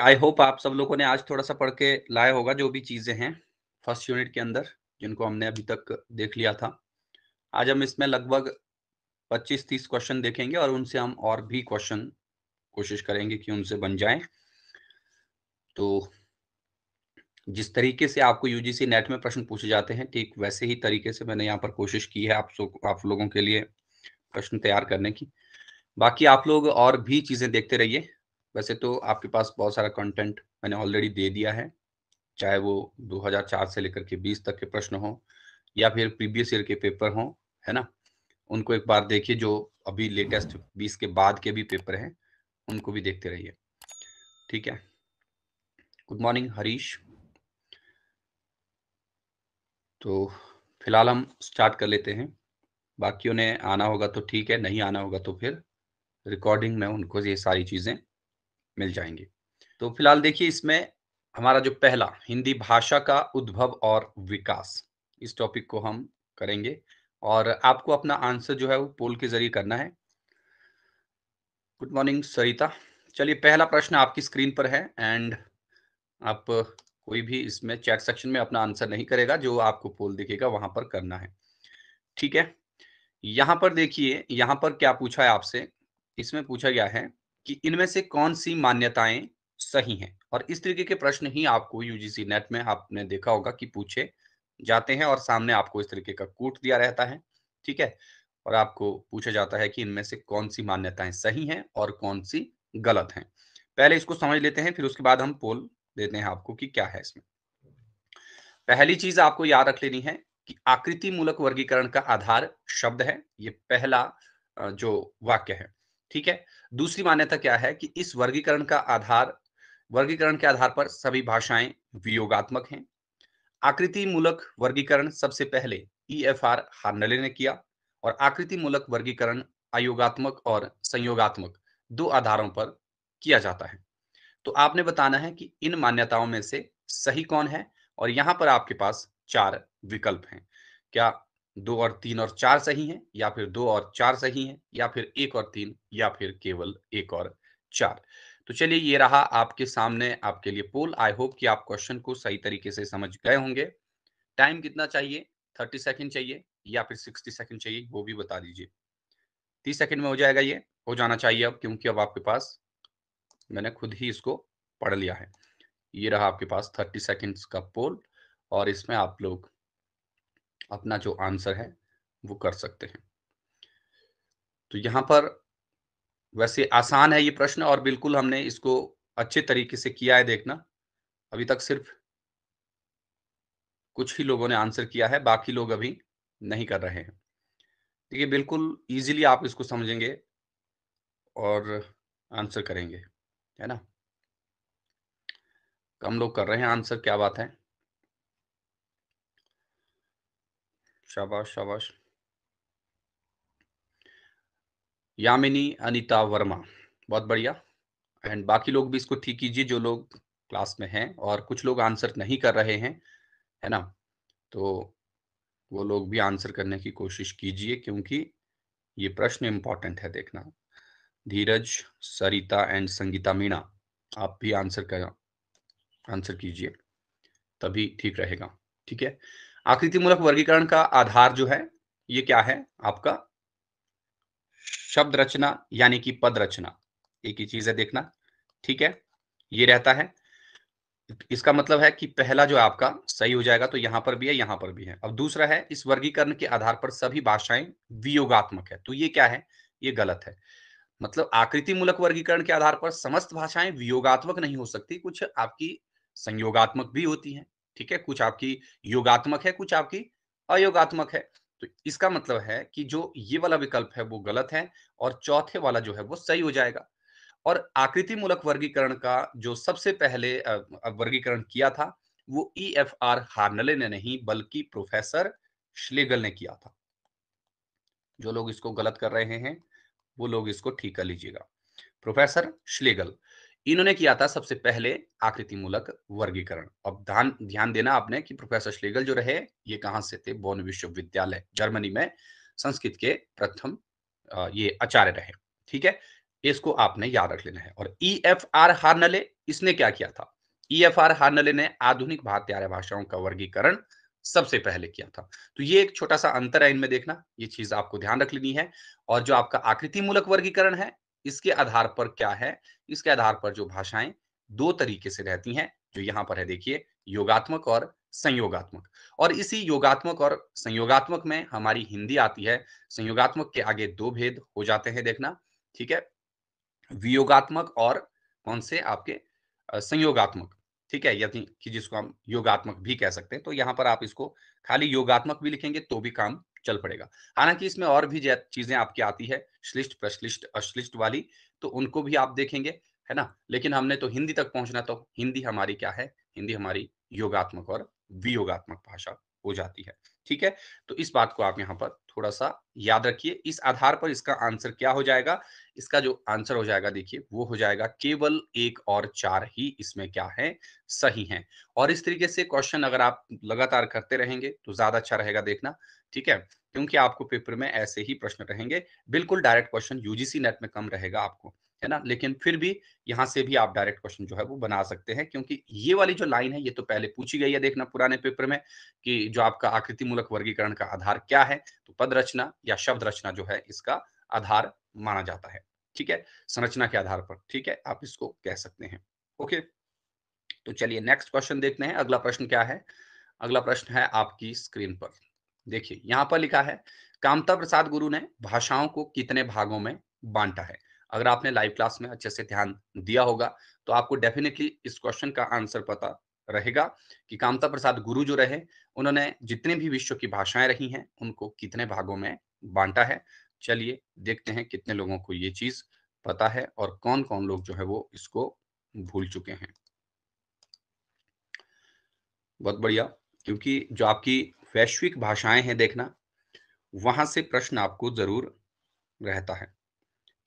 I hope आप सब लोगों ने आज थोड़ा सा पढ़ के लाया होगा जो भी चीजें हैं फर्स्ट यूनिट के अंदर जिनको हमने अभी तक देख लिया था आज हम इसमें लगभग 25-30 क्वेश्चन देखेंगे और उनसे हम और भी क्वेश्चन कोशिश करेंगे कि उनसे बन जाए तो जिस तरीके से आपको यूजीसी नेट में प्रश्न पूछे जाते हैं ठीक वैसे ही तरीके से मैंने यहाँ पर कोशिश की है आप सो आप लोगों के लिए प्रश्न तैयार करने की बाकी आप लोग और भी चीजें देखते रहिए वैसे तो आपके पास बहुत सारा कंटेंट मैंने ऑलरेडी दे दिया है चाहे वो 2004 से लेकर के 20 तक के प्रश्न हो या फिर प्रीवियस ईयर के पेपर हो है ना उनको एक बार देखिए जो अभी लेटेस्ट 20 के बाद के भी पेपर हैं उनको भी देखते रहिए ठीक है गुड मॉर्निंग हरीश तो फिलहाल हम स्टार्ट कर लेते हैं बाकियों ने आना होगा तो ठीक है नहीं आना होगा तो फिर रिकॉर्डिंग में उनको ये सारी चीज़ें मिल जाएंगे तो फिलहाल देखिए इसमें हमारा जो पहला हिंदी भाषा का उद्भव और विकास इस टॉपिक को हम करेंगे और आपको अपना आंसर जो है वो पोल के जरिए करना है गुड मॉर्निंग सरिता चलिए पहला प्रश्न आपकी स्क्रीन पर है एंड आप कोई भी इसमें चैट सेक्शन में अपना आंसर नहीं करेगा जो आपको पोल दिखेगा वहां पर करना है ठीक है यहां पर देखिए यहां पर क्या पूछा है आपसे इसमें पूछा गया है कि इनमें से कौन सी मान्यताएं सही हैं और इस तरीके के प्रश्न ही आपको यूजीसी नेट में आपने देखा होगा कि पूछे जाते हैं और सामने आपको इस तरीके का कूट दिया रहता है ठीक है और आपको पूछा जाता है कि इनमें से कौन सी मान्यताएं सही हैं और कौन सी गलत हैं पहले इसको समझ लेते हैं फिर उसके बाद हम पोल देते हैं आपको कि क्या है इसमें पहली चीज आपको याद रख लेनी है कि आकृति मूलक वर्गीकरण का आधार शब्द है ये पहला जो वाक्य है ठीक है दूसरी मान्यता क्या है कि इस वर्गीकरण का आधार वर्गीकरण के आधार पर सभी भाषाएं वियोगात्मक हैं आकृति मूलक वर्गीकरण सबसे पहले ई एफ आर हार्नले ने किया और आकृति मूलक वर्गीकरण आयोगात्मक और संयोगात्मक दो आधारों पर किया जाता है तो आपने बताना है कि इन मान्यताओं में से सही कौन है और यहां पर आपके पास चार विकल्प हैं क्या दो और तीन और चार सही हैं या फिर दो और चार सही हैं या फिर एक और तीन या फिर केवल एक और चार तो चलिए ये रहा आपके सामने आपके लिए पोल आई होप कि आप क्वेश्चन को सही तरीके से समझ गए होंगे टाइम कितना चाहिए थर्टी सेकेंड चाहिए या फिर सिक्सटी सेकेंड चाहिए वो भी बता दीजिए तीस सेकेंड में हो जाएगा ये हो जाना चाहिए अब क्योंकि अब आपके पास मैंने खुद ही इसको पढ़ लिया है ये रहा आपके पास थर्टी सेकेंड्स का पोल और इसमें आप लोग अपना जो आंसर है वो कर सकते हैं तो यहां पर वैसे आसान है ये प्रश्न और बिल्कुल हमने इसको अच्छे तरीके से किया है देखना अभी तक सिर्फ कुछ ही लोगों ने आंसर किया है बाकी लोग अभी नहीं कर रहे हैं देखिए बिल्कुल इजीली आप इसको समझेंगे और आंसर करेंगे है ना कम लोग कर रहे हैं आंसर क्या बात है शाबाश शाबाश यामिनी अनिता वर्मा बहुत बढ़िया एंड बाकी लोग भी इसको ठीक कीजिए जो लोग क्लास में हैं और कुछ लोग आंसर नहीं कर रहे हैं है ना तो वो लोग भी आंसर करने की कोशिश कीजिए क्योंकि ये प्रश्न इंपॉर्टेंट है देखना धीरज सरिता एंड संगीता मीणा आप भी आंसर कर आंसर कीजिए तभी ठीक रहेगा ठीक है आकृतिमूलक वर्गीकरण का आधार जो है ये क्या है आपका शब्द रचना यानी कि पद रचना एक ही चीज है देखना ठीक है ये रहता है इसका मतलब है कि पहला जो आपका सही हो जाएगा तो यहां पर भी है यहां पर भी है अब दूसरा है इस वर्गीकरण के आधार पर सभी भाषाएं वियोगात्मक है तो ये क्या है ये गलत है मतलब आकृति मूलक वर्गीकरण के आधार पर समस्त भाषाएं वियोगात्मक नहीं हो सकती कुछ आपकी संयोगात्मक भी होती हैं ठीक है कुछ आपकी योगात्मक है कुछ आपकी अयोगात्मक है तो इसका मतलब है कि जो ये वाला विकल्प है वो गलत है और चौथे वाला जो है वो सही हो जाएगा और आकृति मूलक वर्गीकरण का जो सबसे पहले वर्गीकरण किया था वो ई एफ आर हार्नले ने नहीं बल्कि प्रोफेसर श्लेगल ने किया था जो लोग इसको गलत कर रहे हैं वो लोग इसको ठीक कर लीजिएगा प्रोफेसर श्लेगल इन्होंने किया था सबसे पहले आकृति मूलक वर्गीकरण अब ध्यान ध्यान देना आपने कि प्रोफेसर श्लेगल जो रहे ये कहां से थे बोन विश्वविद्यालय जर्मनी में संस्कृत के प्रथम ये आचार्य रहे ठीक है इसको आपने याद रख लेना है और ई एफ आर हार्नले इसने क्या किया था ई एफ आर हार्नले ने आधुनिक भारतीय आर्य भाषाओं का वर्गीकरण सबसे पहले किया था तो ये एक छोटा सा अंतर है इनमें देखना ये चीज आपको ध्यान रख लेनी है और जो आपका आकृति मूलक वर्गीकरण है इसके आधार पर क्या है इसके आधार पर जो भाषाएं दो तरीके से रहती हैं जो यहाँ पर है देखिए योगात्मक और संयोगात्मक और इसी योगात्मक और संयोगात्मक में हमारी हिंदी आती है संयोगात्मक के आगे दो भेद हो जाते हैं देखना ठीक है वियोगात्मक और कौन से आपके संयोगात्मक ठीक है यदि कि जिसको हम योगात्मक भी कह सकते हैं तो यहाँ पर आप इसको खाली योगात्मक भी लिखेंगे तो भी काम चल पड़ेगा हालांकि इसमें और भी चीजें आपकी आती है श्लिष्ट प्रश्लिष्ट अश्लिष्ट वाली तो उनको भी आप देखेंगे है ना लेकिन हमने तो हिंदी तक पहुंचना तो हिंदी हमारी क्या है हिंदी हमारी योगात्मक और वियोगात्मक भाषा हो जाती है ठीक है तो इस बात को आप यहाँ पर थोड़ा सा याद रखिए इस आधार पर इसका आंसर क्या हो जाएगा इसका जो आंसर हो जाएगा देखिए वो हो जाएगा केवल एक और चार ही इसमें क्या है सही है और इस तरीके से क्वेश्चन अगर आप लगातार करते रहेंगे तो ज्यादा अच्छा रहेगा देखना ठीक है क्योंकि आपको पेपर में ऐसे ही प्रश्न रहेंगे बिल्कुल डायरेक्ट क्वेश्चन यूजीसी नेट में कम रहेगा आपको है ना लेकिन फिर भी यहाँ से भी आप डायरेक्ट क्वेश्चन जो है वो बना सकते हैं क्योंकि ये वाली जो लाइन है ये तो पहले पूछी गई है देखना पुराने पेपर में कि जो आपका आकृति मूलक वर्गीकरण का आधार क्या है तो पद रचना या शब्द रचना जो है इसका आधार माना जाता है ठीक है संरचना के आधार पर ठीक है आप इसको कह सकते हैं ओके तो चलिए नेक्स्ट क्वेश्चन देखते हैं अगला प्रश्न क्या है अगला प्रश्न है आपकी स्क्रीन पर देखिए यहाँ पर लिखा है कामता प्रसाद गुरु ने भाषाओं को कितने भागों में बांटा है अगर आपने लाइव क्लास में अच्छे से ध्यान दिया होगा तो आपको डेफिनेटली इस क्वेश्चन का आंसर पता रहेगा कि कामता प्रसाद गुरु जो रहे उन्होंने जितने भी विश्व की भाषाएं रही हैं उनको कितने भागों में बांटा है चलिए देखते हैं कितने लोगों को ये चीज पता है और कौन कौन लोग जो है वो इसको भूल चुके हैं बहुत बढ़िया क्योंकि जो आपकी वैश्विक भाषाएं हैं देखना वहां से प्रश्न आपको जरूर रहता है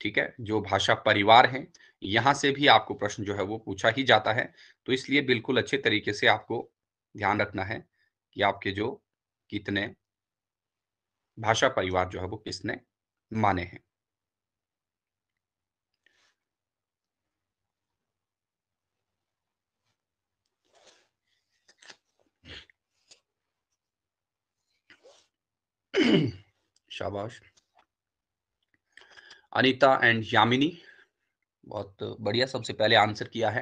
ठीक है जो भाषा परिवार हैं यहां से भी आपको प्रश्न जो है वो पूछा ही जाता है तो इसलिए बिल्कुल अच्छे तरीके से आपको ध्यान रखना है कि आपके जो कितने भाषा परिवार जो है वो किसने माने हैं शाबाश अनिता एंड यामिनी बहुत बढ़िया सबसे पहले आंसर किया है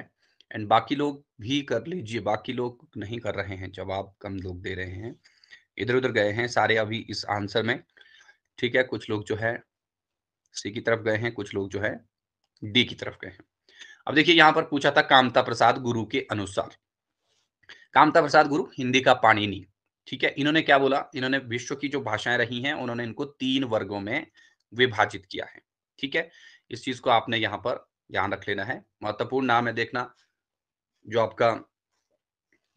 एंड बाकी लोग भी कर लीजिए बाकी लोग नहीं कर रहे हैं जवाब कम लोग दे रहे हैं इधर उधर गए हैं सारे अभी इस आंसर में ठीक है कुछ लोग जो है सी की तरफ गए हैं कुछ लोग जो है डी की तरफ गए हैं अब देखिए यहाँ पर पूछा था कामता प्रसाद गुरु के अनुसार कामता प्रसाद गुरु हिंदी का पाणिनी ठीक है इन्होंने क्या बोला इन्होंने विश्व की जो भाषाएं रही हैं उन्होंने इनको तीन वर्गों में विभाजित किया है ठीक है इस चीज को आपने यहाँ पर ध्यान रख लेना है महत्वपूर्ण नाम है देखना जो आपका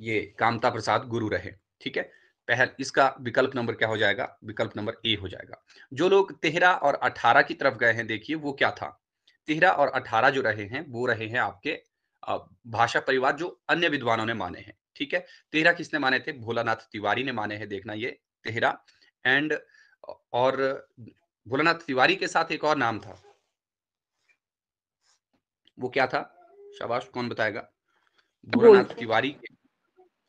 ये कामता प्रसाद गुरु रहे ठीक है पहल इसका विकल्प नंबर क्या हो जाएगा विकल्प नंबर ए हो जाएगा जो लोग तेहरा और अठारह की तरफ गए हैं देखिए वो क्या था तेहरा और अठारह जो रहे हैं वो रहे हैं आपके भाषा परिवार जो अन्य विद्वानों ने माने हैं ठीक है तेहरा किसने माने थे भोलानाथ तिवारी ने माने हैं देखना ये तेहरा एंड और भोलानाथ तिवारी के साथ एक और नाम था वो क्या था शाबाश कौन बताएगा भोलानाथ तिवारी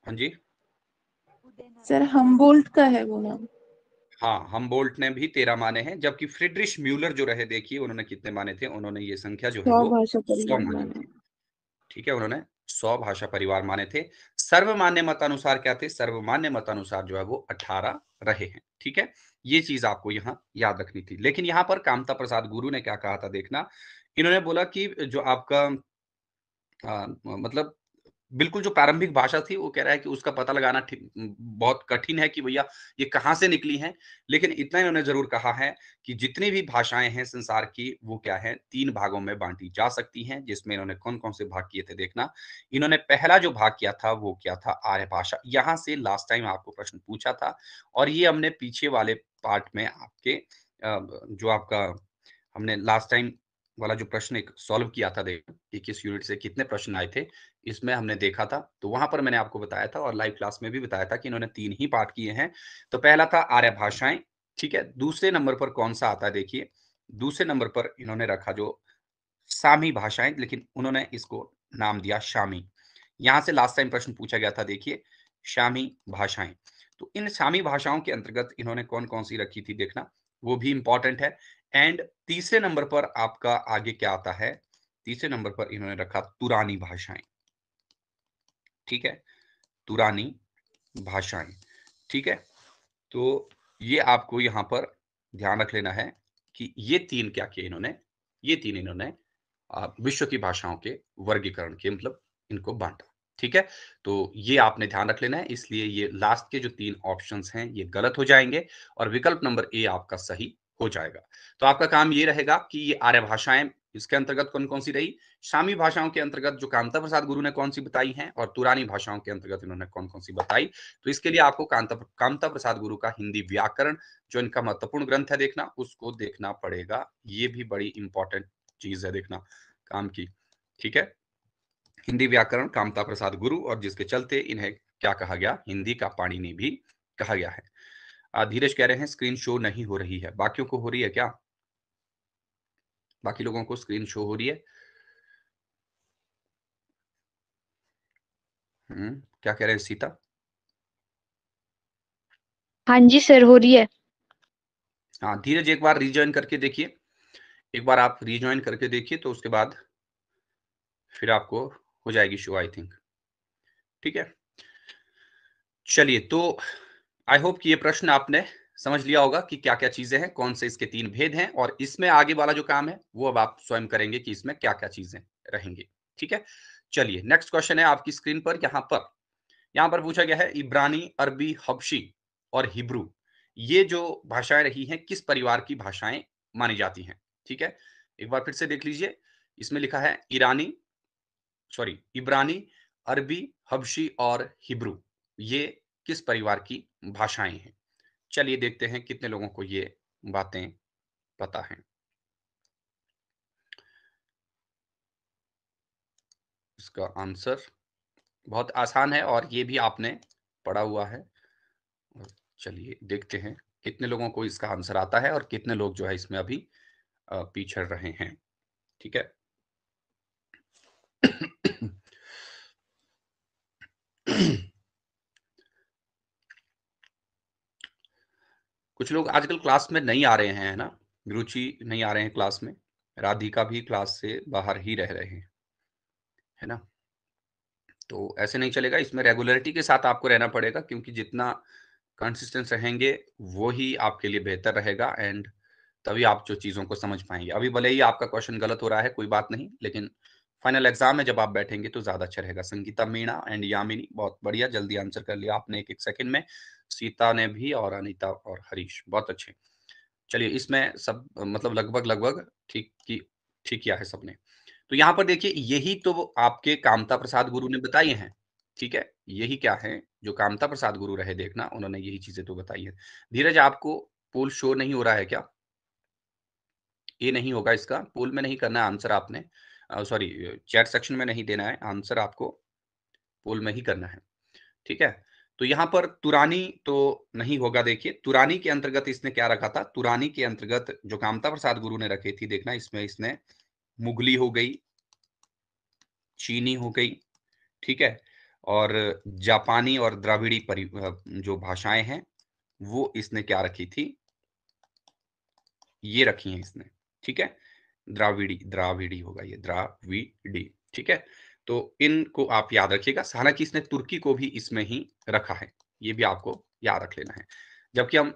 हाँ जी सर हम्बोल्ट का है वो नाम हाँ बोल्ट ने भी तेरह माने हैं जबकि फ्रिडरिश म्यूलर जो रहे देखिए उन्होंने कितने माने थे उन्होंने ये संख्या जो है सौ माने थे ठीक है उन्होंने सौ भाषा परिवार माने थे सर्वमान्य मतानुसार क्या थे सर्वमान्य मतानुसार जो है वो अठारह रहे हैं ठीक है ये चीज आपको यहाँ याद रखनी थी लेकिन यहाँ पर कामता प्रसाद गुरु ने क्या कहा था देखना इन्होंने बोला कि जो आपका आ, मतलब बिल्कुल जो प्रारंभिक भाषा थी वो कह रहा है कि उसका पता लगाना बहुत कठिन है कि भैया ये कहाँ से निकली है लेकिन इतना इन्होंने जरूर कहा है कि जितनी भी भाषाएं हैं संसार की वो क्या है तीन भागों में बांटी जा सकती हैं जिसमें इन्होंने कौन कौन से भाग किए थे देखना इन्होंने पहला जो भाग किया था वो क्या था आर्य भाषा यहाँ से लास्ट टाइम आपको प्रश्न पूछा था और ये हमने पीछे वाले पार्ट में आपके जो आपका हमने लास्ट टाइम वाला जो प्रश्न एक सॉल्व किया था देखा कि किस यूनिट से कितने प्रश्न आए थे इसमें हमने देखा था तो वहां पर मैंने आपको बताया था और लाइव क्लास में भी बताया था कि इन्होंने तीन ही पार्ट किए हैं तो पहला था आर्य भाषाएं ठीक है दूसरे नंबर पर कौन सा आता है देखिए दूसरे नंबर पर इन्होंने रखा जो सामी भाषाएं लेकिन उन्होंने इसको नाम दिया शामी यहां से लास्ट टाइम प्रश्न पूछा गया था देखिए शामी भाषाएं तो इन शामी भाषाओं के अंतर्गत इन्होंने कौन कौन सी रखी थी देखना वो भी इंपॉर्टेंट है एंड तीसरे नंबर पर आपका आगे क्या आता है तीसरे नंबर पर इन्होंने रखा तुरानी भाषाएं ठीक है तुरानी भाषाएं ठीक है तो ये आपको यहां पर ध्यान रख लेना है कि ये तीन क्या किए इन्होंने ये तीन इन्होंने विश्व की भाषाओं के वर्गीकरण के मतलब इनको बांटा ठीक है तो ये आपने ध्यान रख लेना है इसलिए ये लास्ट के जो तीन ऑप्शंस हैं ये गलत हो जाएंगे और विकल्प नंबर ए आपका सही हो जाएगा तो आपका काम ये रहेगा कि ये आर्य भाषाएं इसके अंतर्गत कौन कौन सी रही शामी भाषाओं के अंतर्गत जो कांता प्रसाद गुरु ने कौन सी बताई हैं और तुरानी भाषाओं के अंतर्गत इन्होंने कौन कौन सी बताई तो इसके लिए आपको कांता कांता प्रसाद गुरु का हिंदी व्याकरण जो इनका महत्वपूर्ण ग्रंथ है देखना उसको देखना पड़ेगा ये भी बड़ी इंपॉर्टेंट चीज है देखना काम की ठीक है हिंदी व्याकरण कामता प्रसाद गुरु और जिसके चलते इन्हें क्या कहा गया हिंदी का पाणिनि भी कहा गया है धीरज कह रहे हैं स्क्रीन शो नहीं हो रही है बाकियों को हो रही है क्या बाकी लोगों को स्क्रीन शो हो रही है हम्म क्या कह रहे हैं सीता हाँ जी सर हो रही है हाँ धीरज एक बार रिज्वाइन करके देखिए एक बार आप रिज्वाइन करके देखिए तो उसके बाद फिर आपको हो जाएगी शो आई थिंक ठीक है चलिए तो आई होप कि ये प्रश्न आपने समझ लिया होगा कि क्या क्या चीजें हैं कौन से इसके तीन भेद हैं और इसमें आगे वाला जो काम है वो अब आप स्वयं करेंगे कि इसमें क्या क्या चीजें रहेंगे ठीक है चलिए नेक्स्ट क्वेश्चन है आपकी स्क्रीन पर यहाँ पर यहाँ पर पूछा गया है इब्रानी अरबी हबशी और हिब्रू ये जो भाषाएं रही हैं किस परिवार की भाषाएं मानी जाती हैं ठीक है एक बार फिर से देख लीजिए इसमें लिखा है ईरानी सॉरी इब्रानी अरबी हबशी और हिब्रू ये किस परिवार की भाषाएं हैं चलिए देखते हैं कितने लोगों को ये बातें पता हैं इसका आंसर बहुत आसान है और ये भी आपने पढ़ा हुआ है चलिए देखते हैं कितने लोगों को इसका आंसर आता है और कितने लोग जो है इसमें अभी पीछड़ रहे हैं ठीक है कुछ लोग आजकल क्लास में नहीं आ रहे हैं है ना रुचि नहीं आ रहे हैं क्लास में राधिका भी क्लास से बाहर ही रह रहे हैं है ना तो ऐसे नहीं चलेगा इसमें रेगुलरिटी के साथ आपको रहना पड़ेगा क्योंकि जितना कंसिस्टेंस रहेंगे वो ही आपके लिए बेहतर रहेगा एंड तभी आप जो चीज़ों को समझ पाएंगे अभी भले ही आपका क्वेश्चन गलत हो रहा है कोई बात नहीं लेकिन फाइनल एग्जाम में जब आप बैठेंगे तो ज़्यादा अच्छा रहेगा संगीता मीणा एंड यामिनी बहुत बढ़िया जल्दी आंसर कर लिया आपने एक एक सेकंड में सीता ने भी और अनिता और हरीश बहुत अच्छे चलिए इसमें सब मतलब लगभग लगभग ठीक की ठीक किया है सबने तो यहाँ पर देखिए यही तो आपके कामता प्रसाद गुरु ने बताई हैं ठीक है यही क्या है जो कामता प्रसाद गुरु रहे देखना उन्होंने यही चीजें तो बताई है धीरज आपको पोल शो नहीं हो रहा है क्या ये नहीं होगा इसका पोल में नहीं करना है आंसर आपने सॉरी चैट सेक्शन में नहीं देना है आंसर आपको पोल में ही करना है ठीक है तो यहां पर तुरानी तो नहीं होगा देखिए तुरानी के अंतर्गत इसने क्या रखा था तुरानी के अंतर्गत जो कामता प्रसाद गुरु ने रखी थी देखना इसमें इसने मुगली हो गई चीनी हो गई ठीक है और जापानी और द्राविड़ी परि जो भाषाएं हैं वो इसने क्या रखी थी ये रखी है इसने ठीक है द्राविड़ी द्राविड़ी होगा ये द्राविडी ठीक है तो इनको आप याद रखिएगा हालांकि इसने तुर्की को भी इसमें ही रखा है ये भी आपको याद रख लेना है जबकि हम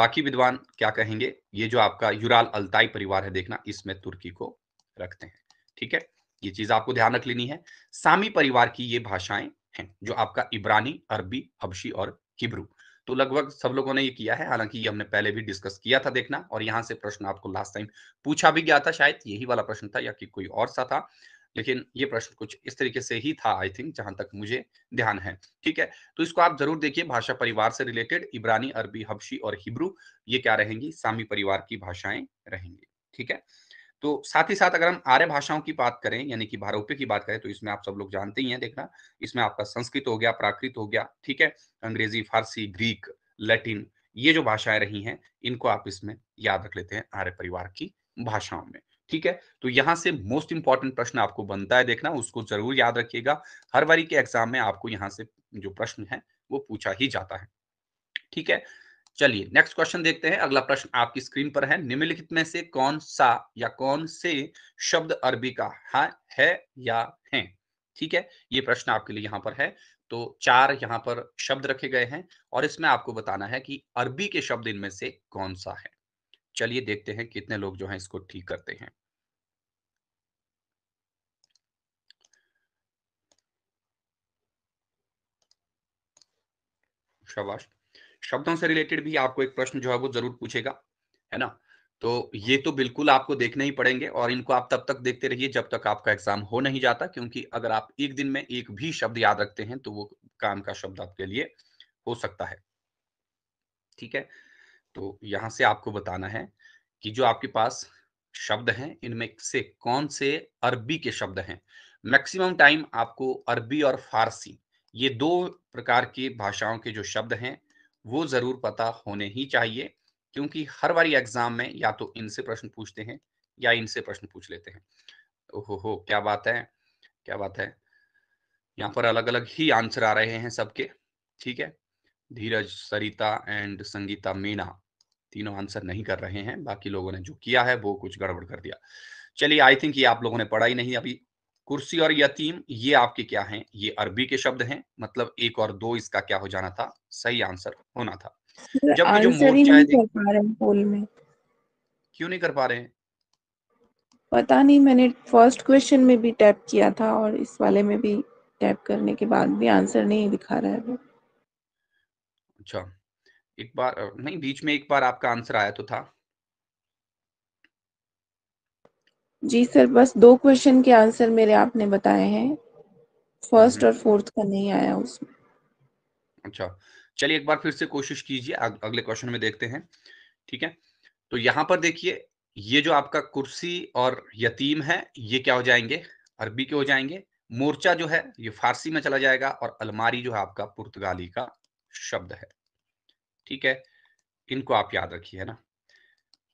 बाकी विद्वान क्या कहेंगे ये जो आपका यूराल अल्ताई परिवार है देखना इसमें तुर्की को रखते हैं ठीक है ये चीज आपको ध्यान रख लेनी है सामी परिवार की ये भाषाएं हैं जो आपका इब्रानी अरबी हबशी और हिब्रू तो लगभग सब लोगों ने ये किया है हालांकि ये हमने पहले भी डिस्कस किया था देखना और यहाँ से प्रश्न आपको लास्ट टाइम पूछा भी गया था शायद यही वाला प्रश्न था या कि कोई और सा था लेकिन ये प्रश्न कुछ इस तरीके से ही था आई थिंक जहां तक मुझे ध्यान है ठीक है तो इसको आप जरूर देखिए भाषा परिवार से रिलेटेड इब्रानी अरबी हबशी और हिब्रू ये क्या रहेंगी सामी परिवार की भाषाएं रहेंगी ठीक है तो साथ ही साथ अगर हम आर्य भाषाओं की बात करें यानी कि भारोप्य की बात करें तो इसमें आप सब लोग जानते ही हैं देखना इसमें आपका संस्कृत हो गया प्राकृत हो गया ठीक है अंग्रेजी फारसी ग्रीक लैटिन ये जो भाषाएं रही हैं इनको आप इसमें याद रख लेते हैं आर्य परिवार की भाषाओं में ठीक है तो यहां से मोस्ट इंपॉर्टेंट प्रश्न आपको बनता है देखना उसको जरूर याद रखिएगा हर बारी के एग्जाम में आपको यहां से जो प्रश्न है वो पूछा ही जाता है ठीक है चलिए नेक्स्ट क्वेश्चन देखते हैं अगला प्रश्न आपकी स्क्रीन पर है निम्नलिखित में से कौन सा या कौन से शब्द अरबी का हा है या है ठीक है ये प्रश्न आपके लिए यहाँ पर है तो चार यहाँ पर शब्द रखे गए हैं और इसमें आपको बताना है कि अरबी के शब्द इनमें से कौन सा है चलिए देखते हैं कितने लोग जो हैं इसको ठीक करते हैं शाबाश शब्दों से रिलेटेड भी आपको एक प्रश्न जो है वो जरूर पूछेगा है ना तो ये तो बिल्कुल आपको देखने ही पड़ेंगे और इनको आप तब तक देखते रहिए जब तक आपका एग्जाम हो नहीं जाता क्योंकि अगर आप एक दिन में एक भी शब्द याद रखते हैं तो वो काम का शब्द आपके लिए हो सकता है ठीक है तो यहां से आपको बताना है कि जो आपके पास शब्द हैं इनमें से कौन से अरबी के शब्द हैं मैक्सिमम टाइम आपको अरबी और फारसी ये दो प्रकार की भाषाओं के जो शब्द हैं वो ज़रूर पता होने ही चाहिए क्योंकि हर बारी एग्जाम में या तो इनसे प्रश्न पूछते हैं या इनसे प्रश्न पूछ लेते हैं ओहो हो क्या बात है क्या बात है यहाँ पर अलग अलग ही आंसर आ रहे हैं सबके ठीक है धीरज सरिता एंड संगीता मीणा तीनों आंसर नहीं कर रहे हैं बाकी लोगों ने जो किया है वो कुछ गड़बड़ कर दिया चलिए आई थिंक ये आप लोगों ने पढ़ा ही नहीं अभी कुर्सी और यतीम ये आपके क्या हैं ये अरबी के शब्द हैं मतलब एक और दो इसका क्या हो जाना था सही आंसर होना था मतलब जब जो क्यों नहीं कर पा रहे पता नहीं मैंने फर्स्ट क्वेश्चन में भी टैप किया था और इस वाले में भी टैप करने के बाद भी आंसर नहीं दिखा रहा है अच्छा एक बार नहीं बीच में एक बार आपका आंसर आया तो था जी सर बस दो क्वेश्चन के आंसर मेरे आपने बताए हैं फर्स्ट हम्म। और फोर्थ का नहीं आया उसमें अच्छा चलिए एक बार फिर से कोशिश कीजिए अगले क्वेश्चन में देखते हैं ठीक है तो यहां पर देखिए ये जो आपका कुर्सी और यतीम है ये क्या हो जाएंगे अरबी के हो जाएंगे मोर्चा जो है ये फारसी में चला जाएगा और अलमारी जो है आपका पुर्तगाली का शब्द है ठीक है इनको आप याद रखिए है ना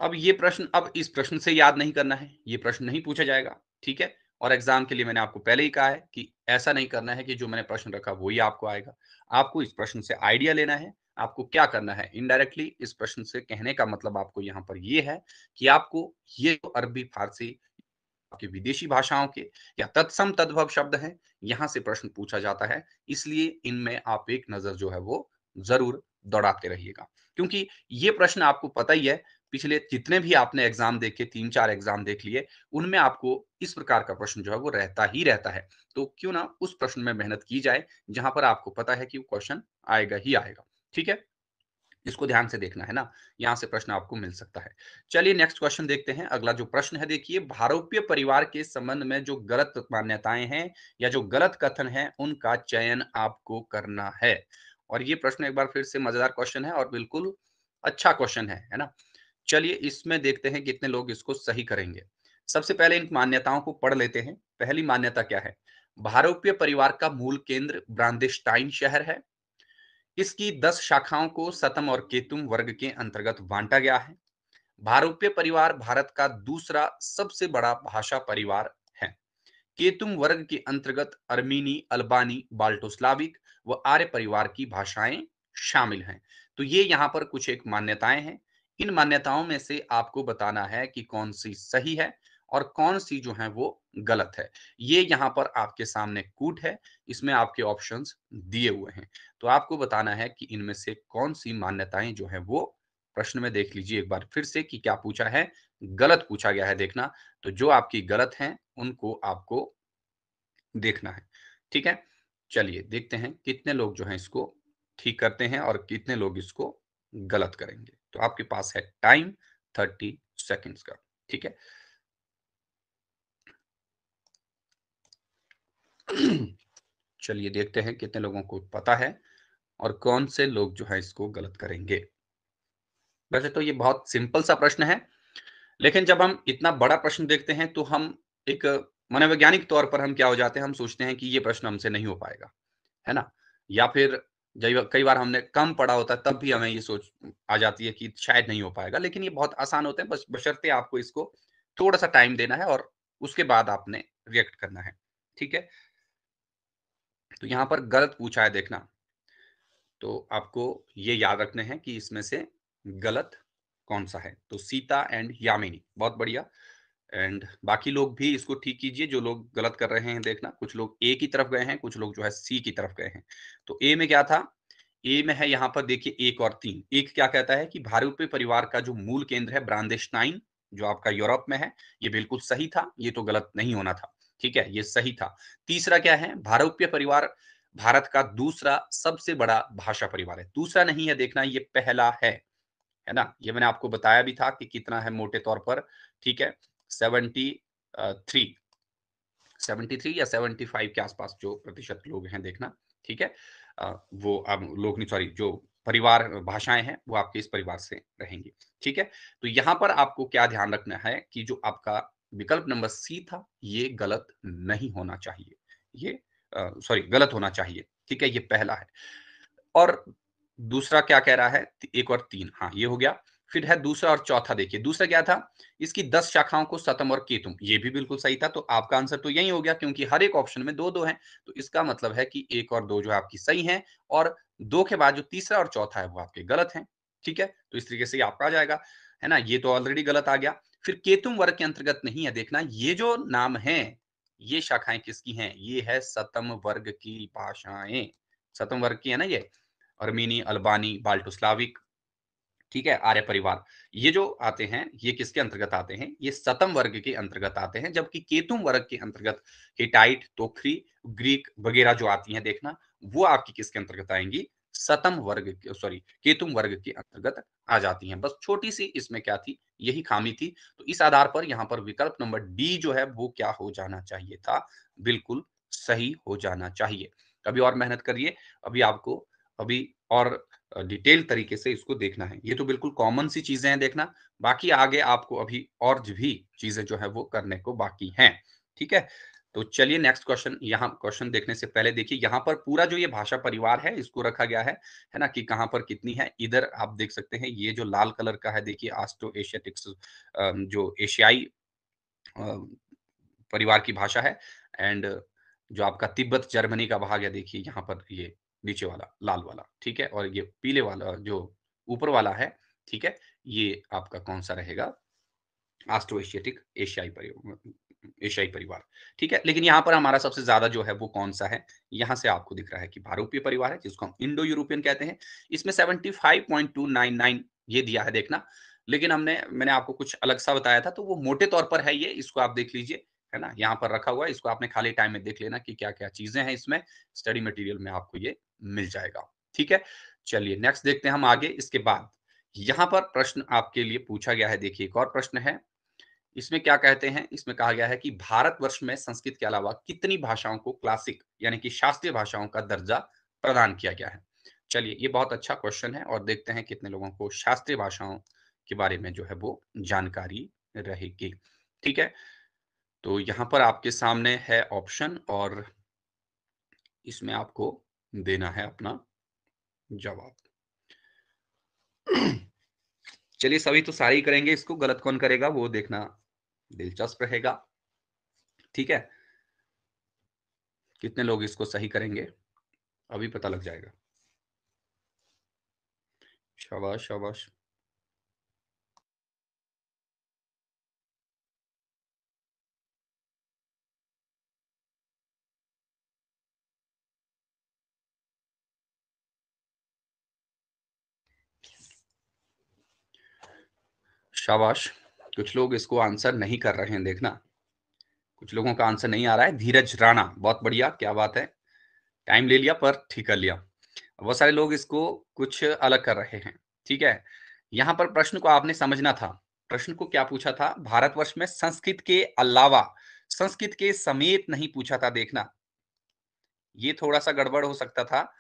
अब ये प्रश्न अब इस प्रश्न से याद नहीं करना है ये प्रश्न नहीं पूछा जाएगा ठीक है और एग्जाम के लिए मैंने आपको पहले ही कहा है कि ऐसा नहीं करना है कि जो मैंने प्रश्न रखा वही आपको आएगा आपको इस प्रश्न से आइडिया लेना है आपको क्या करना है इनडायरेक्टली इस प्रश्न से कहने का मतलब आपको यहाँ पर ये है कि आपको ये तो अरबी फारसी आपके विदेशी भाषाओं के या तत्सम तद्भव शब्द हैं यहां से प्रश्न पूछा जाता है इसलिए इनमें आप एक नजर जो है वो जरूर दौड़ाते रहिएगा क्योंकि ये प्रश्न आपको पता ही है पिछले जितने भी आपने एग्जाम देखे तीन चार एग्जाम देख लिए उनमें आपको इस प्रकार का प्रश्न जो है वो रहता ही रहता है तो क्यों ना उस प्रश्न में मेहनत की जाए जहां पर आपको पता है कि वो क्वेश्चन आएगा ही आएगा ठीक है इसको ध्यान से देखना है ना यहाँ से प्रश्न आपको मिल सकता है चलिए नेक्स्ट क्वेश्चन देखते हैं अगला जो प्रश्न है देखिए भारोपीय परिवार के संबंध में जो गलत मान्यताएं हैं या जो गलत कथन है उनका चयन आपको करना है और ये प्रश्न एक बार फिर से मजेदार क्वेश्चन है और बिल्कुल अच्छा क्वेश्चन है है ना चलिए इसमें देखते हैं कितने लोग इसको सही करेंगे सबसे पहले इन मान्यताओं को पढ़ लेते हैं पहली मान्यता क्या है भारतीय परिवार का मूल केंद्र ब्रांडिस्टाइन शहर है इसकी दस शाखाओं को सतम और केतुम वर्ग के अंतर्गत बांटा गया है भारोपीय परिवार भारत का दूसरा सबसे बड़ा भाषा परिवार है केतुम वर्ग के अंतर्गत अर्मीनी अल्बानी बाल्टोस्लाविक व आर्य परिवार की भाषाएं शामिल हैं तो ये यहाँ पर कुछ एक मान्यताएं हैं इन मान्यताओं में से आपको बताना है कि कौन सी सही है और कौन सी जो है वो गलत है ये यहाँ पर आपके सामने कूट है इसमें आपके ऑप्शंस दिए हुए हैं तो आपको बताना है कि इनमें से कौन सी मान्यताएं जो है वो प्रश्न में देख लीजिए एक बार फिर से कि क्या पूछा है गलत पूछा गया है देखना तो जो आपकी गलत हैं उनको आपको देखना है ठीक है चलिए देखते हैं कितने लोग जो है इसको ठीक करते हैं और कितने लोग इसको गलत करेंगे तो आपके पास है टाइम थर्टी सेकेंड्स का ठीक है चलिए देखते हैं कितने लोगों को पता है और कौन से लोग जो है इसको गलत करेंगे वैसे तो ये बहुत सिंपल सा प्रश्न है लेकिन जब हम इतना बड़ा प्रश्न देखते हैं तो हम एक मनोवैज्ञानिक तौर पर हम क्या हो जाते हैं हम सोचते हैं कि ये प्रश्न हमसे नहीं हो पाएगा है ना या फिर जब कई बार हमने कम पढ़ा होता है तब भी हमें ये सोच आ जाती है कि शायद नहीं हो पाएगा लेकिन ये बहुत आसान होते हैं बस बशर्ते आपको इसको थोड़ा सा टाइम देना है और उसके बाद आपने रिएक्ट करना है ठीक है तो यहाँ पर गलत पूछा है देखना तो आपको ये याद रखने हैं कि इसमें से गलत कौन सा है तो सीता एंड यामिनी बहुत बढ़िया एंड बाकी लोग भी इसको ठीक कीजिए जो लोग गलत कर रहे हैं देखना कुछ लोग ए की तरफ गए हैं कुछ लोग जो है सी की तरफ गए हैं तो ए में क्या था ए में है यहाँ पर देखिए एक और तीन एक क्या कहता है कि भारतीय परिवार का जो मूल केंद्र है ब्रांडेस्टाइन जो आपका यूरोप में है ये बिल्कुल सही था ये तो गलत नहीं होना था ठीक है ये सही था तीसरा क्या है भारतीय परिवार भारत का दूसरा सबसे बड़ा भाषा परिवार है दूसरा नहीं है देखना ये पहला है है ना ये मैंने आपको बताया भी था कि कितना है मोटे तौर पर ठीक है 73 73 या 75 के आसपास जो प्रतिशत लोग हैं देखना ठीक है वो अब लोग नहीं सॉरी जो परिवार भाषाएं हैं वो आपके इस परिवार से रहेंगी ठीक है तो यहाँ पर आपको क्या ध्यान रखना है कि जो आपका विकल्प नंबर सी था ये गलत नहीं होना चाहिए ये सॉरी गलत होना चाहिए ठीक है ये पहला है और दूसरा क्या कह रहा है एक और तीन हाँ ये हो गया फिर है दूसरा और चौथा देखिए दूसरा क्या था इसकी दस शाखाओं को सतम और केतुम ये भी बिल्कुल सही था तो आपका आंसर तो यही हो गया क्योंकि हर एक ऑप्शन में दो दो हैं तो इसका मतलब है कि एक और दो जो आपकी सही हैं और दो के बाद जो तीसरा और चौथा है वो आपके गलत है ठीक है तो इस तरीके से आपका आ जाएगा है ना ये तो ऑलरेडी गलत आ गया फिर केतुम वर्ग के अंतर्गत नहीं है देखना ये जो नाम है ये शाखाएं किसकी है ये है सतम वर्ग की भाषाएं सतम वर्ग की है ना ये अर्मीनी अल्बानी बाल्टोस्लाविक ठीक है आर्य परिवार ये जो आते हैं ये किसके अंतर्गत आते हैं ये सतम वर्ग के अंतर्गत आते हैं जबकि केतुम वर्ग के अंतर्गत हिटाइट तोखरी ग्रीक वगैरह जो आती हैं देखना वो आपकी किसके अंतर्गत आएंगी सतम वर्ग सॉरी केतुम वर्ग के अंतर्गत आ जाती हैं बस छोटी सी इसमें क्या थी यही खामी थी तो इस आधार पर यहाँ पर विकल्प नंबर डी जो है वो क्या हो जाना चाहिए था बिल्कुल सही हो जाना चाहिए अभी और मेहनत करिए अभी आपको अभी और डिटेल तरीके से इसको देखना है ये तो बिल्कुल कॉमन सी चीजें हैं देखना बाकी आगे आपको अभी और भी चीजें जो है वो करने को बाकी हैं ठीक है तो चलिए नेक्स्ट क्वेश्चन यहाँ क्वेश्चन देखने से पहले देखिए यहाँ पर पूरा जो ये भाषा परिवार है इसको रखा गया है है ना कि कहाँ पर कितनी है इधर आप देख सकते हैं ये जो लाल कलर का है देखिए आस्ट्रो एशियाटिक्स जो एशियाई परिवार की भाषा है एंड जो आपका तिब्बत जर्मनी का भाग है देखिए यहाँ पर ये नीचे वाला लाल वाला ठीक है और ये पीले वाला जो ऊपर वाला है ठीक है ये आपका कौन सा रहेगा आस्ट्रो एशियाटिक एशियाई एशियाई परिवार ठीक है लेकिन यहाँ पर हमारा सबसे ज्यादा जो है वो कौन सा है यहाँ से आपको दिख रहा है कि भारूपीय परिवार है जिसको हम इंडो यूरोपियन कहते हैं इसमें सेवेंटी ये दिया है देखना लेकिन हमने मैंने आपको कुछ अलग सा बताया था तो वो मोटे तौर पर है ये इसको आप देख लीजिए है ना यहाँ पर रखा हुआ है इसको आपने खाली टाइम में देख लेना कि क्या क्या चीजें हैं इसमें स्टडी मटेरियल में आपको ये मिल जाएगा ठीक है चलिए नेक्स्ट देखते हैं हम आगे इसके बाद यहाँ पर प्रश्न आपके लिए पूछा गया है देखिए एक और प्रश्न है इसमें क्या कहते हैं इसमें कहा गया है कि भारत में संस्कृत के अलावा कितनी भाषाओं को क्लासिक यानी कि शास्त्रीय भाषाओं का दर्जा प्रदान किया गया है चलिए ये बहुत अच्छा क्वेश्चन है और देखते हैं कितने लोगों को शास्त्रीय भाषाओं के बारे में जो है वो जानकारी रहेगी ठीक है तो यहां पर आपके सामने है ऑप्शन और इसमें आपको देना है अपना जवाब चलिए सभी तो सारी करेंगे इसको गलत कौन करेगा वो देखना दिलचस्प रहेगा ठीक है कितने लोग इसको सही करेंगे अभी पता लग जाएगा शाबाश शाबाश शाबाश कुछ लोग इसको आंसर नहीं कर रहे हैं देखना कुछ लोगों का आंसर नहीं आ रहा है धीरज राणा बहुत बढ़िया क्या बात है टाइम ले लिया पर ठीक कर लिया बहुत सारे लोग इसको कुछ अलग कर रहे हैं ठीक है यहाँ पर प्रश्न को आपने समझना था प्रश्न को क्या पूछा था भारतवर्ष में संस्कृत के अलावा संस्कृत के समेत नहीं पूछा था देखना ये थोड़ा सा गड़बड़ हो सकता था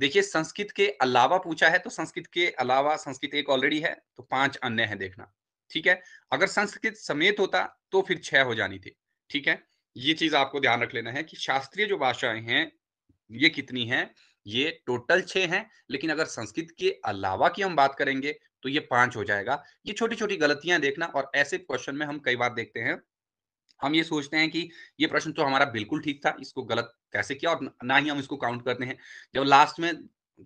देखिए संस्कृत के अलावा पूछा है तो संस्कृत के अलावा संस्कृत एक ऑलरेडी है तो पांच अन्य है देखना ठीक है अगर संस्कृत समेत होता तो फिर छह हो जानी थी ठीक है ये चीज आपको ध्यान रख लेना है कि शास्त्रीय जो भाषाएं हैं ये कितनी है ये टोटल छह हैं लेकिन अगर संस्कृत के अलावा की हम बात करेंगे तो ये पांच हो जाएगा ये छोटी छोटी गलतियां देखना और ऐसे क्वेश्चन में हम कई बार देखते हैं हम ये सोचते हैं कि ये प्रश्न तो हमारा बिल्कुल ठीक था इसको गलत कैसे किया और ना ही हम इसको काउंट करते हैं जब लास्ट में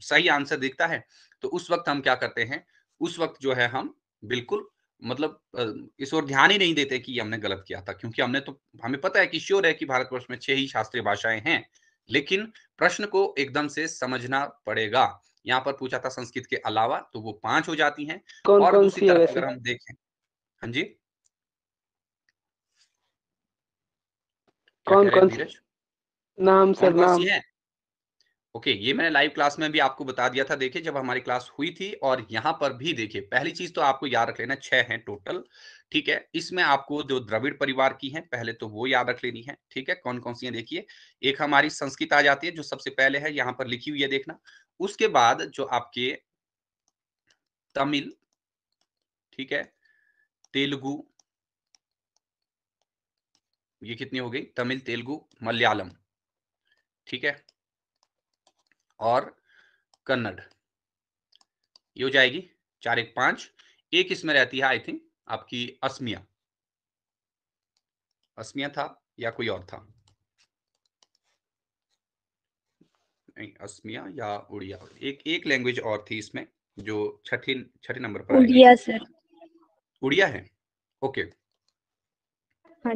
सही आंसर दिखता है तो उस वक्त हम क्या करते हैं उस वक्त जो है हम बिल्कुल मतलब इस ओर ध्यान ही नहीं देते कि हमने गलत किया था क्योंकि हमने तो हमें पता है कि श्योर है कि भारतवर्ष में छह ही शास्त्रीय भाषाएं हैं लेकिन प्रश्न को एकदम से समझना पड़ेगा यहाँ पर पूछा था संस्कृत के अलावा तो वो पांच हो जाती हैं कौन, और कौन दूसरी तरफ अगर हम देखें हाँ जी कौन कौन नाम सर नाम है ओके okay, ये मैंने लाइव क्लास में भी आपको बता दिया था देखिए जब हमारी क्लास हुई थी और यहाँ पर भी देखिए पहली चीज तो आपको याद रख लेना छह है टोटल ठीक है इसमें आपको जो द्रविड़ परिवार की है पहले तो वो याद रख लेनी है ठीक है कौन कौन सी है देखिए एक हमारी संस्कृत आ जाती है जो सबसे पहले है यहाँ पर लिखी हुई है देखना उसके बाद जो आपके तमिल ठीक है तेलुगु ये कितनी हो गई तमिल तेलुगु मलयालम ठीक है और कन्नड़ ये हो जाएगी चार एक पांच एक इसमें रहती है आई थिंक आपकी असमिया असमिया था या कोई और था नहीं असमिया या उड़िया एक एक लैंग्वेज और थी इसमें जो छठी छठे नंबर पर उड़िया सर उड़िया है ओके हाँ।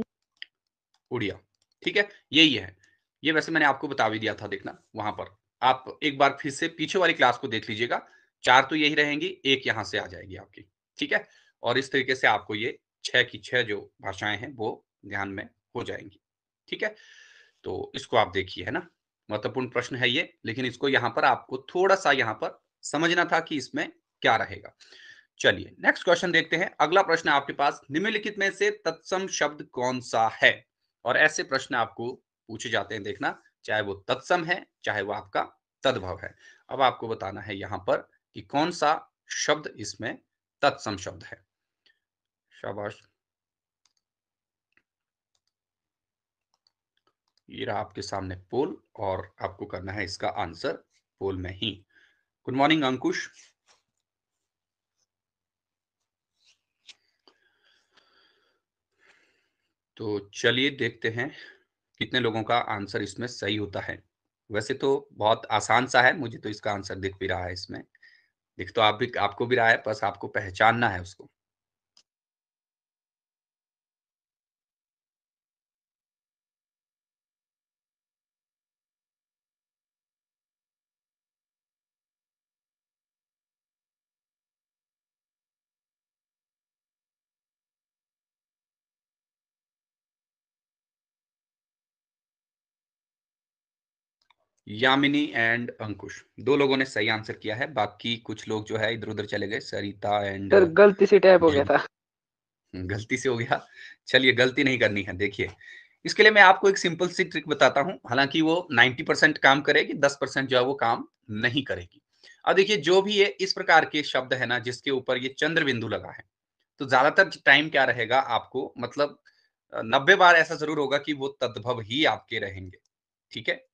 उड़िया ठीक है यही है ये वैसे मैंने आपको बता भी दिया था देखना वहां पर आप एक बार फिर से पीछे वाली क्लास को देख लीजिएगा चार तो यही रहेंगी एक यहां से आ जाएगी आपकी ठीक है और इस तरीके से आपको ये छह की छह जो भाषाएं हैं वो ध्यान में हो जाएंगी ठीक है तो इसको आप देखिए है ना महत्वपूर्ण प्रश्न है ये लेकिन इसको यहाँ पर आपको थोड़ा सा यहाँ पर समझना था कि इसमें क्या रहेगा चलिए नेक्स्ट क्वेश्चन देखते हैं अगला प्रश्न आपके पास निम्नलिखित में से तत्सम शब्द कौन सा है और ऐसे प्रश्न आपको पूछे जाते हैं देखना चाहे वो तत्सम है चाहे वो आपका तद्भव है अब आपको बताना है यहाँ पर कि कौन सा शब्द इसमें तत्सम शब्द है शाबाश ये रहा आपके सामने पोल और आपको करना है इसका आंसर पोल में ही गुड मॉर्निंग अंकुश तो चलिए देखते हैं कितने लोगों का आंसर इसमें सही होता है वैसे तो बहुत आसान सा है मुझे तो इसका आंसर दिख भी रहा है इसमें दिख तो आप भी आपको भी रहा है बस आपको पहचानना है उसको यामिनी एंड अंकुश दो लोगों ने सही आंसर किया है बाकी कुछ लोग जो है इधर उधर चले गए सरिता एंड सर गलती से टैप हो गया था हम्म, गलती से हो गया चलिए गलती नहीं करनी है देखिए इसके लिए मैं आपको एक सिंपल सी ट्रिक बताता हूं हालांकि वो 90 परसेंट काम करेगी 10 परसेंट जो है वो काम नहीं करेगी अब देखिए जो भी ये इस प्रकार के शब्द है ना जिसके ऊपर ये चंद्र बिंदु लगा है तो ज्यादातर टाइम क्या रहेगा आपको मतलब नब्बे बार ऐसा जरूर होगा कि वो तद्भव ही आपके रहेंगे ठीक है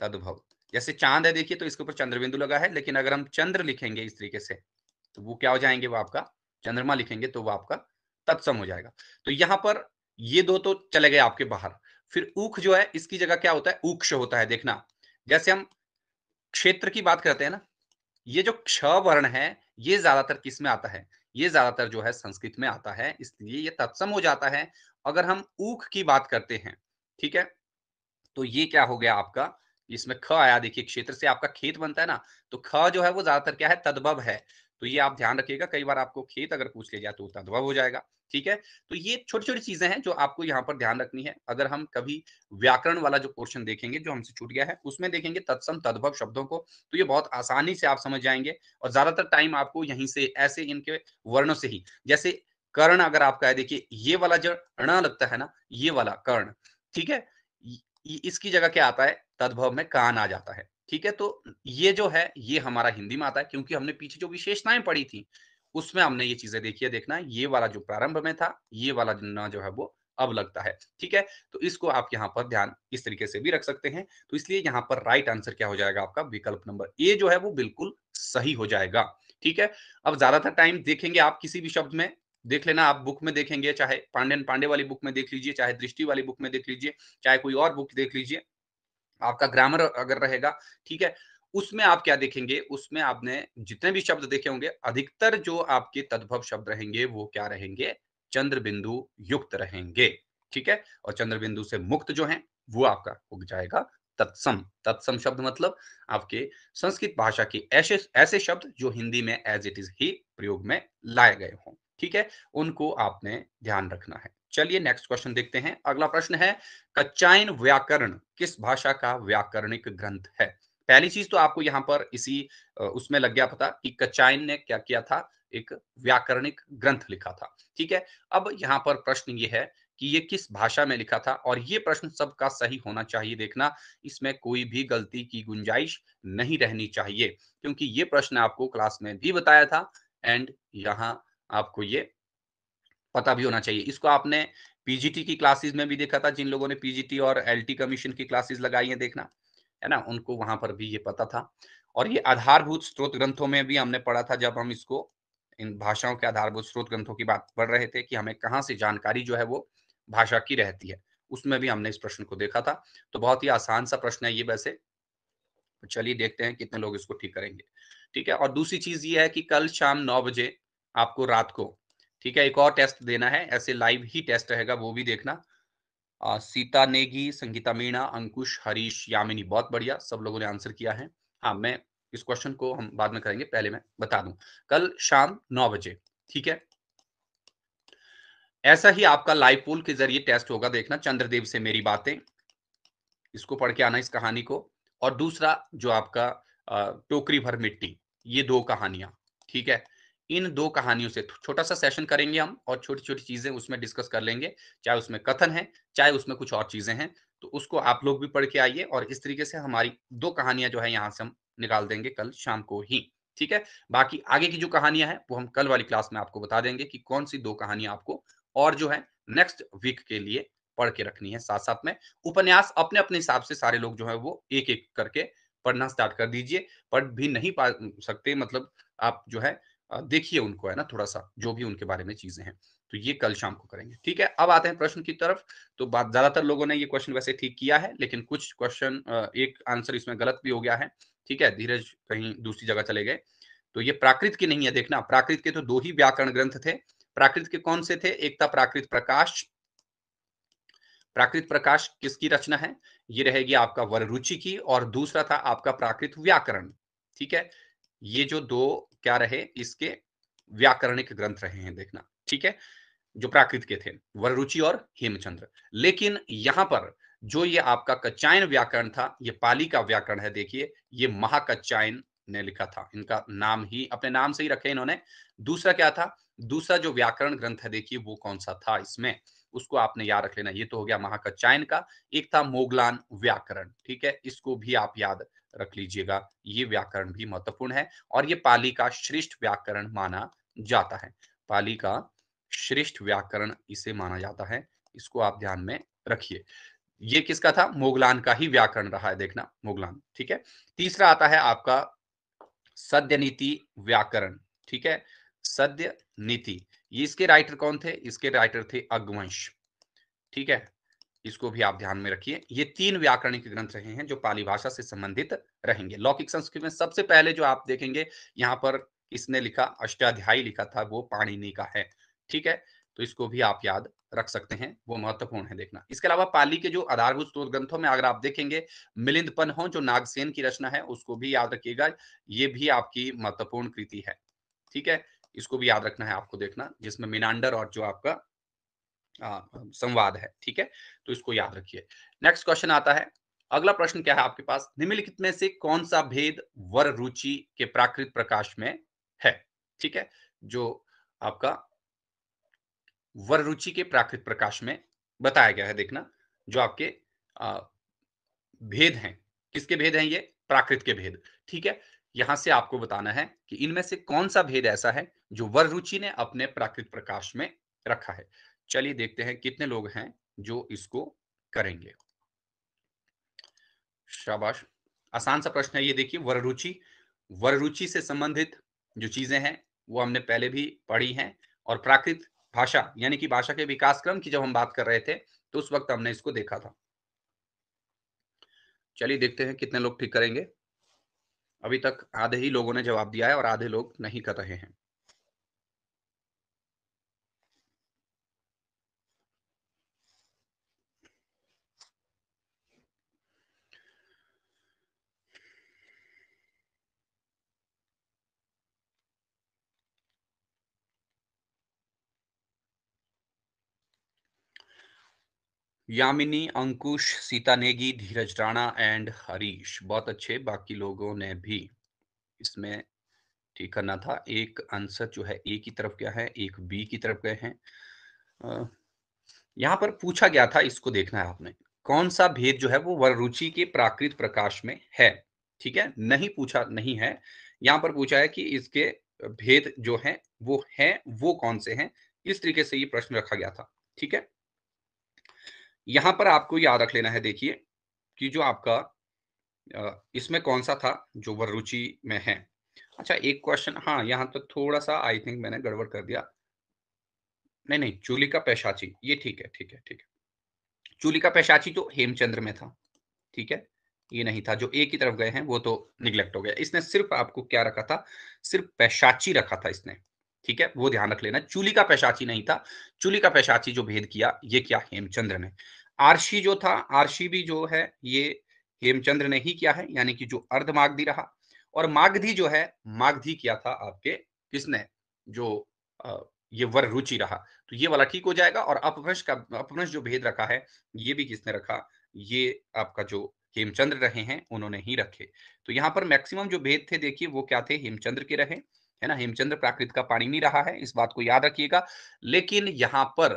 तदभव जैसे चांद है देखिए तो इसके ऊपर चंद्रबिंदु लगा है लेकिन अगर हम चंद्र लिखेंगे इस तरीके से तो वो क्या हो जाएंगे वो आपका चंद्रमा लिखेंगे तो वो आपका तत्सम हो जाएगा तो यहाँ पर ये दो तो चले गए आपके बाहर फिर ऊख जो है इसकी जगह क्या होता है ऊक्ष होता है देखना जैसे हम क्षेत्र की बात करते हैं ना ये जो क्ष वर्ण है ये ज्यादातर किस में आता है ये ज्यादातर जो है संस्कृत में आता है इसलिए ये तत्सम हो जाता है अगर हम ऊख की बात करते हैं ठीक है तो ये क्या हो गया आपका जिसमें ख आया देखिए क्षेत्र से आपका खेत बनता है ना तो ख जो है वो ज्यादातर क्या है तद्भव है तो ये आप ध्यान रखिएगा कई बार आपको खेत अगर पूछ लिया जाए तो तद्भव हो जाएगा ठीक है तो ये छोटी छोटी चीजें हैं जो आपको यहाँ पर ध्यान रखनी है अगर हम कभी व्याकरण वाला जो पोर्शन देखेंगे जो हमसे छूट गया है उसमें देखेंगे तत्सम तद्भव शब्दों को तो ये बहुत आसानी से आप समझ जाएंगे और ज्यादातर टाइम आपको यहीं से ऐसे इनके वर्णों से ही जैसे कर्ण अगर आपका है देखिए ये वाला जो ण लगता है ना ये वाला कर्ण ठीक है इसकी जगह क्या आता है तद्भव में कान आ जाता है ठीक है तो ये जो है ये हमारा हिंदी में आता है क्योंकि हमने पीछे जो विशेषताएं पढ़ी थी उसमें हमने ये चीजें देखी है देखना ये वाला जो प्रारंभ में था ये वाला जो है वो अब लगता है ठीक है तो इसको आप यहाँ पर ध्यान इस तरीके से भी रख सकते हैं तो इसलिए यहाँ पर राइट आंसर क्या हो जाएगा आपका विकल्प नंबर ए जो है वो बिल्कुल सही हो जाएगा ठीक है अब ज्यादातर टाइम देखेंगे आप किसी भी शब्द में देख लेना आप बुक में देखेंगे चाहे पांडेन पांडे वाली बुक में देख लीजिए चाहे दृष्टि वाली बुक में देख लीजिए चाहे कोई और बुक देख लीजिए आपका ग्रामर अगर रहेगा ठीक है उसमें आप क्या देखेंगे उसमें आपने जितने भी शब्द देखे होंगे अधिकतर जो आपके तद्भव शब्द रहेंगे वो क्या रहेंगे चंद्र बिंदु युक्त रहेंगे ठीक है और चंद्र बिंदु से मुक्त जो है वो आपका उग जाएगा तत्सम तत्सम शब्द मतलब आपके संस्कृत भाषा के ऐसे ऐसे शब्द जो हिंदी में एज इट इज ही प्रयोग में लाए गए हों ठीक है उनको आपने ध्यान रखना है चलिए नेक्स्ट क्वेश्चन देखते हैं अगला प्रश्न है कच्चायन व्याकरण किस भाषा का व्याकरणिक ग्रंथ है पहली चीज तो आपको यहाँ पर इसी उसमें लग गया पता कि कच्चायन ने क्या किया था एक व्याकरणिक ग्रंथ लिखा था ठीक है अब यहाँ पर प्रश्न ये है कि ये किस भाषा में लिखा था और ये प्रश्न सबका सही होना चाहिए देखना इसमें कोई भी गलती की गुंजाइश नहीं रहनी चाहिए क्योंकि ये प्रश्न आपको क्लास में भी बताया था एंड यहाँ आपको ये पता भी होना चाहिए इसको आपने पीजीटी की क्लासेस में भी देखा था जिन लोगों ने पीजीटी और एलटी कमीशन की क्लासेस लगाई है देखना है ना उनको वहां पर भी ये पता था और ये आधारभूत स्रोत ग्रंथों में भी हमने पढ़ा था जब हम इसको इन भाषाओं के आधारभूत स्रोत ग्रंथों की बात पढ़ रहे थे कि हमें कहाँ से जानकारी जो है वो भाषा की रहती है उसमें भी हमने इस प्रश्न को देखा था तो बहुत ही आसान सा प्रश्न है ये वैसे तो चलिए देखते हैं कितने लोग इसको ठीक करेंगे ठीक है और दूसरी चीज ये है कि कल शाम नौ बजे आपको रात को ठीक है एक और टेस्ट देना है ऐसे लाइव ही टेस्ट रहेगा वो भी देखना आ, सीता नेगी संगीता मीणा अंकुश हरीश यामिनी बहुत बढ़िया सब लोगों ने आंसर किया है हाँ मैं इस क्वेश्चन को हम बाद में करेंगे पहले मैं बता दूं कल शाम नौ बजे ठीक है ऐसा ही आपका लाइव पोल के जरिए टेस्ट होगा देखना चंद्रदेव से मेरी बातें इसको पढ़ के आना इस कहानी को और दूसरा जो आपका टोकरी भर मिट्टी ये दो कहानियां ठीक है इन दो कहानियों से छोटा सा सेशन करेंगे हम और छोटी छोटी चीजें उसमें डिस्कस कर लेंगे चाहे उसमें कथन है चाहे उसमें कुछ और चीजें हैं तो उसको आप लोग भी पढ़ के आइए और इस तरीके से हमारी दो कहानियां जो है यहाँ से हम निकाल देंगे कल शाम को ही ठीक है बाकी आगे की जो कहानियां हैं वो हम कल वाली क्लास में आपको बता देंगे कि कौन सी दो कहानियां आपको और जो है नेक्स्ट वीक के लिए पढ़ के रखनी है साथ साथ में उपन्यास अपने अपने हिसाब से सारे लोग जो है वो एक एक करके पढ़ना स्टार्ट कर दीजिए पढ़ भी नहीं पा सकते मतलब आप जो है देखिए उनको है ना थोड़ा सा जो भी उनके बारे में चीजें हैं तो ये कल शाम को करेंगे ठीक है अब आते हैं प्रश्न की तरफ तो बात ज्यादातर लोगों ने ये क्वेश्चन वैसे ठीक किया है लेकिन कुछ क्वेश्चन एक आंसर इसमें गलत भी हो गया है ठीक है धीरज कहीं दूसरी जगह चले गए तो ये प्राकृत के नहीं है देखना प्राकृत के तो दो ही व्याकरण ग्रंथ थे प्राकृत के कौन से थे एक था प्राकृत प्रकाश प्राकृत प्रकाश किसकी रचना है ये रहेगी आपका वररुचि की और दूसरा था आपका प्राकृत व्याकरण ठीक है ये जो दो क्या रहे इसके व्याकरणिक ग्रंथ रहे हैं देखना ठीक है जो प्राकृत के थे वरुचि और हेमचंद्र लेकिन यहां पर जो ये आपका कच्चायन व्याकरण था ये पाली का व्याकरण है देखिए ये महाकच्चायन ने लिखा था इनका नाम ही अपने नाम से ही रखे इन्होंने दूसरा क्या था दूसरा जो व्याकरण ग्रंथ है देखिए वो कौन सा था इसमें उसको आपने याद रख लेना ये तो हो गया महाकच्चायन का एक था मोगलान व्याकरण ठीक है इसको भी आप याद रख लीजिएगा ये व्याकरण भी महत्वपूर्ण है और ये पाली का श्रेष्ठ व्याकरण माना जाता है पाली का श्रेष्ठ व्याकरण इसे माना जाता है इसको आप ध्यान में रखिए ये किसका था मोगलान का ही व्याकरण रहा है देखना मोगलान ठीक है तीसरा आता है आपका सद्य नीति व्याकरण ठीक है सद्य नीति ये इसके राइटर कौन थे इसके राइटर थे अग्वंश ठीक है इसको भी आप ध्यान में रखिए ये तीन व्याकरणिक ग्रंथ रहे हैं जो पाली भाषा से संबंधित रहेंगे लौकिक संस्कृत में सबसे पहले जो आप देखेंगे यहाँ पर इसने लिखा अष्टाध्यायी लिखा था वो पाणिनि का है ठीक है तो इसको भी आप याद रख सकते हैं वो महत्वपूर्ण है देखना इसके अलावा पाली के जो आधारभूत स्रोत ग्रंथों में अगर आप देखेंगे मिलिंद हो जो नागसेन की रचना है उसको भी याद रखिएगा ये भी आपकी महत्वपूर्ण कृति है ठीक है इसको भी याद रखना है आपको देखना जिसमें मिनांडर और जो आपका हाँ, संवाद है ठीक है तो इसको याद रखिए नेक्स्ट क्वेश्चन आता है अगला प्रश्न क्या है आपके पास निम्नलिखित में से कौन सा भेद वर रुचि के प्राकृत प्रकाश में है ठीक है जो आपका वर रुचि के प्राकृत प्रकाश में बताया गया है देखना जो आपके आ, भेद हैं किसके भेद हैं ये प्राकृत के भेद ठीक है यहां से आपको बताना है कि इनमें से कौन सा भेद ऐसा है जो वर रुचि ने अपने प्राकृत प्रकाश में रखा है चलिए देखते हैं कितने लोग हैं जो इसको करेंगे शाबाश आसान सा प्रश्न है ये देखिए वररुचि वररुचि से संबंधित जो चीजें हैं वो हमने पहले भी पढ़ी हैं और प्राकृत भाषा यानी कि भाषा के विकास क्रम की जब हम बात कर रहे थे तो उस वक्त हमने इसको देखा था चलिए देखते हैं कितने लोग ठीक करेंगे अभी तक आधे ही लोगों ने जवाब दिया है और आधे लोग नहीं कर रहे हैं यामिनी अंकुश सीता नेगी धीरज राणा एंड हरीश बहुत अच्छे बाकी लोगों ने भी इसमें ठीक करना था एक आंसर जो है ए की तरफ गया है एक बी की तरफ गए हैं यहाँ पर पूछा गया था इसको देखना है आपने कौन सा भेद जो है वो वरुचि के प्राकृत प्रकाश में है ठीक है नहीं पूछा नहीं है यहाँ पर पूछा है कि इसके भेद जो है वो है वो कौन से हैं इस तरीके से ये प्रश्न रखा गया था ठीक है यहां पर आपको याद रख लेना है देखिए कि जो आपका इसमें कौन सा था जो वरुचि में है अच्छा एक क्वेश्चन हाँ यहाँ तो थोड़ा सा आई थिंक मैंने गड़बड़ कर दिया नहीं नहीं चूली का पैशाची ये ठीक है ठीक है ठीक है चूली का पैशाची तो हेमचंद्र में था ठीक है ये नहीं था जो ए की तरफ गए हैं वो तो निग्लेक्ट हो गया इसने सिर्फ आपको क्या रखा था सिर्फ पैशाची रखा था इसने ठीक है वो ध्यान रख लेना चूली का पैशाची नहीं था चूली का पैशाची जो भेद किया ये क्या हेमचंद्र ने आरशी जो था आरशी भी जो है ये हेमचंद्र ने ही किया है यानी कि जो अर्धमागधी रहा और मागधी जो है मागधी किया था आपके किसने जो ये वर रुचि रहा तो ये वाला ठीक हो जाएगा और अपभ्रंश का अपभ्रंश जो भेद रखा है ये भी किसने रखा ये आपका जो हेमचंद्र रहे हैं उन्होंने ही रखे तो यहाँ पर मैक्सिमम जो भेद थे देखिए वो क्या थे हेमचंद्र के रहे है ना हेमचंद्र प्राकृत का पानी नहीं रहा है इस बात को याद रखिएगा लेकिन यहाँ पर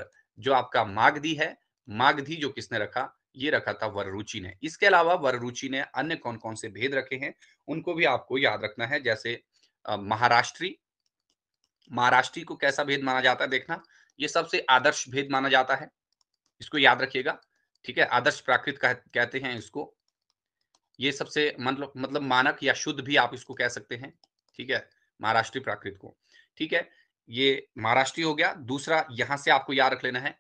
जो आपका मागधी है मागधी जो किसने रखा ये रखा था वररुचि ने इसके अलावा वररुचि ने अन्य कौन कौन से भेद रखे हैं उनको भी आपको याद रखना है जैसे महाराष्ट्री महाराष्ट्री को कैसा भेद माना जाता है देखना ये सबसे आदर्श भेद माना जाता है इसको याद रखिएगा ठीक है आदर्श प्राकृत कह, कहते हैं इसको ये सबसे मतलब मतलब मानक या शुद्ध भी आप इसको कह सकते हैं ठीक है महाराष्ट्रीय प्राकृत को ठीक है ये महाराष्ट्रीय हो गया दूसरा यहां से आपको याद रख लेना है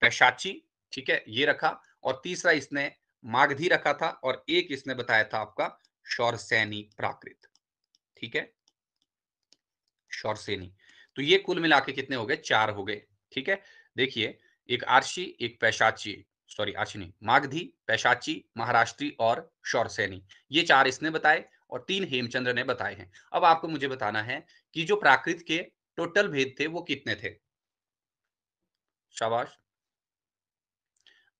पैशाची ठीक है ये रखा और तीसरा इसने माघधी रखा था और एक इसने बताया था आपका शौरसैनी प्राकृत ठीक है शौरसेनी तो ये कुल मिला के कितने हो गए चार हो गए ठीक है देखिए एक आर्शी एक पैशाची सॉरी आर्शी नहीं माघधी पैशाची महाराष्ट्री और शौरसैनी ये चार इसने बताए और तीन हेमचंद्र ने बताए हैं अब आपको मुझे बताना है कि जो प्राकृत के टोटल भेद थे वो कितने थे शाबाश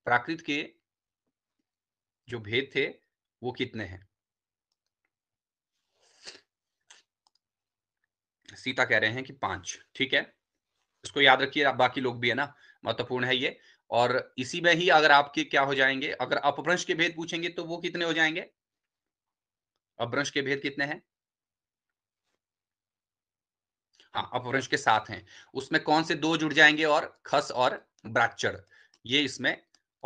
प्राकृत के जो भेद थे वो कितने हैं सीता कह रहे हैं कि पांच ठीक है इसको याद रखिए आप बाकी लोग भी है ना महत्वपूर्ण है ये और इसी में ही अगर आपके क्या हो जाएंगे अगर अपभ्रंश के भेद पूछेंगे तो वो कितने हो जाएंगे अपभ्रंश के भेद कितने हैं हाँ अपभ्रंश के साथ हैं उसमें कौन से दो जुड़ जाएंगे और खस और ब्राक्चर ये इसमें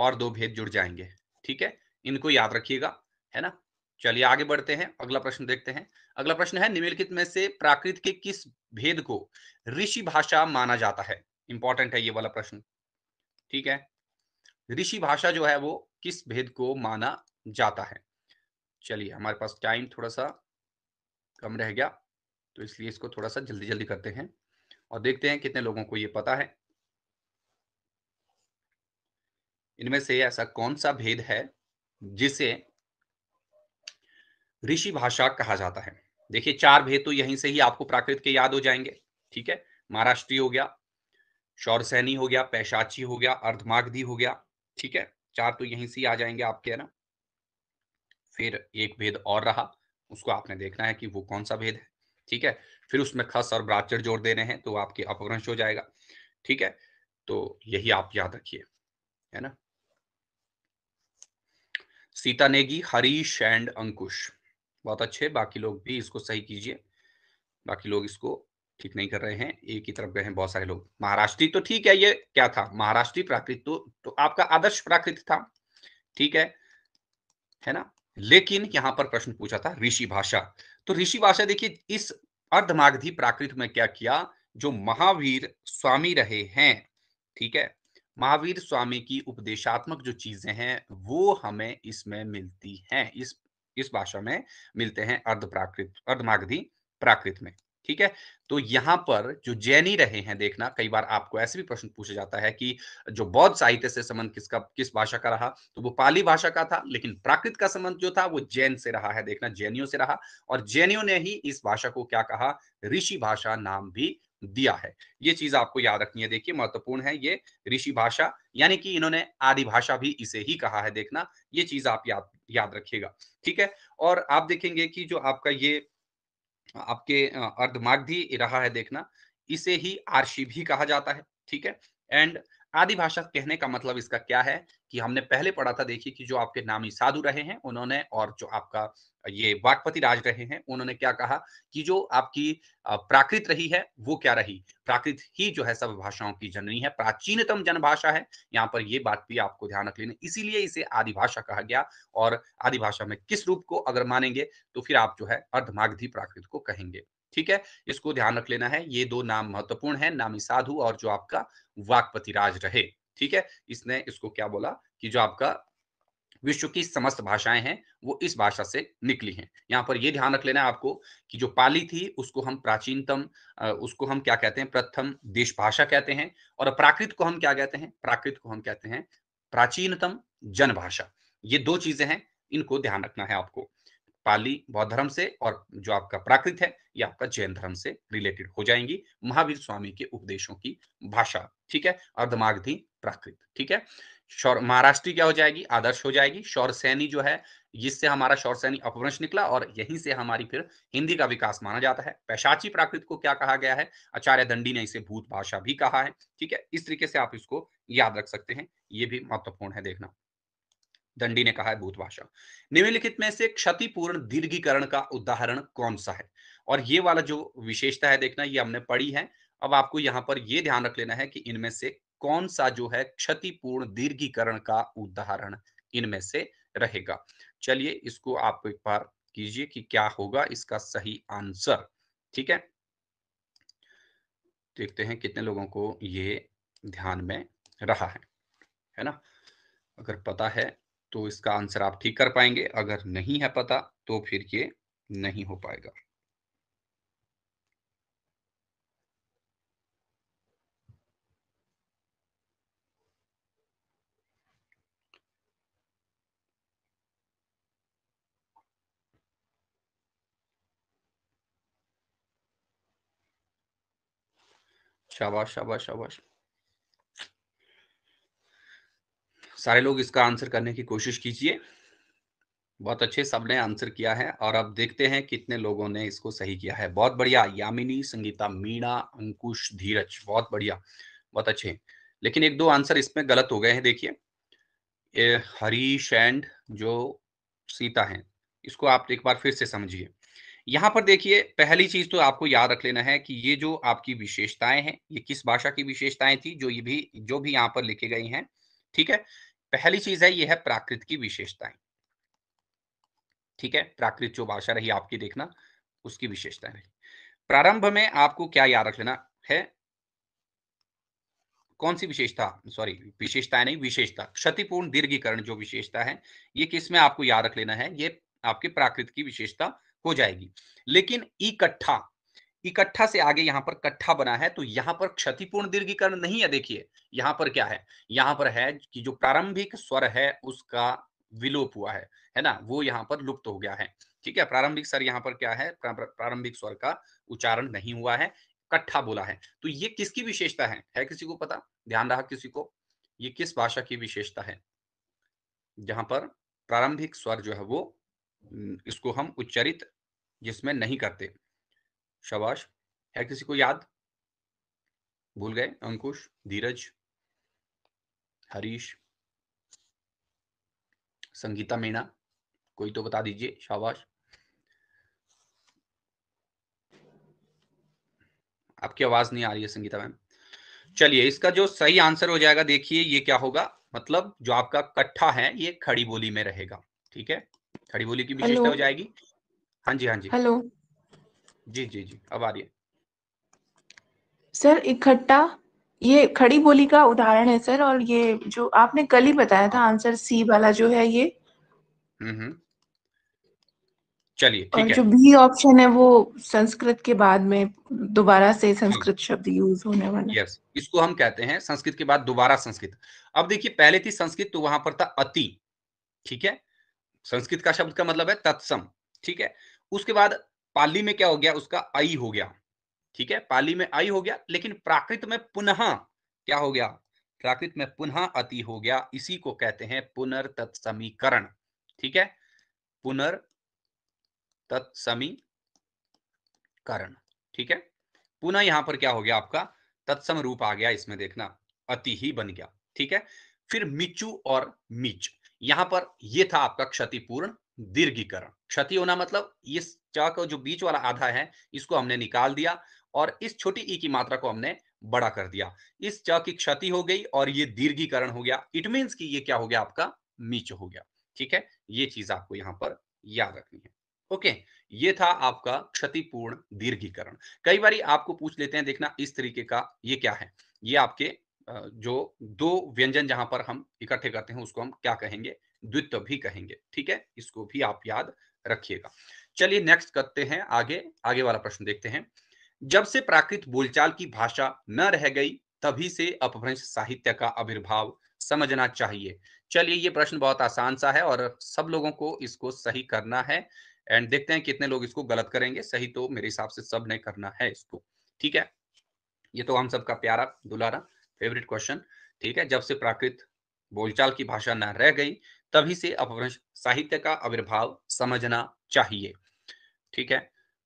और दो भेद जुड़ जाएंगे ठीक है इनको याद रखिएगा है ना चलिए आगे बढ़ते हैं अगला प्रश्न देखते हैं अगला प्रश्न है निम्नलिखित में से प्राकृत के किस भेद को ऋषि भाषा माना जाता है इंपॉर्टेंट है ये वाला प्रश्न ठीक है ऋषि भाषा जो है वो किस भेद को माना जाता है चलिए हमारे पास टाइम थोड़ा सा कम रह गया तो इसलिए इसको थोड़ा सा जल्दी जल्दी करते हैं और देखते हैं कितने लोगों को ये पता है इनमें से ऐसा कौन सा भेद है जिसे ऋषि भाषा कहा जाता है देखिए चार भेद तो यहीं से ही आपको प्राकृत के याद हो जाएंगे ठीक है महाराष्ट्रीय हो गया शौरसैनी हो गया पैशाची हो गया अर्धमागधी हो गया ठीक है चार तो यहीं से ही आ जाएंगे आपके है ना फिर एक भेद और रहा उसको आपने देखना है कि वो कौन सा भेद है ठीक है फिर उसमें खस और ब्राचर जोड़ देने हैं तो आपके अपभ्रंश हो जाएगा ठीक है तो यही आप याद रखिए है ना सीता नेगी हरीश एंड अंकुश बहुत अच्छे बाकी लोग भी इसको सही कीजिए बाकी लोग इसको ठीक नहीं कर रहे हैं एक ही तरफ गए हैं बहुत सारे लोग महाराष्ट्री तो ठीक है ये क्या था महाराष्ट्री प्राकृत तो, तो आपका आदर्श प्राकृत था ठीक है है ना लेकिन यहां पर प्रश्न पूछा था ऋषि भाषा तो ऋषि भाषा देखिए इस अर्धमागधी प्राकृत में क्या किया जो महावीर स्वामी रहे हैं ठीक है महावीर स्वामी की उपदेशात्मक जो चीजें हैं वो हमें इसमें मिलती हैं इस इस भाषा में मिलते हैं अर्ध प्राकृत अर्धमागधी प्राकृत में ठीक है तो यहां पर जो जैनी रहे हैं देखना कई बार आपको ऐसे भी प्रश्न पूछा जाता है कि जो बौद्ध साहित्य से संबंध किसका किस भाषा का रहा तो वो पाली भाषा का था लेकिन प्राकृत का संबंध जो था वो जैन से रहा है देखना जैनियों से रहा और जैनियों ने ही इस भाषा को क्या कहा ऋषि भाषा नाम भी दिया है ये चीज आपको याद रखनी है देखिए महत्वपूर्ण है ये ऋषि भाषा यानी कि इन्होंने आदि भाषा भी इसे ही कहा है देखना ये चीज आप याद याद रखिएगा ठीक है और आप देखेंगे कि जो आपका ये आपके अर्धमाग्धी रहा है देखना इसे ही भी कहा जाता है ठीक है एंड आदि भाषा कहने का मतलब इसका क्या है कि हमने पहले पढ़ा था देखिए कि जो आपके नामी साधु रहे हैं उन्होंने और जो आपका ये वाकपति राज रहे हैं उन्होंने क्या कहा कि जो आपकी प्राकृत रही है वो क्या रही प्राकृत ही जो है सब भाषाओं की जननी है प्राचीनतम जनभाषा है यहाँ पर ये बात भी आपको ध्यान रख लेना इसीलिए इसे आदि भाषा कहा गया और आदि भाषा में किस रूप को अगर मानेंगे तो फिर आप जो है अर्धमागधी प्राकृत को कहेंगे ठीक है इसको ध्यान रख लेना है ये दो नाम महत्वपूर्ण है नामी साधु और जो आपका वाकपति राज रहे ठीक है इसने इसको क्या बोला कि जो आपका विश्व की समस्त भाषाएं हैं वो इस भाषा से निकली हैं यहाँ पर यह ध्यान रख लेना है आपको कि जो पाली थी उसको हम प्राचीनतम उसको हम क्या कहते हैं प्रथम देश भाषा कहते हैं और प्राकृत को हम क्या कहते हैं प्राकृत को हम कहते हैं प्राचीनतम जनभाषा ये दो चीजें हैं इनको ध्यान रखना है आपको पाली बौद्ध धर्म से और जो आपका प्राकृत है ये आपका जैन धर्म से रिलेटेड हो जाएंगी महावीर स्वामी के उपदेशों की भाषा ठीक है अर्धमागधी प्राकृत ठीक है महाराष्ट्री क्या हो जाएगी आदर्श हो जाएगी सैनी जो है जिससे हमारा शौर सैनी अपभ्रंश निकला और यहीं से हमारी फिर हिंदी का विकास माना जाता है पैशाची प्राकृत को क्या कहा गया है आचार्य दंडी ने इसे भूत भाषा भी कहा है ठीक है इस तरीके से आप इसको याद रख सकते हैं ये भी महत्वपूर्ण है देखना दंडी ने कहा है भूत भाषण निम्नलिखित में से क्षतिपूर्ण दीर्घीकरण का उदाहरण कौन सा है और ये वाला जो विशेषता है देखना ये हमने पढ़ी है अब आपको यहाँ पर यह ध्यान रख लेना है कि इनमें से कौन सा जो है क्षतिपूर्ण दीर्घीकरण का उदाहरण इनमें से रहेगा चलिए इसको आप एक बार कीजिए कि क्या होगा इसका सही आंसर ठीक है देखते हैं कितने लोगों को ये ध्यान में रहा है है ना अगर पता है तो इसका आंसर आप ठीक कर पाएंगे अगर नहीं है पता तो फिर ये नहीं हो पाएगा शाबाश शाबाश शाबाश सारे लोग इसका आंसर करने की कोशिश कीजिए बहुत अच्छे सबने आंसर किया है और अब देखते हैं कितने लोगों ने इसको सही किया है बहुत बढ़िया यामिनी संगीता मीणा अंकुश धीरज बहुत बढ़िया बहुत अच्छे लेकिन एक दो आंसर इसमें गलत हो गए हैं देखिए हरीश एंड जो सीता है इसको आप एक बार फिर से समझिए यहाँ पर देखिए पहली चीज तो आपको याद रख लेना है कि ये जो आपकी विशेषताएं हैं ये किस भाषा की विशेषताएं थी जो ये भी जो भी यहाँ पर लिखे गई हैं ठीक है पहली चीज है ये है प्राकृत की विशेषताएं ठीक है प्राकृत जो भाषा रही आपकी देखना उसकी विशेषताएं रही प्रारंभ में आपको क्या याद रखना है कौन सी विशेषता सॉरी विशेषता नहीं विशेषता क्षतिपूर्ण दीर्घीकरण जो विशेषता है ये किस में आपको याद रख लेना है ये आपके प्राकृत की विशेषता हो जाएगी लेकिन इकट्ठा इकट्ठा से आगे यहां पर कट्ठा बना है तो यहां पर क्षतिपूर्ण दीर्घीकरण नहीं है देखिए यहां पर क्या है यहां पर है कि जो प्रारंभिक स्वर है उसका विलोप हुआ है है ना वो यहाँ पर लुप्त हो गया है ठीक है प्रारंभिक स्वर यहाँ पर क्या है प्रारंभिक स्वर का उच्चारण नहीं हुआ है कट्ठा बोला है तो ये किसकी विशेषता है है किसी को पता ध्यान रहा किसी को ये किस भाषा की विशेषता है जहां पर प्रारंभिक स्वर जो है वो इसको हम उच्चरित जिसमें नहीं करते शाबाश है किसी को याद भूल गए अंकुश धीरज हरीश संगीता मीणा कोई तो बता दीजिए शाबाश आपकी आवाज नहीं आ रही है संगीता मैम चलिए इसका जो सही आंसर हो जाएगा देखिए ये क्या होगा मतलब जो आपका कट्ठा है ये खड़ी बोली में रहेगा ठीक है खड़ी बोली की विशेषता हो जाएगी हाँ जी हाँ जी हेलो जी जी जी अब आ रही है सर इकट्ठा ये खड़ी बोली का उदाहरण है सर और ये जो आपने कल ही बताया था आंसर सी वाला जो है ये हम्म, हम्म। चलिए ठीक है जो बी ऑप्शन है वो संस्कृत के बाद में दोबारा से हम्म। संस्कृत शब्द यूज होने वाला यस इसको हम कहते हैं संस्कृत के बाद दोबारा संस्कृत अब देखिए पहले थी संस्कृत तो वहां पर था अति ठीक है संस्कृत का शब्द का मतलब है तत्सम ठीक है उसके बाद पाली में क्या हो गया उसका आई हो गया ठीक है पाली में आई हो गया लेकिन प्राकृत में पुनः क्या हो गया प्राकृत में पुनः अति हो गया इसी को कहते हैं पुनर्तत्समीकरण ठीक है पुनर्तत्समीकरण ठीक है पुनः यहां पर क्या हो गया आपका तत्सम रूप आ गया इसमें देखना अति ही बन गया ठीक है फिर मिचू और मिच यहां पर यह था आपका क्षतिपूर्ण दीर्घीकरण क्षति होना मतलब ये च का जो बीच वाला आधा है इसको हमने निकाल दिया और इस छोटी ई e की मात्रा को हमने बड़ा कर दिया इस च की क्षति हो गई और ये दीर्घीकरण हो गया इट मीन कि ये क्या हो गया आपका मीच हो गया ठीक है ये चीज आपको यहाँ पर याद रखनी है ओके okay, ये था आपका क्षतिपूर्ण दीर्घीकरण कई बार आपको पूछ लेते हैं देखना इस तरीके का ये क्या है ये आपके जो दो व्यंजन जहां पर हम इकट्ठे करते हैं उसको हम क्या कहेंगे द्वित्व भी कहेंगे ठीक है इसको भी आप याद रखिएगा चलिए नेक्स्ट करते हैं आगे आगे वाला प्रश्न देखते हैं जब से प्राकृत बोलचाल की भाषा न रह गई तभी से अपभ्रंश साहित्य का आविर्भाव समझना चाहिए चलिए ये प्रश्न बहुत आसान सा है और सब लोगों को इसको सही करना है एंड देखते हैं कितने लोग इसको गलत करेंगे सही तो मेरे हिसाब से सब ने करना है इसको ठीक है ये तो हम सबका प्यारा दुलारा फेवरेट क्वेश्चन ठीक है जब से प्राकृत बोलचाल की भाषा न रह गई तभी से अपभ्रंश साहित्य का आविर्भाव समझना चाहिए ठीक है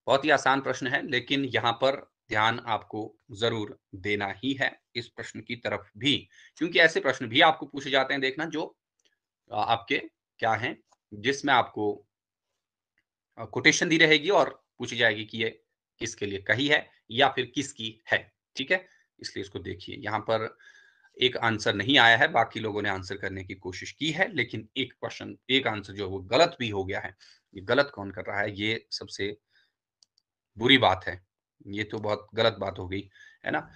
बहुत ही आसान प्रश्न है लेकिन यहाँ पर ध्यान आपको जरूर देना ही है इस प्रश्न की तरफ भी क्योंकि ऐसे प्रश्न भी आपको पूछे जाते हैं देखना जो आपके क्या है जिसमें आपको कोटेशन दी रहेगी और पूछी जाएगी कि ये किसके लिए कही है या फिर किसकी है ठीक है इसलिए इसको देखिए यहाँ पर एक आंसर नहीं आया है बाकी लोगों ने आंसर करने की कोशिश की है लेकिन एक क्वेश्चन एक आंसर जो है वो गलत भी हो गया है ये गलत कौन कर रहा है ये सबसे बुरी बात है ये तो बहुत गलत बात हो गई है ना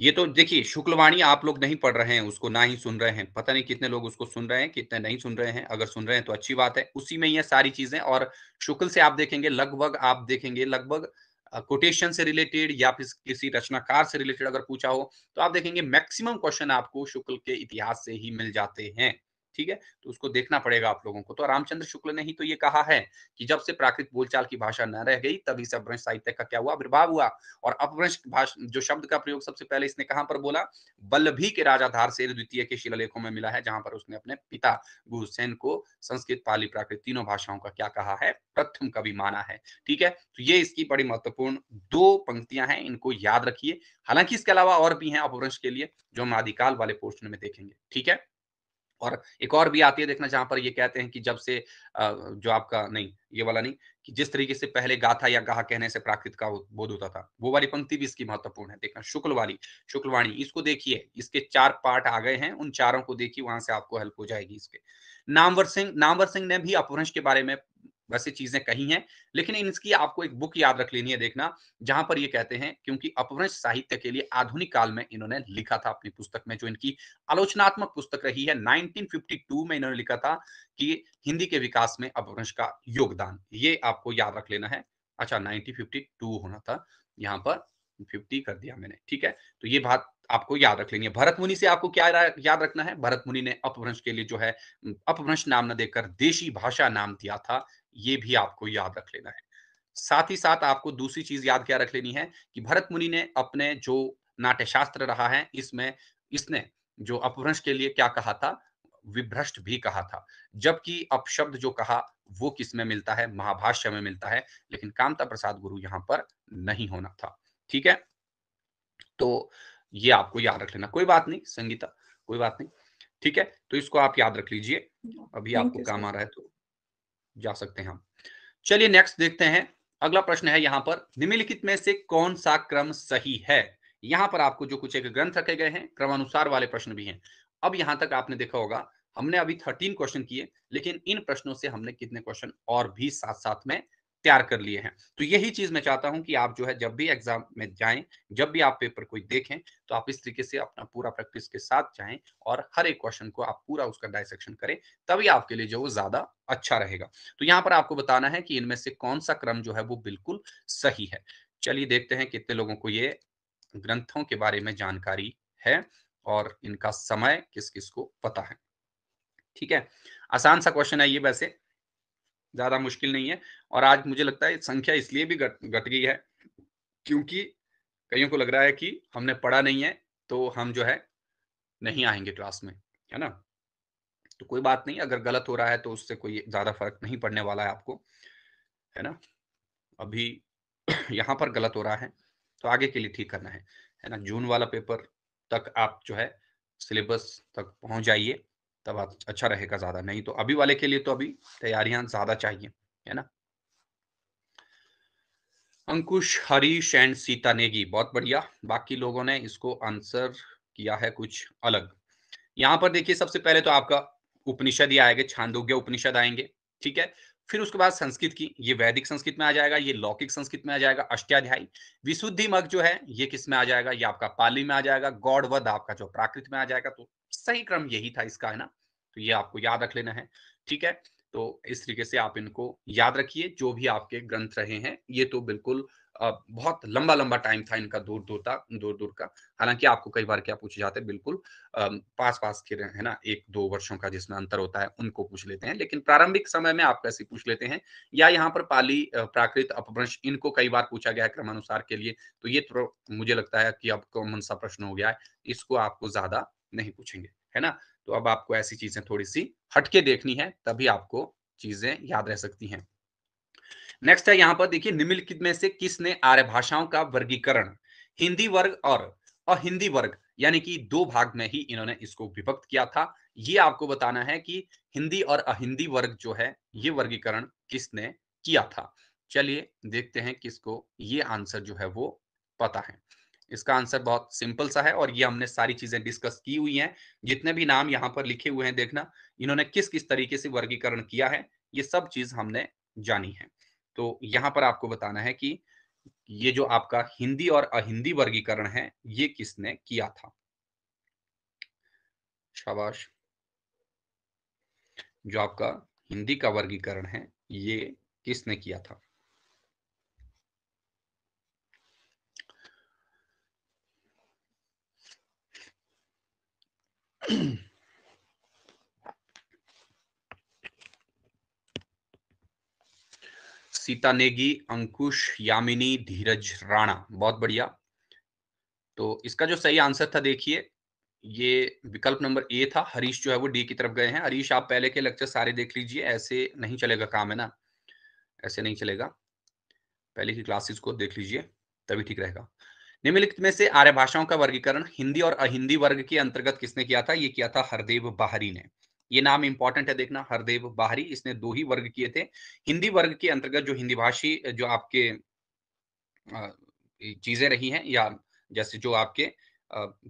ये तो देखिए शुक्लवाणी आप लोग नहीं पढ़ रहे हैं उसको ना ही सुन रहे हैं पता नहीं कितने लोग उसको सुन रहे हैं कितने नहीं सुन रहे हैं अगर सुन रहे हैं तो अच्छी बात है उसी में ये सारी चीजें और शुक्ल से आप देखेंगे लगभग आप देखेंगे लगभग कोटेशन से रिलेटेड या फिर किसी रचनाकार से रिलेटेड अगर पूछा हो तो आप देखेंगे मैक्सिमम क्वेश्चन आपको शुक्ल के इतिहास से ही मिल जाते हैं ठीक है तो उसको देखना पड़ेगा आप लोगों को तो रामचंद्र शुक्ल ने ही तो ये कहा है कि जब से प्राकृत बोलचाल की भाषा न रह गई तभी से अपभ्रंश साहित्य का क्या हुआ आविर्भाव हुआ और अपभ्रंश भाषा जो शब्द का प्रयोग सबसे पहले इसने कहां पर बोला बल्लभी के राजा धारसेन द्वितीय के शिलालेखों में मिला है जहां पर उसने अपने पिता गुरुसेन को संस्कृत पाली प्राकृत तीनों भाषाओं का क्या कहा है प्रथम कवि माना है ठीक है तो ये इसकी बड़ी महत्वपूर्ण दो पंक्तियां हैं इनको याद रखिए हालांकि इसके अलावा और भी हैं अपभ्रंश के लिए जो हम आदिकाल वाले पोर्शन में देखेंगे ठीक है और एक और भी आती है देखना जहां पर ये कहते हैं कि जब से जो आपका नहीं ये वाला नहीं कि जिस तरीके से पहले गाथा या गाह कहने से प्राकृत का बोध होता था वो वाली पंक्ति भी इसकी महत्वपूर्ण है देखना शुक्ल वाली शुक्लवाणी इसको देखिए इसके चार पार्ट आ गए हैं उन चारों को देखिए वहां से आपको हेल्प हो जाएगी इसके नामवर सिंह नामवर सिंह ने भी अपभ्रंश के बारे में वैसे चीजें कही हैं लेकिन इनकी आपको एक बुक याद रख लेनी है देखना जहां पर ये कहते हैं क्योंकि अपभ्रंश साहित्य के लिए आधुनिक काल में इन्होंने लिखा था अपनी पुस्तक में जो इनकी आलोचनात्मक पुस्तक रही है 1952 में इन्होंने लिखा था कि हिंदी के विकास में अपभ्रंश का योगदान ये आपको याद रख लेना है अच्छा नाइनटीन होना था यहाँ पर फिफ्टी कर दिया मैंने ठीक है तो ये बात आपको याद रख लेनी है भरत मुनि से आपको क्या याद रखना है भरत मुनि ने अपभ्रंश के लिए जो है अपभ्रंश नाम न देकर देशी भाषा नाम दिया था ये भी आपको याद रख लेना है साथ ही साथ आपको दूसरी चीज याद क्या रख लेनी है कि भरत मुनि ने अपने जो नाट्यशास्त्र रहा है इसमें इसने जो अपभ्रंश के लिए क्या कहा था विभ्रष्ट भी कहा था जबकि अपशब्द जो कहा वो किसमें मिलता है महाभाष्य में मिलता है लेकिन कामता प्रसाद गुरु यहां पर नहीं होना था ठीक है तो ये आपको याद रख लेना कोई बात नहीं संगीता कोई बात नहीं ठीक है तो इसको आप याद रख लीजिए अभी आपको काम आ रहा है तो जा सकते हैं हम चलिए नेक्स्ट देखते हैं अगला प्रश्न है यहाँ पर निम्नलिखित में से कौन सा क्रम सही है यहाँ पर आपको जो कुछ एक ग्रंथ रखे गए हैं क्रमानुसार वाले प्रश्न भी हैं अब यहाँ तक आपने देखा होगा हमने अभी थर्टीन क्वेश्चन किए लेकिन इन प्रश्नों से हमने कितने क्वेश्चन और भी साथ साथ में तैयार कर लिए हैं तो यही चीज मैं चाहता हूं कि आप जो है जब भी एग्जाम में जाएं जब भी आप पेपर कोई देखें तो आप इस तरीके से अपना पूरा प्रैक्टिस के साथ जाएं और हर एक क्वेश्चन को आप पूरा उसका डायसेक्शन करें तभी आपके लिए जो वो ज्यादा अच्छा रहेगा तो यहाँ पर आपको बताना है कि इनमें से कौन सा क्रम जो है वो बिल्कुल सही है चलिए देखते हैं कितने लोगों को ये ग्रंथों के बारे में जानकारी है और इनका समय किस किस को पता है ठीक है आसान सा क्वेश्चन है ये वैसे ज्यादा मुश्किल नहीं है और आज मुझे लगता है संख्या इसलिए भी घट गई है क्योंकि कईयों को लग रहा है कि हमने पढ़ा नहीं है तो हम जो है नहीं आएंगे क्लास में है ना तो कोई बात नहीं अगर गलत हो रहा है तो उससे कोई ज्यादा फर्क नहीं पड़ने वाला है आपको है ना अभी यहाँ पर गलत हो रहा है तो आगे के लिए ठीक करना है है ना जून वाला पेपर तक आप जो है सिलेबस तक पहुंच जाइए तब अच्छा रहेगा ज्यादा नहीं तो अभी वाले के लिए तो अभी तैयारियां ज्यादा चाहिए है ना अंकुश हरीश एंड सीता नेगी बहुत बढ़िया बाकी लोगों ने इसको आंसर किया है कुछ अलग यहां पर देखिए सबसे पहले तो आपका उपनिषद ही आएगा छांदोग्य उपनिषद आएंगे ठीक है फिर उसके बाद संस्कृत की ये वैदिक संस्कृत में आ जाएगा ये लौकिक संस्कृत में आ जाएगा अष्टाध्यायी विशुद्धि मग जो है ये किस में आ जाएगा ये आपका पाली में आ जाएगा गौड़वध आपका जो प्राकृत में आ जाएगा तो सही क्रम यही था इसका है ना तो ये आपको याद रख लेना है ठीक है तो इस तरीके से आप इनको याद रखिए जो भी आपके ग्रंथ रहे हैं ये तो बिल्कुल बहुत लंबा लंबा टाइम था इनका दूर दूर तक दूर दूर का हालांकि आपको कई बार क्या पूछे जाते हैं बिल्कुल पास पास के है ना एक दो वर्षों का जिसमें अंतर होता है उनको पूछ लेते हैं लेकिन प्रारंभिक समय में आप कैसे पूछ लेते हैं या यहाँ पर पाली प्राकृत अपभ्रंश इनको कई बार पूछा गया है क्रमानुसार के लिए तो ये तो मुझे लगता है कि अब कॉमन सा प्रश्न हो गया है इसको आपको ज्यादा नहीं पूछेंगे है ना तो अब आपको ऐसी चीजें थोड़ी सी हटके देखनी है तभी आपको चीजें याद रह सकती हैं नेक्स्ट है यहां पर देखिए निम्नलिखित में से किसने आर्य भाषाओं का वर्गीकरण हिंदी वर्ग और अहिंदी वर्ग यानी कि दो भाग में ही इन्होंने इसको विभक्त किया था ये आपको बताना है कि हिंदी और अहिंदी वर्ग जो है ये वर्गीकरण किसने किया था चलिए देखते हैं किसको ये आंसर जो है वो पता है इसका आंसर बहुत सिंपल सा है और ये हमने सारी चीजें डिस्कस की हुई हैं जितने भी नाम यहाँ पर लिखे हुए हैं देखना इन्होंने किस किस तरीके से वर्गीकरण किया है ये सब चीज हमने जानी है तो यहाँ पर आपको बताना है कि ये जो आपका हिंदी और अहिंदी वर्गीकरण है ये किसने किया था शाबाश जो आपका हिंदी का वर्गीकरण है ये किसने किया था सीता नेगी अंकुश यामिनी धीरज राणा बहुत बढ़िया तो इसका जो सही आंसर था देखिए ये विकल्प नंबर ए था हरीश जो है वो डी की तरफ गए हैं हरीश आप पहले के लेक्चर सारे देख लीजिए ऐसे नहीं चलेगा काम है ना ऐसे नहीं चलेगा पहले की क्लासेस को देख लीजिए तभी ठीक रहेगा निम्नलिखित में से आर्य भाषाओं का वर्गीकरण हिंदी और अहिंदी वर्ग के अंतर्गत किसने किया था ये किया था हरदेव बाहरी ने ये नाम इंपॉर्टेंट है देखना हरदेव बाहरी इसने दो ही वर्ग किए थे हिंदी वर्ग के अंतर्गत जो हिंदी भाषी जो आपके चीजें रही हैं या जैसे जो आपके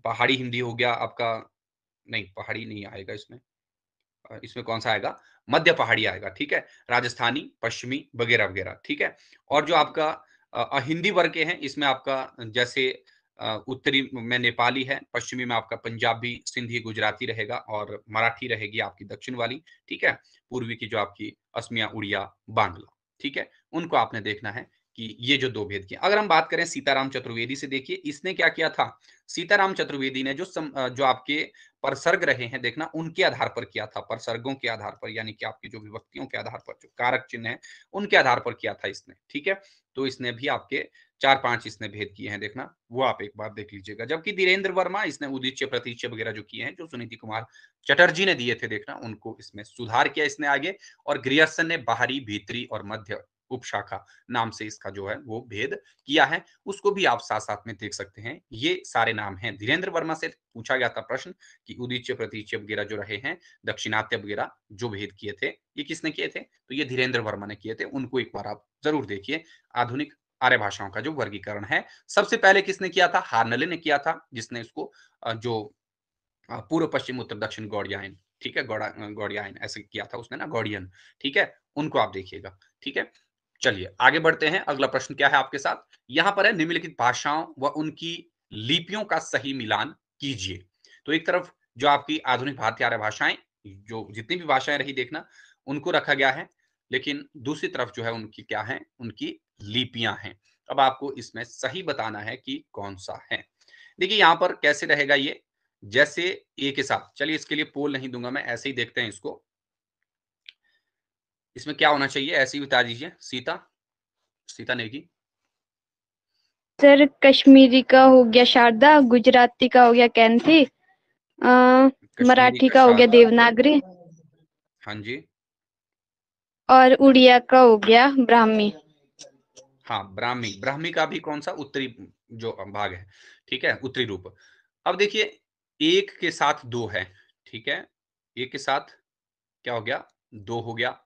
पहाड़ी हिंदी हो गया आपका नहीं पहाड़ी नहीं आएगा इसमें इसमें कौन सा आएगा मध्य पहाड़ी आएगा ठीक है राजस्थानी पश्चिमी वगैरह वगैरह ठीक है और जो आपका हिंदी वर्ग के हैं इसमें आपका जैसे उत्तरी में नेपाली है पश्चिमी में आपका पंजाबी सिंधी गुजराती रहेगा और मराठी रहेगी आपकी दक्षिण वाली ठीक है पूर्वी की जो आपकी असमिया उड़िया बांग्ला ठीक है उनको आपने देखना है कि ये जो दो भेद किए अगर हम बात करें सीताराम चतुर्वेदी से देखिए इसने क्या किया था सीताराम चतुर्वेदी ने जो सम, जो आपके परसर्ग रहे हैं देखना उनके आधार पर किया था परसर्गों के आधार पर यानी कि आपकी जो विभक्तियों के आधार पर जो कारक चिन्ह है उनके आधार पर किया था इसने ठीक है तो इसने भी आपके चार पांच इसने भेद किए हैं देखना वो आप एक बार देख लीजिएगा जबकि धीरेन्द्र वर्मा इसने उदिच्य प्रतीच्य वगैरह जो किए हैं जो सुनीति कुमार चटर्जी ने दिए थे देखना उनको इसमें सुधार किया इसने आगे और ग्रियर्सन ने बाहरी भीतरी और मध्य उपशाखा नाम से इसका जो है वो भेद किया है उसको भी आप साथ साथ में देख सकते हैं ये सारे नाम हैं धीरेन्द्र वर्मा से पूछा गया था प्रश्न कि उदीच्य प्रतीच्य वगैरह जो रहे हैं दक्षिणात्य वगैरह जो भेद किए थे ये किसने किए थे तो ये धीरेन्द्र वर्मा ने किए थे उनको एक बार आप जरूर देखिए आधुनिक आर्य भाषाओं का जो वर्गीकरण है सबसे पहले किसने किया था हार्नले ने किया था जिसने इसको जो पूर्व पश्चिम उत्तर दक्षिण गौड़ियान ठीक है गौड़ा गौड़ियान ऐसे किया था उसने ना गौड़ियन ठीक है उनको आप देखिएगा ठीक है चलिए आगे बढ़ते हैं अगला प्रश्न क्या है आपके साथ यहां पर है निम्नलिखित भाषाओं व उनकी लिपियों का सही मिलान कीजिए तो एक तरफ जो आपकी आधुनिक भारतीय आर्य भाषाएं जो जितनी भी भाषाएं रही देखना उनको रखा गया है लेकिन दूसरी तरफ जो है उनकी क्या है उनकी लिपियां हैं अब आपको इसमें सही बताना है कि कौन सा है देखिए यहां पर कैसे रहेगा ये जैसे ए के साथ चलिए इसके लिए पोल नहीं दूंगा मैं ऐसे ही देखते हैं इसको इसमें क्या होना चाहिए ऐसे ही बता दीजिए सीता सीता नेगी सर कश्मीरी का हो गया शारदा गुजराती का हो गया कैंथी मराठी का, का हो गया देवनागरी हाँ जी और उड़िया का हो गया ब्राह्मी हाँ ब्राह्मी ब्राह्मी का भी कौन सा उत्तरी जो भाग है ठीक है उत्तरी रूप अब देखिए एक के साथ दो है ठीक है एक के साथ क्या हो गया दो हो गया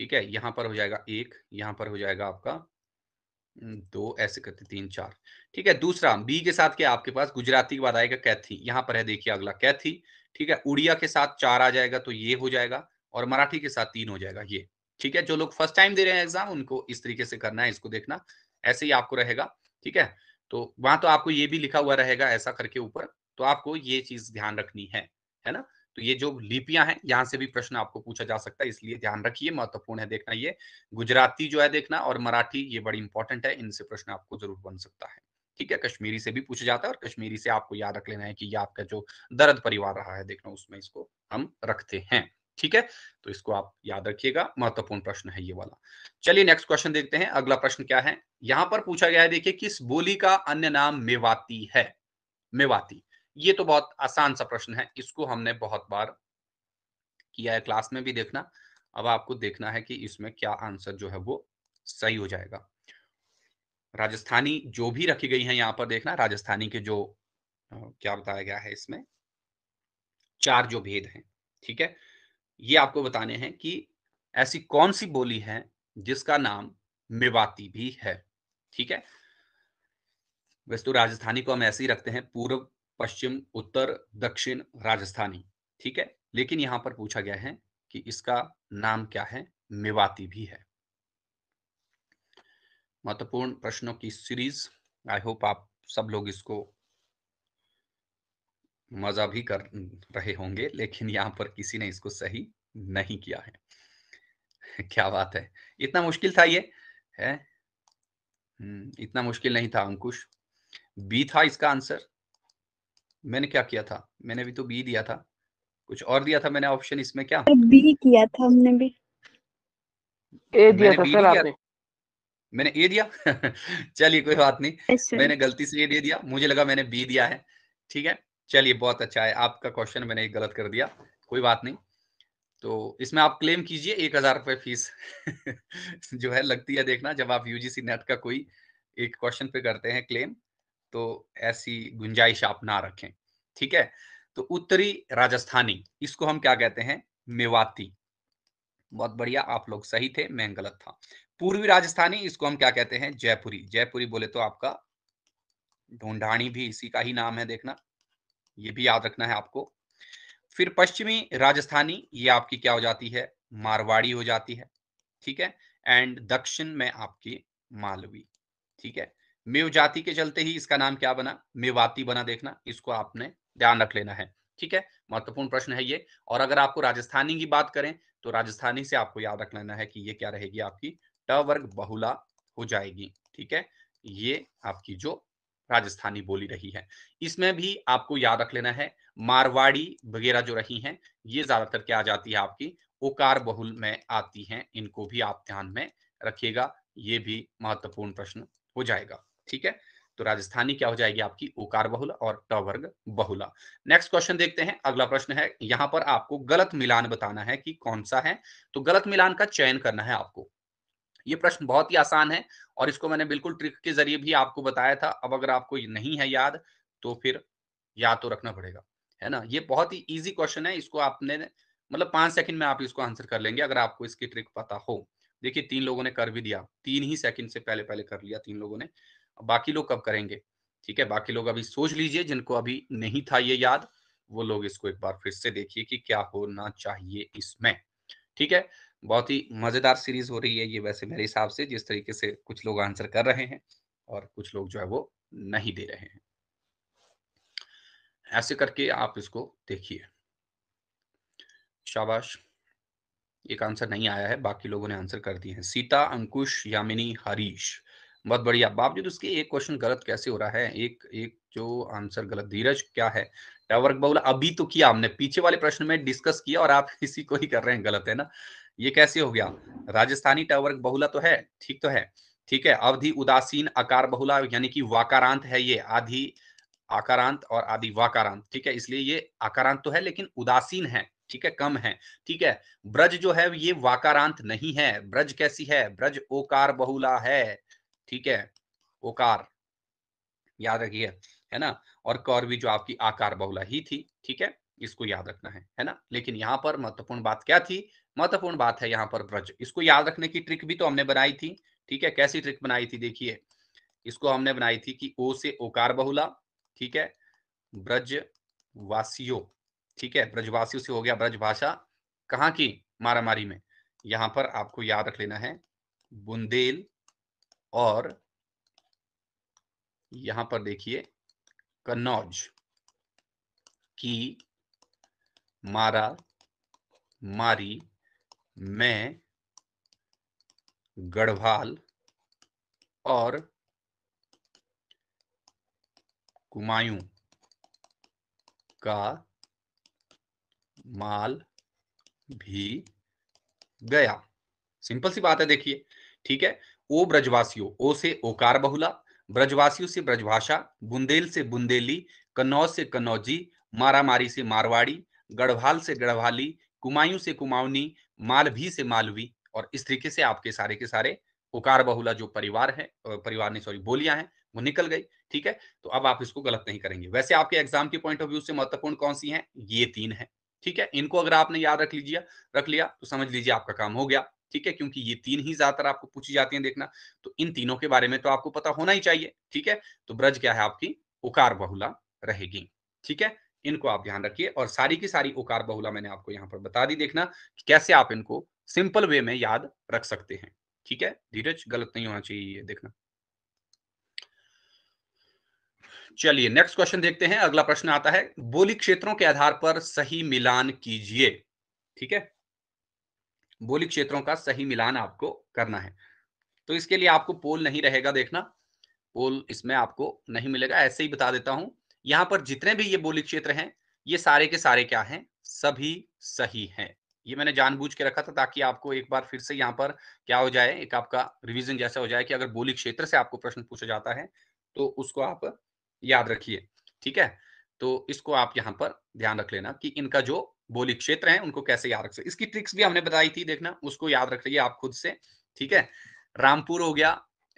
ठीक है यहाँ पर हो जाएगा एक यहाँ पर हो जाएगा आपका दो ऐसे करते तीन चार ठीक है दूसरा बी के साथ क्या आपके पास गुजराती के बाद आएगा कैथी यहाँ पर है देखिए अगला कैथी ठीक है उड़िया के साथ चार आ जाएगा तो ये हो जाएगा और मराठी के साथ तीन हो जाएगा ये ठीक है जो लोग फर्स्ट टाइम दे रहे हैं एग्जाम उनको इस तरीके से करना है इसको देखना ऐसे ही आपको रहेगा ठीक है तो वहां तो आपको ये भी लिखा हुआ रहेगा ऐसा करके ऊपर तो आपको ये चीज ध्यान रखनी है है ना तो ये जो लिपियां हैं यहाँ से भी प्रश्न आपको पूछा जा सकता है इसलिए ध्यान रखिए महत्वपूर्ण है देखना ये गुजराती जो है देखना और मराठी ये बड़ी इंपॉर्टेंट है इनसे प्रश्न आपको जरूर बन सकता है ठीक है कश्मीरी से भी पूछा जाता है और कश्मीरी से आपको याद रख लेना है कि ये आपका जो दर्द परिवार रहा है देखना उसमें इसको हम रखते हैं ठीक है तो इसको आप याद रखिएगा महत्वपूर्ण प्रश्न है ये वाला चलिए नेक्स्ट क्वेश्चन देखते हैं अगला प्रश्न क्या है यहां पर पूछा गया है देखिए किस बोली का अन्य नाम मेवाती है मेवाती ये तो बहुत आसान सा प्रश्न है इसको हमने बहुत बार किया है क्लास में भी देखना अब आपको देखना है कि इसमें क्या आंसर जो है वो सही हो जाएगा राजस्थानी जो भी रखी गई है यहाँ पर देखना राजस्थानी के जो क्या बताया गया है इसमें चार जो भेद हैं ठीक है ये आपको बताने हैं कि ऐसी कौन सी बोली है जिसका नाम मेवाती भी है ठीक है वैसे तो राजस्थानी को हम ऐसे ही रखते हैं पूर्व पश्चिम उत्तर दक्षिण राजस्थानी ठीक है लेकिन यहां पर पूछा गया है कि इसका नाम क्या है मेवाती भी है महत्वपूर्ण प्रश्नों की सीरीज आई होप आप सब लोग इसको मजा भी कर रहे होंगे लेकिन यहां पर किसी ने इसको सही नहीं किया है क्या बात है इतना मुश्किल था ये है हम्म, इतना मुश्किल नहीं था अंकुश बी था इसका आंसर मैंने क्या किया था मैंने भी तो बी दिया था कुछ और दिया था मैंने ऑप्शन इसमें क्या बी किया था हमने भी ए दिया था सर आपने मैंने ए दिया चलिए कोई बात नहीं मैंने गलती से ए दे दिया मुझे लगा मैंने बी दिया है ठीक है चलिए बहुत अच्छा है आपका क्वेश्चन मैंने गलत कर दिया कोई बात नहीं तो इसमें आप क्लेम कीजिए एक हजार रुपए फीस जो है लगती है देखना जब आप यूजीसी नेट का कोई एक क्वेश्चन पे करते हैं क्लेम तो ऐसी गुंजाइश आप ना रखें ठीक है तो उत्तरी राजस्थानी इसको हम क्या कहते हैं मेवाती बहुत बढ़िया आप लोग सही थे मैं गलत था पूर्वी राजस्थानी इसको हम क्या कहते हैं जयपुरी जयपुरी बोले तो आपका ढोंढाणी भी इसी का ही नाम है देखना ये भी याद रखना है आपको फिर पश्चिमी राजस्थानी ये आपकी क्या हो जाती है मारवाड़ी हो जाती है ठीक है एंड दक्षिण में आपकी मालवी ठीक है मेव जाति के चलते ही इसका नाम क्या बना मेवाती बना देखना इसको आपने ध्यान रख लेना है ठीक है महत्वपूर्ण प्रश्न है ये और अगर आपको राजस्थानी की बात करें तो राजस्थानी से आपको याद रख लेना है कि ये क्या रहेगी आपकी ट वर्ग बहुला हो जाएगी ठीक है ये आपकी जो राजस्थानी बोली रही है इसमें भी आपको याद रख लेना है मारवाड़ी वगैरह जो रही हैं ये ज्यादातर क्या आ जाती है आपकी ओकार बहुल में आती हैं इनको भी आप ध्यान में रखिएगा ये भी महत्वपूर्ण प्रश्न हो जाएगा ठीक है तो राजस्थानी क्या हो जाएगी आपकी उकार बहुला और ट वर्ग बहुला नेक्स्ट क्वेश्चन देखते हैं अगला प्रश्न है यहां पर आपको गलत मिलान बताना है कि कौन सा है तो गलत मिलान का चयन करना है आपको ये प्रश्न बहुत ही आसान है और इसको मैंने बिल्कुल ट्रिक के जरिए भी आपको बताया था अब अगर आपको नहीं है याद तो फिर याद तो रखना पड़ेगा है ना ये बहुत ही इजी क्वेश्चन है इसको आपने मतलब पांच सेकंड में आप इसको आंसर कर लेंगे अगर आपको इसकी ट्रिक पता हो देखिए तीन लोगों ने कर भी दिया तीन ही सेकंड से पहले पहले कर लिया तीन लोगों ने बाकी लोग कब करेंगे ठीक है बाकी लोग अभी सोच लीजिए जिनको अभी नहीं था ये याद वो लोग इसको एक बार फिर से देखिए कि क्या होना चाहिए इसमें ठीक है बहुत ही मजेदार सीरीज हो रही है ये वैसे मेरे हिसाब से जिस तरीके से कुछ लोग आंसर कर रहे हैं और कुछ लोग जो है वो नहीं दे रहे हैं ऐसे करके आप इसको देखिए शाबाश एक आंसर नहीं आया है बाकी लोगों ने आंसर कर दिए हैं सीता अंकुश यामिनी हरीश बहुत बढ़िया बावजूद उसके एक क्वेश्चन गलत कैसे हो रहा है एक एक जो आंसर गलत धीरज क्या है टावर बहुला अभी तो किया हमने पीछे वाले प्रश्न में डिस्कस किया और आप इसी को ही कर रहे हैं गलत है ना ये कैसे हो गया राजस्थानी टावर बहुला तो है ठीक तो है ठीक है अवधि उदासीन आकार बहुला यानी कि वाकारांत है ये आधी आकारांत और आदि वाकारांत ठीक है इसलिए ये आकारांत तो है लेकिन उदासीन है ठीक है कम है ठीक है ब्रज जो है ये वाकारांत नहीं है ब्रज कैसी है ब्रज ओकार बहुला है ठीक है ओकार याद रखिए है ना और कौर भी जो आपकी आकार बहुला ही थी ठीक है इसको याद रखना है है ना लेकिन यहाँ पर महत्वपूर्ण बात क्या थी महत्वपूर्ण बात है यहाँ पर ब्रज इसको याद रखने की ट्रिक भी तो हमने बनाई थी ठीक है कैसी ट्रिक बनाई थी देखिए इसको हमने बनाई थी कि ओ से ओकार बहुला ठीक है ब्रजवासियों ठीक है ब्रजवासियों से हो गया ब्रज भाषा कहाँ की मारामारी में यहां पर आपको याद रख लेना है बुंदेल और यहां पर देखिए कन्नौज की मारा मारी में गढ़वाल और कुमायूं का माल भी गया सिंपल सी बात है देखिए ठीक है ओ ब्रजवासियों ओ से ओकार बहुला ब्रजवासियों से ब्रजभाषा बुंदेल से बुंदेली कन्नौज से कन्नौजी मारामारी से मारवाड़ी गढ़वाल से गढ़वाली कुमायूं से कुमाऊनी मालवी से मालवी और इस तरीके से आपके सारे के सारे उकार बहुला जो परिवार है परिवार ने सॉरी बोलियां हैं वो निकल गई ठीक है तो अब आप इसको गलत नहीं करेंगे वैसे आपके एग्जाम के पॉइंट ऑफ व्यू से महत्वपूर्ण कौन सी है ये तीन है ठीक है इनको अगर आपने याद रख लीजिए रख लिया तो समझ लीजिए आपका काम हो गया ठीक है क्योंकि ये तीन ही ज्यादातर आपको पूछी जाती है देखना तो इन तीनों के बारे में तो आपको पता होना ही चाहिए ठीक है तो ब्रज क्या है आपकी उकार बहुला रहेगी ठीक है इनको आप ध्यान रखिए और सारी की सारी उकार बहुला मैंने आपको यहाँ पर बता दी देखना कि कैसे आप इनको सिंपल वे में याद रख सकते हैं ठीक है धीरज गलत नहीं होना चाहिए ये देखना चलिए नेक्स्ट क्वेश्चन देखते हैं अगला प्रश्न आता है बोली क्षेत्रों के आधार पर सही मिलान कीजिए ठीक है बोली क्षेत्रों का सही मिलान आपको करना है तो इसके लिए आपको पोल नहीं रहेगा देखना पोल इसमें आपको नहीं मिलेगा ऐसे ही बता देता हूं यहां पर जितने भी ये बोली क्षेत्र हैं ये सारे के सारे क्या हैं सभी सही हैं ये मैंने जानबूझ के रखा था ताकि आपको एक बार फिर से यहाँ पर क्या हो जाए एक आपका रिवीजन जैसा हो जाए कि अगर बोली क्षेत्र से आपको प्रश्न पूछा जाता है तो उसको आप याद रखिए ठीक है तो इसको आप यहाँ पर ध्यान रख लेना कि इनका जो बोली क्षेत्र हैं उनको कैसे याद रख सकते इसकी ट्रिक्स भी हमने बताई थी देखना उसको याद रख लीजिए आप खुद से ठीक है रामपुर हो गया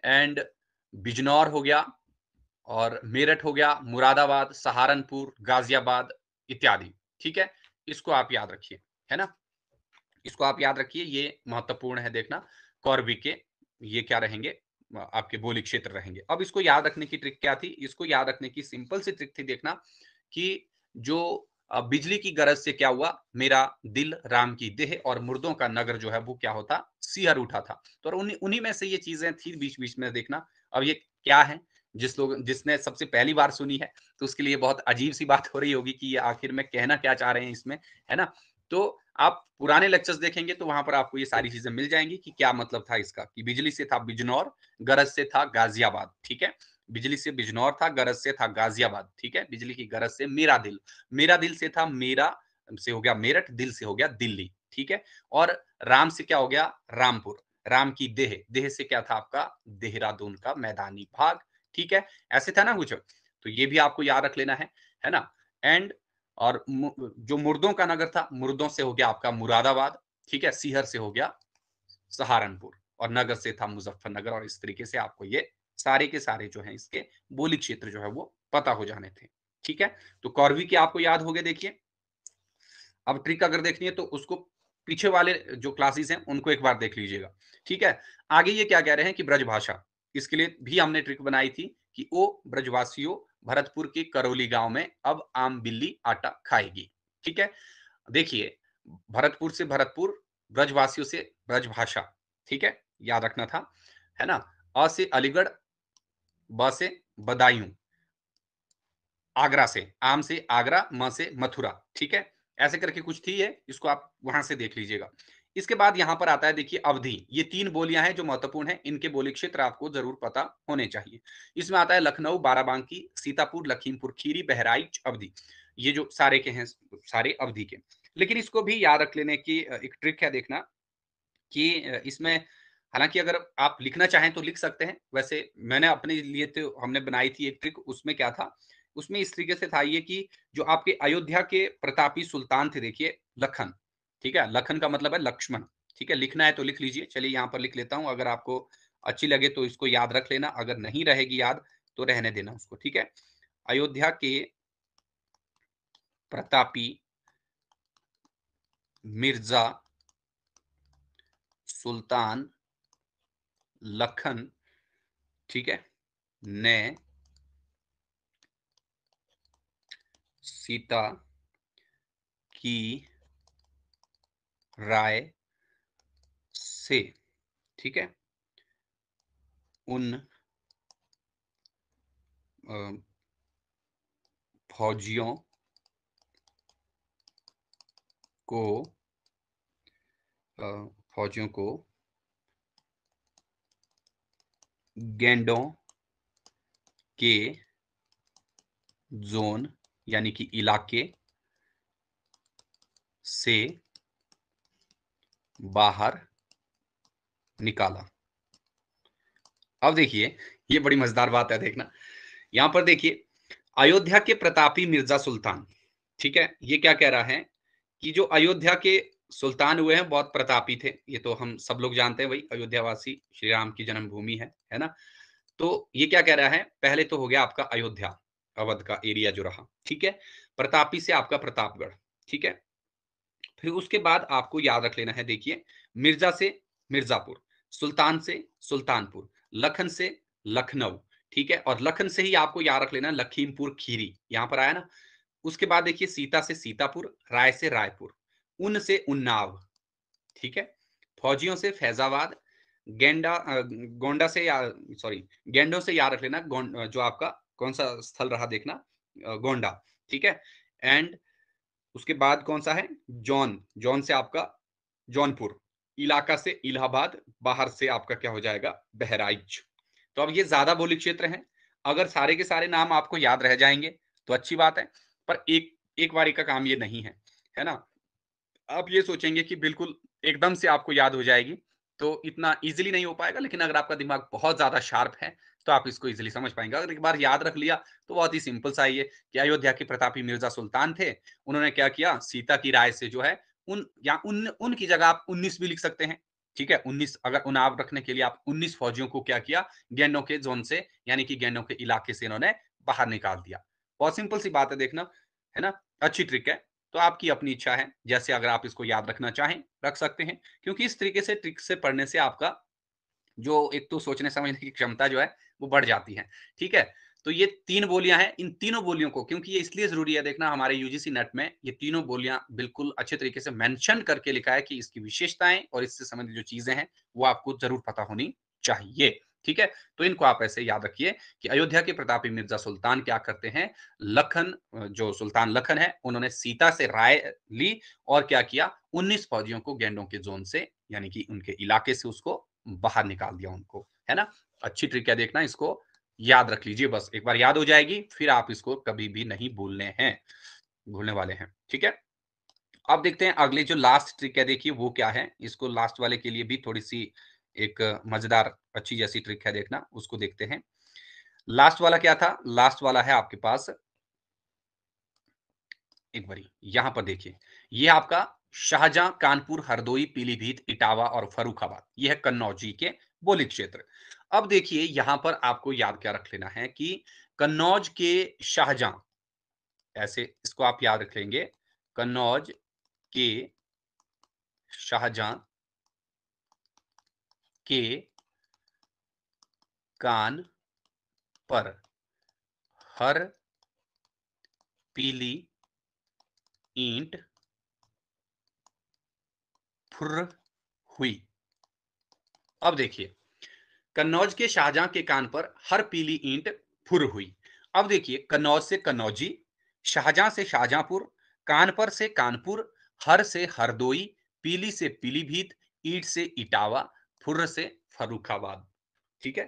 एंड बिजनौर हो गया और मेरठ हो गया मुरादाबाद सहारनपुर गाजियाबाद इत्यादि ठीक है इसको आप याद रखिए है ना इसको आप याद रखिए ये महत्वपूर्ण है देखना कौरवी के ये क्या रहेंगे आपके बोली क्षेत्र रहेंगे अब इसको याद रखने की ट्रिक क्या थी इसको याद रखने की सिंपल सी ट्रिक थी देखना कि जो बिजली की गरज से क्या हुआ मेरा दिल राम की देह और मुर्दों का नगर जो है वो क्या होता सीहर उठा था तो उन्हीं उन्हीं में से ये चीजें थी बीच बीच में देखना अब ये क्या है जिस लोग जिसने सबसे पहली बार सुनी है तो उसके लिए बहुत अजीब सी बात हो रही होगी कि ये आखिर में कहना क्या चाह रहे हैं इसमें है ना तो आप पुराने लेक्चर्स देखेंगे तो वहां पर आपको ये सारी चीजें मिल जाएंगी कि क्या मतलब था इसका कि बिजली से था बिजनौर गरज से था गाजियाबाद ठीक है बिजली से बिजनौर था गरज से था गाजियाबाद ठीक है बिजली की गरज से मेरा दिल मेरा दिल से था मेरा से हो गया मेरठ दिल से हो गया दिल्ली ठीक है और राम से क्या हो गया रामपुर राम की देह देह से क्या था आपका देहरादून का मैदानी भाग ठीक है ऐसे था ना कुछ तो ये भी आपको याद रख लेना है है ना एंड और जो मुर्दों का नगर था मुर्दों से हो गया आपका मुरादाबाद ठीक है सीहर से हो गया सहारनपुर और नगर से था मुजफ्फरनगर और इस तरीके से आपको ये सारे के सारे जो है इसके बोली क्षेत्र जो है वो पता हो जाने थे ठीक है तो कौरवी के आपको याद हो गए देखिए अब ट्रिक अगर देखनी है तो उसको पीछे वाले जो क्लासेस हैं उनको एक बार देख लीजिएगा ठीक है आगे ये क्या कह रहे हैं कि ब्रजभाषा इसके लिए भी हमने ट्रिक बनाई थी कि ओ ब्रजवासियों भरतपुर के करौली गांव में अब आम बिल्ली आटा खाएगी ठीक है देखिए भरतपुर से भरतपुर ब्रजवासियों से ब्रजभाषा ठीक है याद रखना था है ना अ से अलीगढ़ ब से बदायूं आगरा से आम से आगरा म से मथुरा ठीक है ऐसे करके कुछ थी है इसको आप वहां से देख लीजिएगा इसके बाद यहां पर आता है देखिए अवधि ये तीन बोलियां हैं जो महत्वपूर्ण हैं इनके बोली क्षेत्र आपको जरूर पता होने चाहिए इसमें आता है लखनऊ बाराबांकी सीतापुर लखीमपुर खीरी बहराइच अवधि ये जो सारे के हैं सारे अवधि के लेकिन इसको भी याद रख लेने की एक ट्रिक है देखना कि इसमें हालांकि अगर आप लिखना चाहें तो लिख सकते हैं वैसे मैंने अपने लिए तो हमने बनाई थी एक ट्रिक उसमें क्या था उसमें इस तरीके से था ये कि जो आपके अयोध्या के प्रतापी सुल्तान थे देखिए लखन ठीक है लखन का मतलब है लक्ष्मण ठीक है लिखना है तो लिख लीजिए चलिए यहाँ पर लिख लेता हूँ अगर आपको अच्छी लगे तो इसको याद रख लेना अगर नहीं रहेगी याद तो रहने देना उसको ठीक है अयोध्या के प्रतापी मिर्जा सुल्तान लखन ठीक है ने सीता की राय से ठीक है उन फौजियों को फौजियों को गेंडों के जोन यानी कि इलाके से बाहर निकाला अब देखिए ये बड़ी मजेदार बात है देखना यहां पर देखिए अयोध्या के प्रतापी मिर्जा सुल्तान ठीक है ये क्या कह रहा है कि जो अयोध्या के सुल्तान हुए हैं बहुत प्रतापी थे ये तो हम सब लोग जानते हैं वही अयोध्यावासी श्री राम की जन्मभूमि है है ना तो ये क्या कह रहा है पहले तो हो गया आपका अयोध्या अवध का एरिया जो रहा ठीक है प्रतापी से आपका प्रतापगढ़ ठीक है फिर उसके बाद आपको याद रख लेना है देखिए मिर्जा से मिर्जापुर सुल्तान से सुल्तानपुर लखन से लखनऊ ठीक है और लखन से ही आपको याद रख लेना लखीमपुर खीरी यहां पर आया ना उसके बाद देखिए सीता से सीतापुर राय से रायपुर उन से उन्नाव ठीक है फौजियों से फैजाबाद गेंडा गोंडा से या सॉरी गेंडो से याद रख लेना जो आपका कौन सा स्थल रहा देखना गोंडा ठीक है एंड उसके बाद कौन सा है जॉन जॉन से आपका जौनपुर इलाका से इलाहाबाद बाहर से आपका क्या हो जाएगा बहराइच तो अब ये ज्यादा बोली क्षेत्र हैं अगर सारे के सारे नाम आपको याद रह जाएंगे तो अच्छी बात है पर एक एक बारी का काम ये नहीं है है ना आप ये सोचेंगे कि बिल्कुल एकदम से आपको याद हो जाएगी तो इतना इजीली नहीं हो पाएगा लेकिन अगर आपका दिमाग बहुत ज्यादा शार्प है तो आप इसको इजीली समझ पाएंगे अगर एक बार याद रख लिया तो बहुत ही सिंपल सा ये कि अयोध्या के प्रतापी मिर्जा सुल्तान थे उन्होंने क्या किया सीता की राय से जो है उन या उन उनकी जगह आप उन्नीस भी लिख सकते हैं ठीक है उन्नीस अगर उनाव रखने के लिए आप उन्नीस फौजियों को क्या किया गैनो के जोन से यानी कि गैनो के इलाके से इन्होंने बाहर निकाल दिया बहुत सिंपल सी बात है देखना है ना अच्छी ट्रिक है तो आपकी अपनी इच्छा है जैसे अगर आप इसको याद रखना चाहें रख सकते हैं क्योंकि इस तरीके से ट्रिक से पढ़ने से आपका जो एक तो सोचने समझने की क्षमता जो है वो बढ़ जाती है ठीक है तो ये तीन बोलियां हैं इन तीनों बोलियों को क्योंकि ये इसलिए जरूरी है देखना हमारे यूजीसी नेट में ये तीनों बोलियां बिल्कुल अच्छे तरीके से मेंशन करके लिखा है कि इसकी विशेषताएं और इससे संबंधित जो चीजें हैं वो आपको जरूर पता होनी चाहिए ठीक है तो इनको आप ऐसे याद रखिए कि अयोध्या के प्रतापी मिर्जा सुल्तान क्या करते हैं लखन जो सुल्तान लखन है उन्होंने सीता से राय ली और क्या किया 19 फौजियों को गेंडों के जोन से यानी कि उनके इलाके से उसको बाहर निकाल दिया उनको है ना अच्छी ट्रिक क्या देखना इसको याद रख लीजिए बस एक बार याद हो जाएगी फिर आप इसको कभी भी नहीं भूलने हैं भूलने वाले हैं ठीक है अब देखते हैं अगले जो लास्ट ट्रिक है देखिए वो क्या है इसको लास्ट वाले के लिए भी थोड़ी सी एक मजेदार अच्छी जैसी ट्रिक है देखना उसको देखते हैं लास्ट वाला क्या था लास्ट वाला है आपके पास एक बारी यहां पर देखिए यह आपका शाहजहां कानपुर हरदोई पीलीभीत इटावा और फरुखाबाद यह है कन्नौजी के बोली क्षेत्र अब देखिए यहां पर आपको याद क्या रख लेना है कि कन्नौज के शाहजहां ऐसे इसको आप याद रख लेंगे कन्नौज के शाहजहां के कान पर हर पीली ईंट फुर हुई अब देखिए कन्नौज के शाहजहां के कान पर हर पीली ईंट फुर हुई अब देखिए कन्नौज से कन्नौजी शाहजहां से शाहजहांपुर कानपर से कानपुर हर से हरदोई पीली से पीलीभीत ईट से इटावा फुर्र से फरुखाबाद ठीक है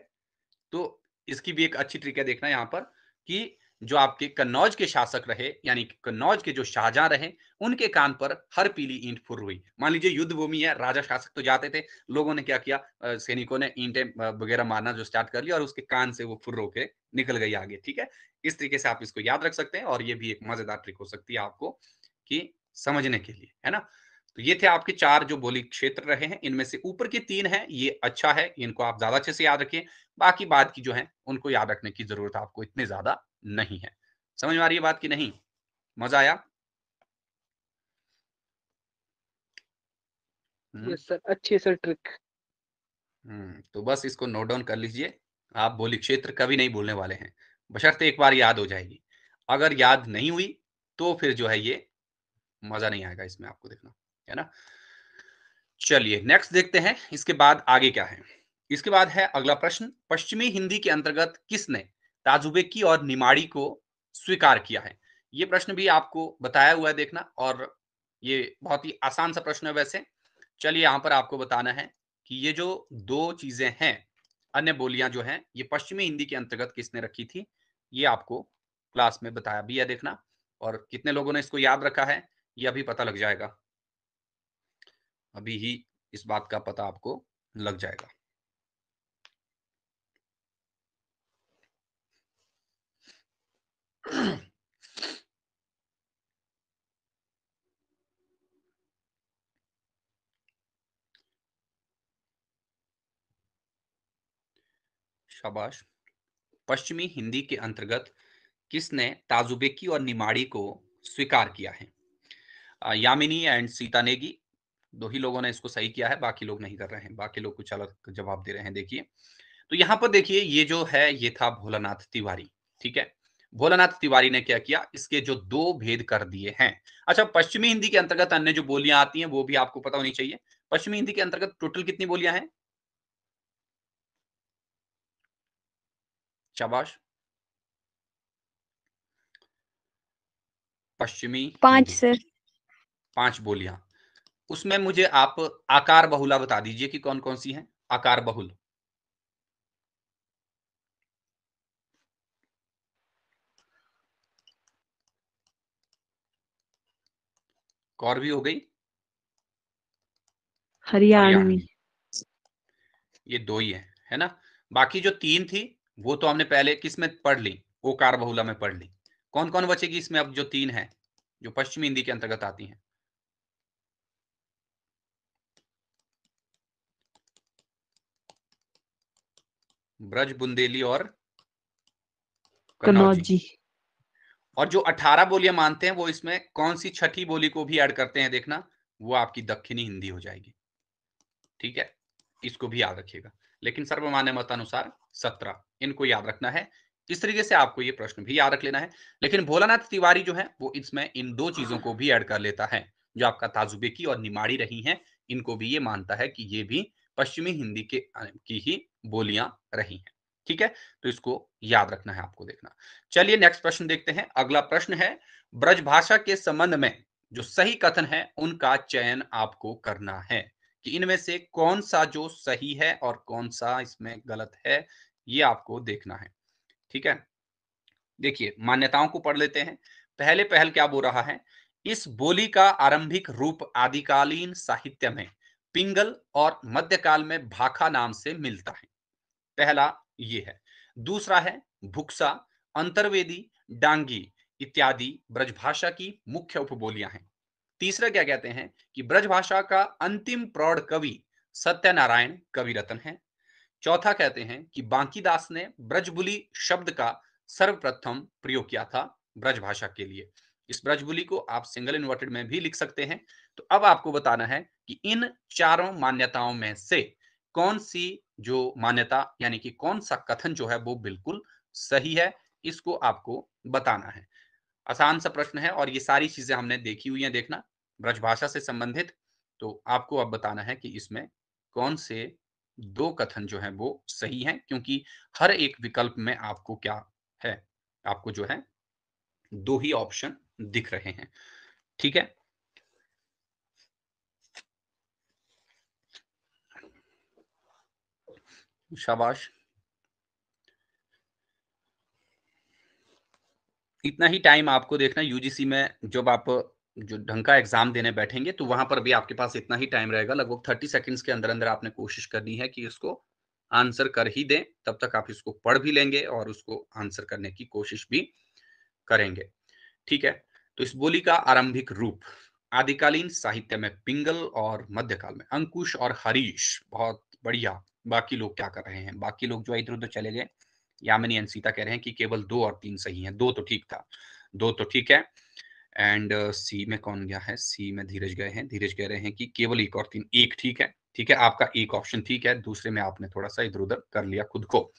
तो इसकी भी एक अच्छी ट्रिक है देखना यहाँ पर कि जो आपके कन्नौज के शासक रहे यानी कन्नौज के जो शाहजहां रहे उनके कान पर हर पीली ईंट फुर हुई मान लीजिए युद्ध भूमि है राजा शासक तो जाते थे लोगों ने क्या किया सैनिकों ने ईंटें वगैरह मारना जो स्टार्ट कर लिया और उसके कान से वो फुर होके निकल गई आगे ठीक है इस तरीके से आप इसको याद रख सकते हैं और ये भी एक मजेदार ट्रिक हो सकती है आपको कि समझने के लिए है ना तो ये थे आपके चार जो बोली क्षेत्र रहे हैं इनमें से ऊपर के तीन हैं ये अच्छा है इनको आप ज्यादा अच्छे से याद रखिए बाकी बात की जो है उनको याद रखने की जरूरत आपको इतने ज्यादा नहीं है समझ में आ रही है बात की नहीं मजा आया हम्म। सर अच्छी सर ट्रिक हम्म तो बस इसको नोट डाउन कर लीजिए आप बोली क्षेत्र कभी नहीं बोलने वाले हैं बशर्ते एक बार याद हो जाएगी अगर याद नहीं हुई तो फिर जो है ये मजा नहीं आएगा इसमें आपको देखना है ना चलिए नेक्स्ट देखते हैं इसके बाद आगे क्या है इसके बाद है अगला प्रश्न पश्चिमी हिंदी के अंतर्गत किसने ताजुबेकी और निमाड़ी को स्वीकार किया है ये प्रश्न भी आपको बताया हुआ है देखना और ये बहुत ही आसान सा प्रश्न है वैसे चलिए यहाँ पर आपको बताना है कि ये जो दो चीजें हैं अन्य बोलियां जो हैं ये पश्चिमी हिंदी के अंतर्गत किसने रखी थी ये आपको क्लास में बताया भी है देखना और कितने लोगों ने इसको याद रखा है ये अभी पता लग जाएगा अभी ही इस बात का पता आपको लग जाएगा शाबाश पश्चिमी हिंदी के अंतर्गत किसने ताजुबेकी और निमाड़ी को स्वीकार किया है यामिनी एंड सीता नेगी दो ही लोगों ने इसको सही किया है बाकी लोग नहीं कर रहे हैं बाकी लोग कुछ अलग जवाब दे रहे हैं देखिए तो यहाँ पर देखिए ये जो है ये था भोलानाथ तिवारी ठीक है भोलानाथ तिवारी ने क्या किया इसके जो दो भेद कर दिए हैं अच्छा पश्चिमी हिंदी के अंतर्गत अन्य जो बोलियां आती हैं वो भी आपको पता होनी चाहिए पश्चिमी हिंदी के अंतर्गत टोटल कितनी बोलियां हैं शाबाश पश्चिमी पांच सर पांच बोलियां उसमें मुझे आप आकार बहुला बता दीजिए कि कौन कौन सी है आकार बहुल और भी हो गई हरियाणवी ये दो ही है है ना बाकी जो तीन थी वो तो हमने पहले किस में पढ़ ली ओकार बहुला में पढ़ ली कौन कौन बचेगी इसमें अब जो तीन है जो पश्चिमी हिंदी के अंतर्गत आती हैं ब्रज बुंदेली और कनौजी और जो अठारह बोलियां मानते हैं वो इसमें कौन सी छठी बोली को भी ऐड करते हैं देखना वो आपकी दक्षिणी हिंदी हो जाएगी ठीक है इसको भी याद रखिएगा लेकिन सर्वमान्य मत अनुसार सत्रह इनको याद रखना है इस तरीके से आपको ये प्रश्न भी याद रख लेना है लेकिन भोलानाथ तिवारी जो है वो इसमें इन दो चीजों को भी ऐड कर लेता है जो आपका ताजुबे और निमाड़ी रही हैं इनको भी ये मानता है कि ये भी पश्चिमी हिंदी के की ही बोलियां रही हैं ठीक है तो इसको याद रखना है आपको देखना चलिए नेक्स्ट प्रश्न देखते हैं अगला प्रश्न है ब्रजभाषा के संबंध में जो सही कथन है उनका चयन आपको करना है कि इनमें से कौन सा जो सही है और कौन सा इसमें गलत है ये आपको देखना है ठीक है देखिए मान्यताओं को पढ़ लेते हैं पहले पहल क्या बोल रहा है इस बोली का आरंभिक रूप आदिकालीन साहित्य में पिंगल और मध्यकाल में भाखा नाम से मिलता है पहला ये है दूसरा है भुक्सा अंतर्वेदी डांगी इत्यादि ब्रजभाषा की मुख्य उपबोलियां हैं तीसरा क्या कहते हैं कि ब्रजभाषा का अंतिम प्रौढ़ कवि सत्यनारायण कवि है चौथा कहते हैं कि बांकीदास ने ब्रजबुली शब्द का सर्वप्रथम प्रयोग किया था ब्रजभाषा के लिए इस ब्रजबुली को आप सिंगल इन्वर्टेड में भी लिख सकते हैं तो अब आपको बताना है कि इन चारों मान्यताओं में से कौन सी जो मान्यता यानी कि कौन सा कथन जो है वो बिल्कुल सही है इसको आपको बताना है आसान सा प्रश्न है और ये सारी चीजें हमने देखी हुई हैं देखना ब्रजभाषा से संबंधित तो आपको अब बताना है कि इसमें कौन से दो कथन जो है वो सही हैं क्योंकि हर एक विकल्प में आपको क्या है आपको जो है दो ही ऑप्शन दिख रहे हैं ठीक है शाबाश इतना ही टाइम आपको देखना यूजीसी में जब आप जो ढंग का एग्जाम देने बैठेंगे तो वहां पर भी आपके पास इतना ही टाइम रहेगा लगभग थर्टी सेकेंड्स के अंदर अंदर आपने कोशिश करनी है कि इसको आंसर कर ही दें तब तक आप इसको पढ़ भी लेंगे और उसको आंसर करने की कोशिश भी करेंगे ठीक है तो इस बोली का आरंभिक रूप आदिकालीन साहित्य में पिंगल और मध्यकाल में अंकुश और हरीश बहुत बढ़िया बाकी लोग क्या कर रहे हैं बाकी लोग जो इधर उधर चले गए यामिनी एंड सीता कह रहे हैं कि केवल दो और तीन सही हैं दो तो ठीक था दो तो ठीक है एंड सी uh, में कौन गया है सी में धीरज गए हैं धीरज कह रहे हैं कि केवल एक और तीन एक ठीक है ठीक है आपका एक ऑप्शन ठीक है दूसरे में आपने थोड़ा सा इधर उधर कर लिया खुद को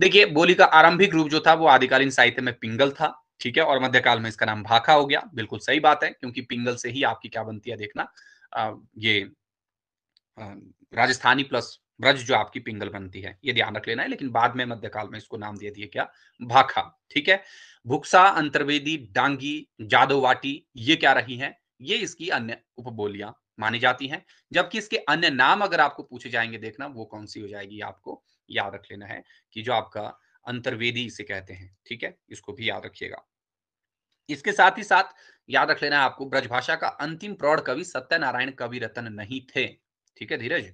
देखिए बोली का आरंभिक रूप जो था वो आदिकालीन साहित्य में पिंगल था ठीक है और मध्यकाल में इसका नाम भाखा हो गया बिल्कुल सही बात है क्योंकि पिंगल से ही आपकी क्या बनती है देखना आ, ये राजस्थानी प्लस ब्रज जो आपकी पिंगल बनती है ये ध्यान रख लेना है लेकिन बाद में मध्यकाल में इसको नाम दे दिए क्या भाखा ठीक है भुक्सा अंतर्वेदी डांगी जादोवाटी ये क्या रही है ये इसकी अन्य उपबोलियां मानी जाती हैं जबकि इसके अन्य नाम अगर आपको पूछे जाएंगे देखना वो कौन सी हो जाएगी आपको याद रख लेना है कि जो आपका अंतर्वेदी इसे कहते हैं ठीक है इसको भी याद रखिएगा इसके साथ ही साथ याद रख लेना है आपको ब्रजभाषा का अंतिम प्रौढ़ कवि सत्यनारायण कवि रतन नहीं थे ठीक है धीरज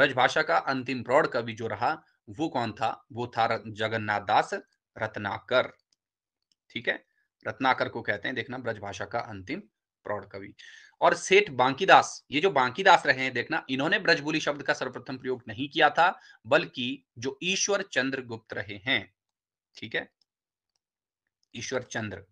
ब्रजभाषा का अंतिम प्रौढ़ कवि जो रहा वो कौन था वो था जगन्नाथ दास रत्नाकर ठीक है रत्नाकर को कहते हैं देखना ब्रजभाषा का अंतिम प्रौढ़ कवि और सेठ बांकीदास ये जो बांकीदास रहे हैं देखना इन्होंने ब्रजबुली शब्द का सर्वप्रथम प्रयोग नहीं किया था बल्कि जो ईश्वर चंद्र गुप्त रहे हैं ठीक है ईश्वर चंद्र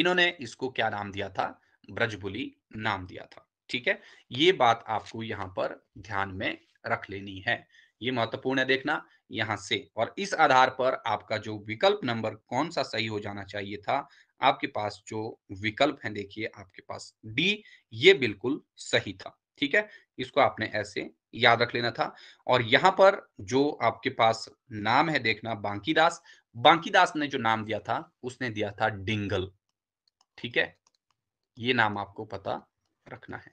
इन्होंने इसको क्या नाम दिया था ब्रजबुली नाम दिया था ठीक है ये बात आपको यहां पर ध्यान में रख लेनी है ये महत्वपूर्ण है देखना यहां से और इस आधार पर आपका जो विकल्प नंबर कौन सा सही हो जाना चाहिए था आपके पास जो विकल्प है देखिए आपके पास डी ये बिल्कुल सही था ठीक है इसको आपने ऐसे याद रख लेना था और यहां पर जो आपके पास नाम है देखना बांकी दास बांकी दास ने जो नाम दिया था उसने दिया था डिंगल ठीक है ये नाम आपको पता रखना है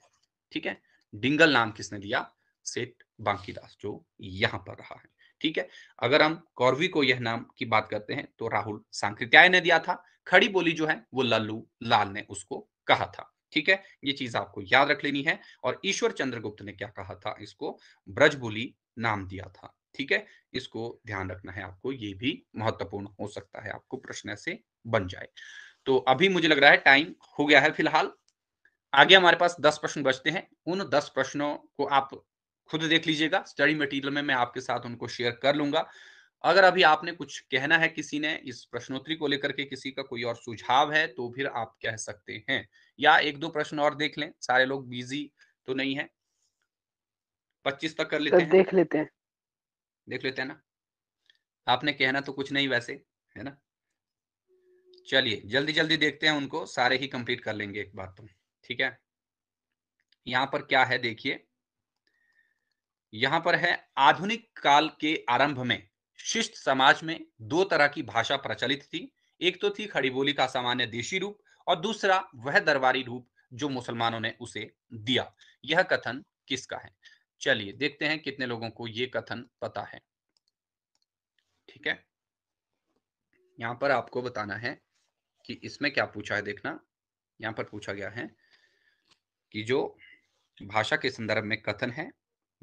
ठीक है डिंगल नाम किसने दिया सेठ बांकी दास जो यहां पर रहा है ठीक है अगर हम कौरवी को यह नाम की बात करते हैं तो राहुल सांकृत्याय ने दिया था खड़ी बोली जो है वो लल्लू लाल ने उसको कहा था ठीक है ये चीज आपको याद रख लेनी है और ईश्वर चंद्रगुप्त ने क्या कहा था इसको ब्रज बोली नाम दिया था ठीक है इसको ध्यान रखना है आपको ये भी महत्वपूर्ण हो सकता है आपको प्रश्न से बन जाए तो अभी मुझे लग रहा है टाइम हो गया है फिलहाल आगे हमारे पास दस प्रश्न बचते हैं उन दस प्रश्नों को आप खुद देख लीजिएगा स्टडी मटेरियल में मैं आपके साथ उनको शेयर कर लूंगा अगर अभी आपने कुछ कहना है किसी ने इस प्रश्नोत्तरी को लेकर के किसी का कोई और सुझाव है तो फिर आप कह सकते हैं या एक दो प्रश्न और देख लें सारे लोग बिजी तो नहीं है पच्चीस तक कर लेते हैं देख लेते हैं देख लेते हैं ना आपने कहना तो कुछ नहीं वैसे है ना चलिए जल्दी जल्दी देखते हैं उनको सारे ही कंप्लीट कर लेंगे एक बार तो ठीक है यहां पर क्या है देखिए यहां पर है आधुनिक काल के आरंभ में शिष्ट समाज में दो तरह की भाषा प्रचलित थी एक तो थी खड़ी बोली का सामान्य देशी रूप और दूसरा वह दरबारी रूप जो मुसलमानों ने उसे दिया यह कथन किसका है चलिए देखते हैं कितने लोगों को यह कथन पता है ठीक है यहां पर आपको बताना है कि इसमें क्या पूछा है देखना यहां पर पूछा गया है कि जो भाषा के संदर्भ में कथन है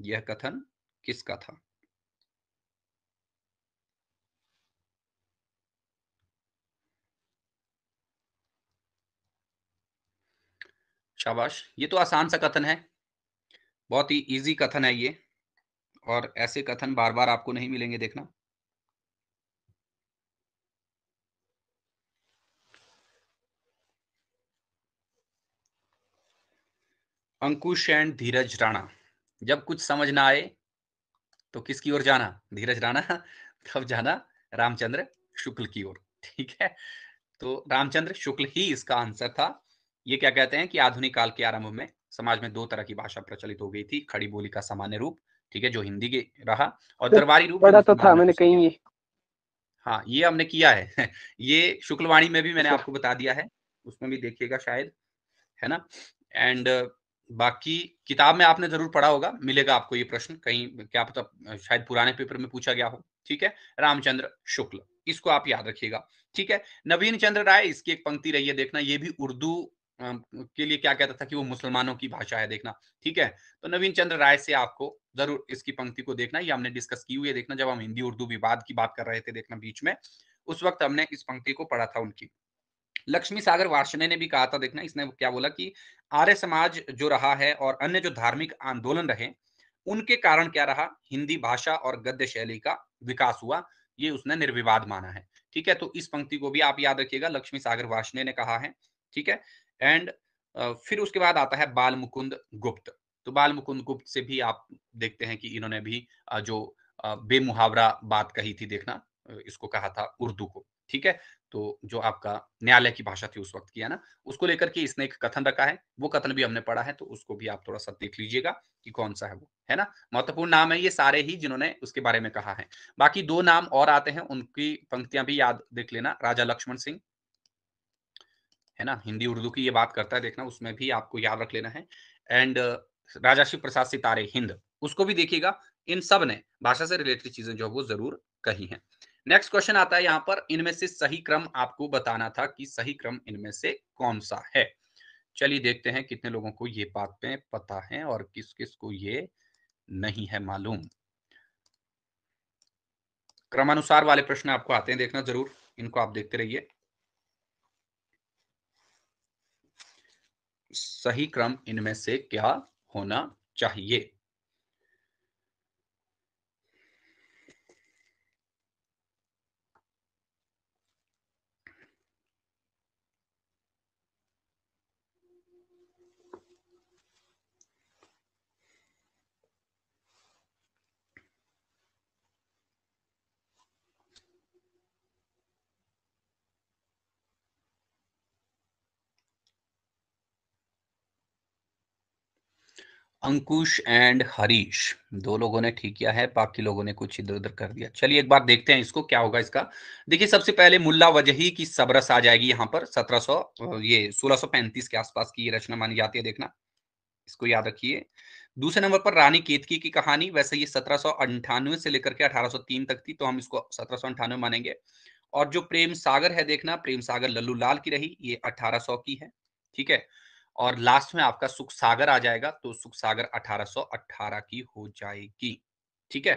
यह कथन किसका था शाबाश ये तो आसान सा कथन है बहुत ही इजी कथन है ये और ऐसे कथन बार बार आपको नहीं मिलेंगे देखना अंकुश एंड धीरज राणा जब कुछ समझ ना आए तो किसकी ओर जाना धीरज राणा तब जाना रामचंद्र शुक्ल की ओर ठीक है तो रामचंद्र शुक्ल ही इसका आंसर था ये क्या कहते हैं कि आधुनिक काल के आरंभ में समाज में दो तरह की भाषा प्रचलित हो गई थी खड़ी बोली का सामान्य रूप ठीक है जो हिंदी के रहा और तो दरबारी रूप पढ़ा तो था मैंने कहीं ये हाँ ये हमने किया है ये शुक्लवाणी में भी मैंने अच्छा। आपको बता दिया है उसमें भी देखिएगा शायद है ना एंड बाकी किताब में आपने जरूर पढ़ा होगा मिलेगा आपको ये प्रश्न कहीं क्या पता शायद पुराने पेपर में पूछा गया हो ठीक है रामचंद्र शुक्ल इसको आप याद रखिएगा ठीक है नवीन चंद्र राय इसकी एक पंक्ति रही है देखना ये भी उर्दू के लिए क्या कहता था कि वो मुसलमानों की भाषा है देखना ठीक है तो नवीन चंद्र राय से आपको जरूर इसकी पंक्ति को देखना ये हमने डिस्कस की हुई है देखना जब हम हिंदी उर्दू विवाद की बात कर रहे थे देखना बीच में उस वक्त हमने इस पंक्ति को पढ़ा था उनकी लक्ष्मी सागर वार्षणे ने भी कहा था देखना इसने क्या बोला कि आर्य समाज जो रहा है और अन्य जो धार्मिक आंदोलन रहे उनके कारण क्या रहा हिंदी भाषा और गद्य शैली का विकास हुआ ये उसने निर्विवाद माना है ठीक है तो इस पंक्ति को भी आप याद रखिएगा लक्ष्मी सागर वार्षणे ने कहा है ठीक है एंड uh, फिर उसके बाद आता है बाल मुकुंद गुप्त तो बाल मुकुंद गुप्त से भी आप देखते हैं कि इन्होंने भी जो बेमुहावरा बात कही थी देखना इसको कहा था उर्दू को ठीक है तो जो आपका न्यायालय की भाषा थी उस वक्त की है ना उसको लेकर के इसने एक कथन रखा है वो कथन भी हमने पढ़ा है तो उसको भी आप थोड़ा सा देख लीजिएगा कि कौन सा है वो है ना महत्वपूर्ण नाम है ये सारे ही जिन्होंने उसके बारे में कहा है बाकी दो नाम और आते हैं उनकी पंक्तियां भी याद देख लेना राजा लक्ष्मण सिंह है ना हिंदी उर्दू की ये बात करता है देखना उसमें भी आपको याद रख लेना है एंड राजा शिव प्रसाद सितारे हिंद उसको भी देखिएगा इन सब ने भाषा से रिलेटेड चीजें जो है वो जरूर कही हैं नेक्स्ट क्वेश्चन आता है यहाँ पर इनमें से सही क्रम आपको बताना था कि सही क्रम इनमें से कौन सा है चलिए देखते हैं कितने लोगों को ये बात पता है और किस किस को ये नहीं है मालूम क्रमानुसार वाले प्रश्न आपको आते हैं देखना जरूर इनको आप देखते रहिए सही क्रम इनमें से क्या होना चाहिए अंकुश एंड हरीश दो लोगों ने ठीक किया है बाकी लोगों ने कुछ इधर उधर कर दिया चलिए एक बार देखते हैं इसको क्या होगा इसका देखिए सबसे पहले मुल्ला वजही की सबरस आ जाएगी यहाँ पर 1700 ये 1635 के आसपास की ये रचना मानी जाती है देखना इसको याद रखिए दूसरे नंबर पर रानी केतकी की कहानी वैसे ये सत्रह से लेकर के अठारह तक थी तो हम इसको सत्रह मानेंगे और जो प्रेम सागर है देखना प्रेम सागर लल्लू लाल की रही ये अठारह की है ठीक है और लास्ट में आपका सुख सागर आ जाएगा तो सुख सागर 1818 की हो जाएगी ठीक है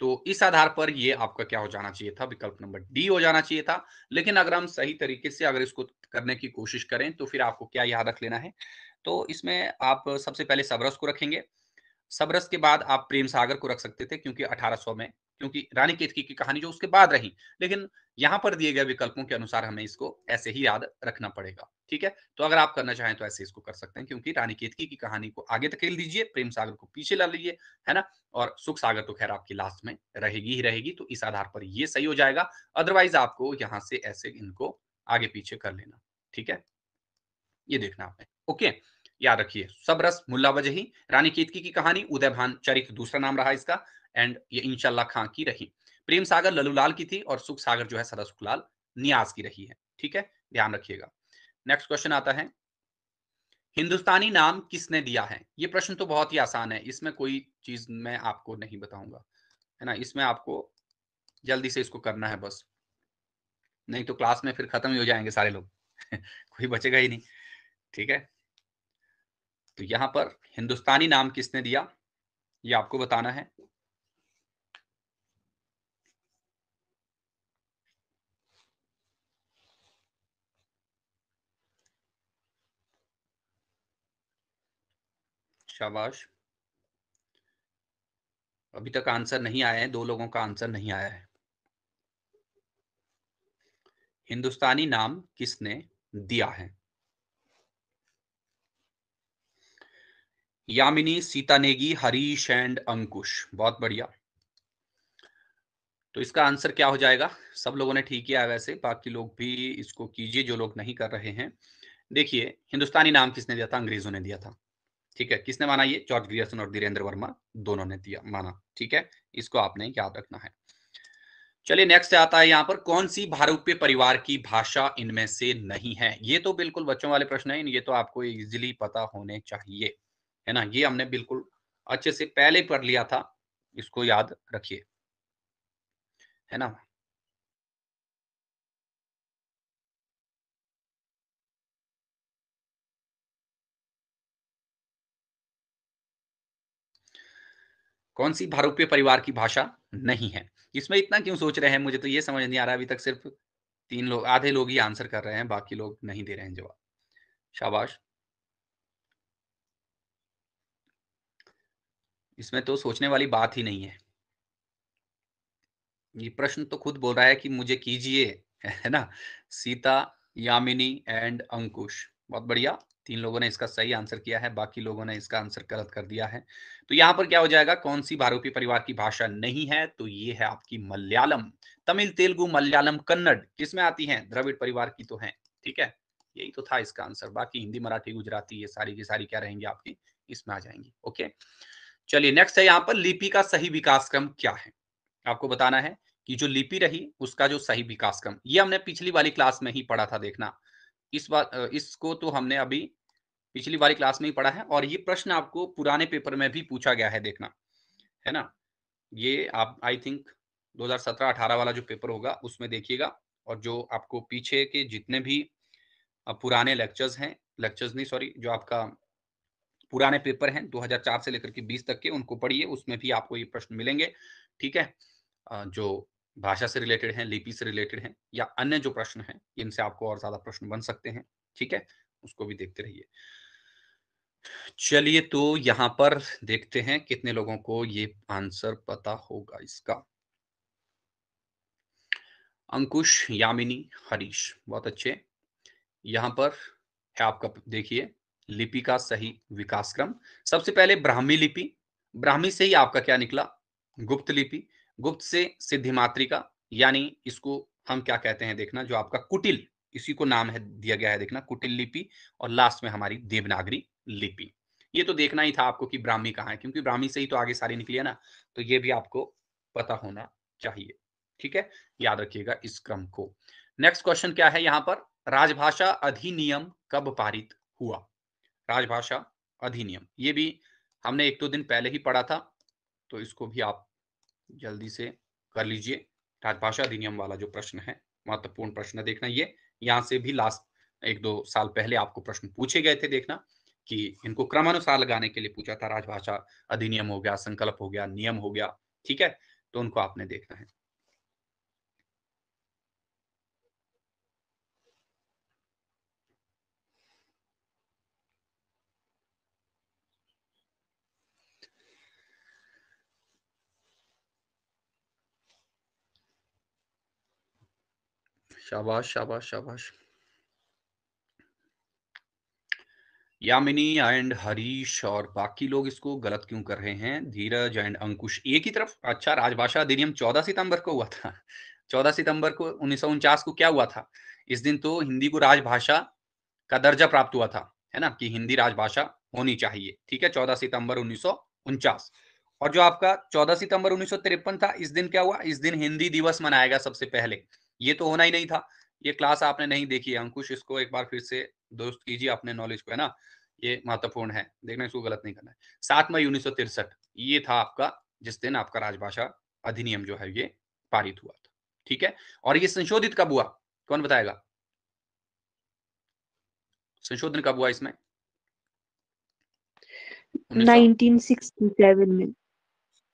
तो इस आधार पर ये आपका क्या हो जाना चाहिए था विकल्प नंबर डी हो जाना चाहिए था लेकिन अगर हम सही तरीके से अगर इसको करने की कोशिश करें तो फिर आपको क्या याद रख लेना है तो इसमें आप सबसे पहले सबरस को रखेंगे सबरस के बाद आप प्रेम सागर को रख सकते थे क्योंकि 1800 में क्योंकि रानी केतकी की कहानी जो उसके बाद रही लेकिन यहाँ पर दिए गए विकल्पों के अनुसार हमें इसको ऐसे ही याद रखना पड़ेगा ठीक है तो अगर आप करना चाहें तो ऐसे इसको कर सकते हैं क्योंकि रानी केतकी की कहानी को आगे तक दीजिए प्रेम सागर को पीछे ला लीजिए है ना और सुख सागर तो खैर आपकी लास्ट में रहेगी ही रहेगी तो इस आधार पर ये सही हो जाएगा अदरवाइज आपको यहाँ से ऐसे इनको आगे पीछे कर लेना ठीक है ये देखना आपने ओके याद रखिए सब रस मुल्ला वजही रानी केतकी की कहानी उदयभान चरित्र दूसरा नाम रहा इसका एंड ये इंशाल्लाह खां की रही प्रेम सागर ललूलाल की थी और सुख सागर जो है सदा सुखलाल नियाज की रही है ठीक है ध्यान रखिएगा नेक्स्ट क्वेश्चन आता है हिंदुस्तानी नाम किसने दिया है ये प्रश्न तो बहुत ही आसान है इसमें कोई चीज मैं आपको नहीं बताऊंगा है ना इसमें आपको जल्दी से इसको करना है बस नहीं तो क्लास में फिर खत्म ही हो जाएंगे सारे लोग कोई बचेगा ही नहीं ठीक है तो यहां पर हिंदुस्तानी नाम किसने दिया ये आपको बताना है शाबाश अभी तक आंसर नहीं आया है दो लोगों का आंसर नहीं आया है हिंदुस्तानी नाम किसने दिया है यामिनी सीता नेगी हरीश एंड अंकुश बहुत बढ़िया तो इसका आंसर क्या हो जाएगा सब लोगों ने ठीक किया है वैसे बाकी लोग भी इसको कीजिए जो लोग नहीं कर रहे हैं देखिए हिंदुस्तानी नाम किसने दिया था अंग्रेजों ने दिया था ठीक है किसने माना ये जॉर्ज ग्रियर्सन और धीरेन्द्र वर्मा दोनों ने दिया माना ठीक है इसको आपने याद रखना है चलिए नेक्स्ट आता है यहाँ पर कौन सी भारूप्य परिवार की भाषा इनमें से नहीं है ये तो बिल्कुल बच्चों वाले प्रश्न है ये तो आपको इजिली पता होने चाहिए है ना ये हमने बिल्कुल अच्छे से पहले पढ़ लिया था इसको याद रखिए है ना कौन सी भारूपीय परिवार की भाषा नहीं है इसमें इतना क्यों सोच रहे हैं मुझे तो ये समझ नहीं आ रहा अभी तक सिर्फ तीन लोग आधे लोग ही आंसर कर रहे हैं बाकी लोग नहीं दे रहे हैं जवाब शाबाश इसमें तो सोचने वाली बात ही नहीं है ये प्रश्न तो खुद बोल रहा है कि मुझे कीजिए है ना सीता यामिनी एंड अंकुश बहुत बढ़िया तीन लोगों ने इसका सही आंसर किया है बाकी लोगों ने इसका आंसर गलत कर दिया है तो यहाँ पर क्या हो जाएगा कौन सी भारूपी परिवार की भाषा नहीं है तो ये है आपकी मलयालम तमिल तेलुगु मलयालम कन्नड़ किसमें आती है द्रविड़ परिवार की तो है ठीक है यही तो था इसका आंसर बाकी हिंदी मराठी गुजराती ये सारी की सारी क्या रहेंगी आपकी इसमें आ जाएंगी ओके चलिए नेक्स्ट है यहाँ पर लिपि का सही विकास क्रम क्या है आपको बताना है कि जो लिपि रही उसका जो सही विकास क्रम ये हमने पिछली वाली क्लास में ही पढ़ा था देखना इस बात इसको तो हमने अभी पिछली बारी क्लास में ही पढ़ा है और ये प्रश्न आपको पुराने पेपर में भी पूछा गया है देखना है ना ये आप आई थिंक 2017-18 वाला जो पेपर होगा उसमें देखिएगा और जो आपको पीछे के जितने भी पुराने लेक्चर्स हैं लेक्चर्स नहीं सॉरी जो आपका पुराने पेपर हैं 2004 से लेकर के 20 तक के उनको पढ़िए उसमें भी आपको ये प्रश्न मिलेंगे ठीक है जो भाषा से रिलेटेड हैं लिपि से रिलेटेड हैं या अन्य जो प्रश्न हैं इनसे आपको और ज्यादा प्रश्न बन सकते हैं ठीक है उसको भी देखते रहिए चलिए तो यहाँ पर देखते हैं कितने लोगों को ये आंसर पता होगा इसका अंकुश यामिनी हरीश बहुत अच्छे यहां पर है आपका देखिए लिपि का सही विकास क्रम सबसे पहले ब्राह्मी लिपि ब्राह्मी से ही आपका क्या निकला गुप्त लिपि गुप्त से सिद्धिमात्रिका यानी इसको हम क्या कहते हैं देखना जो आपका कुटिल इसी को नाम है दिया गया है देखना कुटिल लिपि और लास्ट में हमारी देवनागरी लिपि ये तो देखना ही था आपको कि ब्राह्मी कहाँ है क्योंकि ब्राह्मी से ही तो आगे सारी निकली है ना तो ये भी आपको पता होना चाहिए ठीक है याद रखिएगा इस क्रम को नेक्स्ट क्वेश्चन क्या है यहाँ पर राजभाषा अधिनियम कब पारित हुआ राजभाषा अधिनियम ये भी हमने एक दो तो दिन पहले ही पढ़ा था तो इसको भी आप जल्दी से कर लीजिए राजभाषा अधिनियम वाला जो प्रश्न है महत्वपूर्ण प्रश्न देखना ये यहाँ से भी लास्ट एक दो साल पहले आपको प्रश्न पूछे गए थे देखना कि इनको क्रमानुसार लगाने के लिए पूछा था राजभाषा अधिनियम हो गया संकल्प हो गया नियम हो गया ठीक है तो उनको आपने देखना है शाबाश शाबाश शाबाश यामिनी एंड हरीश और बाकी लोग इसको गलत क्यों कर रहे हैं धीरज एंड अंकुश एक ही तरफ अच्छा राजभाषा अधिनियम 14 सितंबर को हुआ था 14 सितंबर को उन्नीस को क्या हुआ था इस दिन तो हिंदी को राजभाषा का दर्जा प्राप्त हुआ था है ना कि हिंदी राजभाषा होनी चाहिए ठीक है 14 सितंबर उन्नीस और जो आपका 14 सितंबर उन्नीस था इस दिन क्या हुआ इस दिन हिंदी दिवस मनाया गया सबसे पहले ये तो होना ही नहीं था ये क्लास आपने नहीं देखी है अंकुश इसको एक बार फिर से दोस्त कीजिए अपने नॉलेज को है ना ये महत्वपूर्ण है देखना इसको गलत नहीं करना है सात मई उन्नीस ये था आपका जिस दिन आपका राजभाषा अधिनियम जो है ये पारित हुआ था ठीक है और ये संशोधित कब हुआ कौन बताएगा संशोधन कब हुआ इसमें 1967 में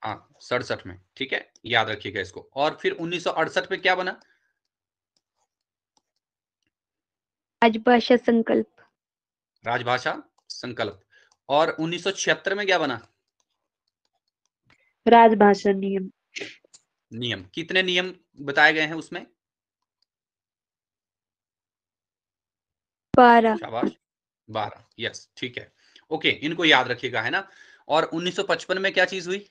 हाँ सड़सठ में ठीक है याद रखिएगा इसको और फिर उन्नीस में क्या बना राजभाषा संकल्प राजभाषा संकल्प और 1976 में क्या बना राजभाषा नियम नियम कितने नियम बताए गए हैं उसमें बारह बारह यस ठीक है ओके इनको याद रखिएगा है ना और 1955 में क्या चीज हुई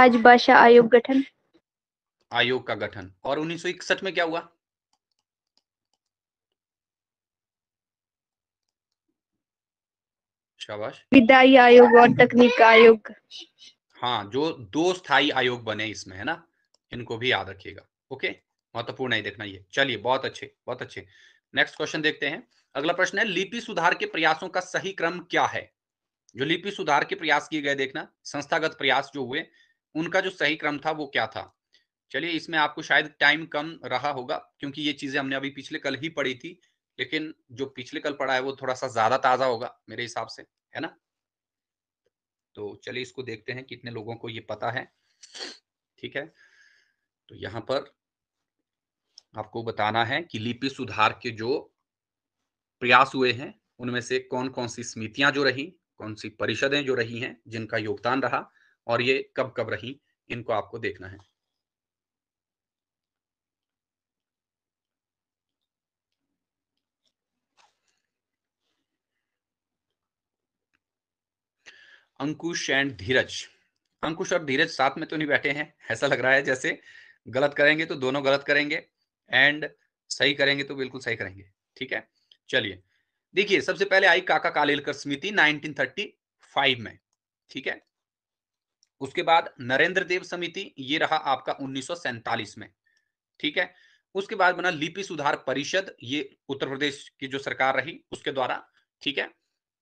राजभाषा आयोग गठन आयोग का गठन और उन्नीस में क्या हुआ शाबाश विधायी आयोग और तकनीक आयोग हाँ जो दो स्थायी आयोग बने इसमें है ना इनको भी याद रखिएगा ओके महत्वपूर्ण है देखना ये चलिए बहुत अच्छे बहुत अच्छे नेक्स्ट क्वेश्चन देखते हैं अगला प्रश्न है लिपि सुधार के प्रयासों का सही क्रम क्या है जो लिपि सुधार के प्रयास किए गए देखना संस्थागत प्रयास जो हुए उनका जो सही क्रम था वो क्या था चलिए इसमें आपको शायद टाइम कम रहा होगा क्योंकि ये चीजें हमने अभी पिछले कल ही पढ़ी थी लेकिन जो पिछले कल पढ़ा है वो थोड़ा सा ज्यादा ताजा होगा मेरे हिसाब से है ना तो चलिए इसको देखते हैं कितने लोगों को ये पता है ठीक है तो यहाँ पर आपको बताना है कि लिपि सुधार के जो प्रयास हुए हैं उनमें से कौन कौन सी समितियां जो रही कौन सी परिषदें जो रही हैं जिनका योगदान रहा और ये कब कब रही इनको आपको देखना है अंकुश एंड धीरज अंकुश और धीरज साथ में तो नहीं बैठे हैं ऐसा लग रहा है जैसे गलत करेंगे तो दोनों गलत करेंगे एंड सही करेंगे तो बिल्कुल सही करेंगे ठीक है चलिए देखिए सबसे पहले आई काका कालेलकर समिति 1935 में ठीक है उसके बाद नरेंद्र देव समिति ये रहा आपका उन्नीस में ठीक है उसके बाद बना लिपि सुधार परिषद ये उत्तर प्रदेश की जो सरकार रही उसके द्वारा ठीक है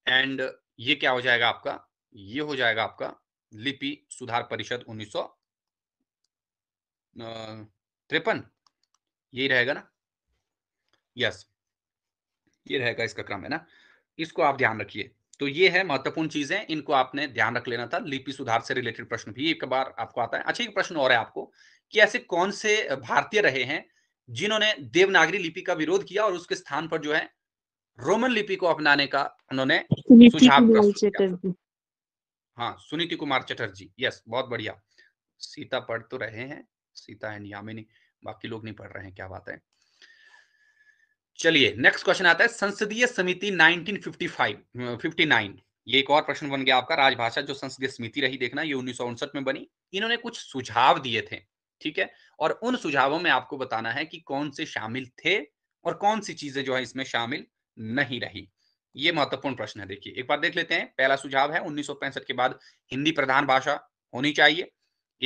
एंड ये क्या हो जाएगा आपका ये हो जाएगा आपका लिपि सुधार परिषद उन्नीस सौ त्रेपन यही रहेगा ना यस ये रहेगा इसका क्रम है ना इसको आप ध्यान रखिए तो ये है महत्वपूर्ण चीजें इनको आपने ध्यान रख लेना था लिपि सुधार से रिलेटेड प्रश्न भी एक बार आपको आता है अच्छा एक प्रश्न और है आपको कि ऐसे कौन से भारतीय रहे हैं जिन्होंने देवनागरी लिपि का विरोध किया और उसके स्थान पर जो है रोमन लिपि को अपनाने का उन्होंने सुझाव हाँ सुनीति कुमार चटर्जी यस बहुत बढ़िया सीता पढ़ तो रहे हैं सीता एंड यामिनी बाकी लोग नहीं पढ़ रहे हैं क्या बात है चलिए नेक्स्ट क्वेश्चन आता है संसदीय समिति 1955 59 ये एक और प्रश्न बन गया आपका राजभाषा जो संसदीय समिति रही देखना ये उन्नीस में बनी इन्होंने कुछ सुझाव दिए थे ठीक है और उन सुझावों में आपको बताना है कि कौन से शामिल थे और कौन सी चीजें जो है इसमें शामिल नहीं रही ये महत्वपूर्ण प्रश्न है देखिए एक बार देख लेते हैं पहला सुझाव है उन्नीस के बाद हिंदी प्रधान भाषा होनी चाहिए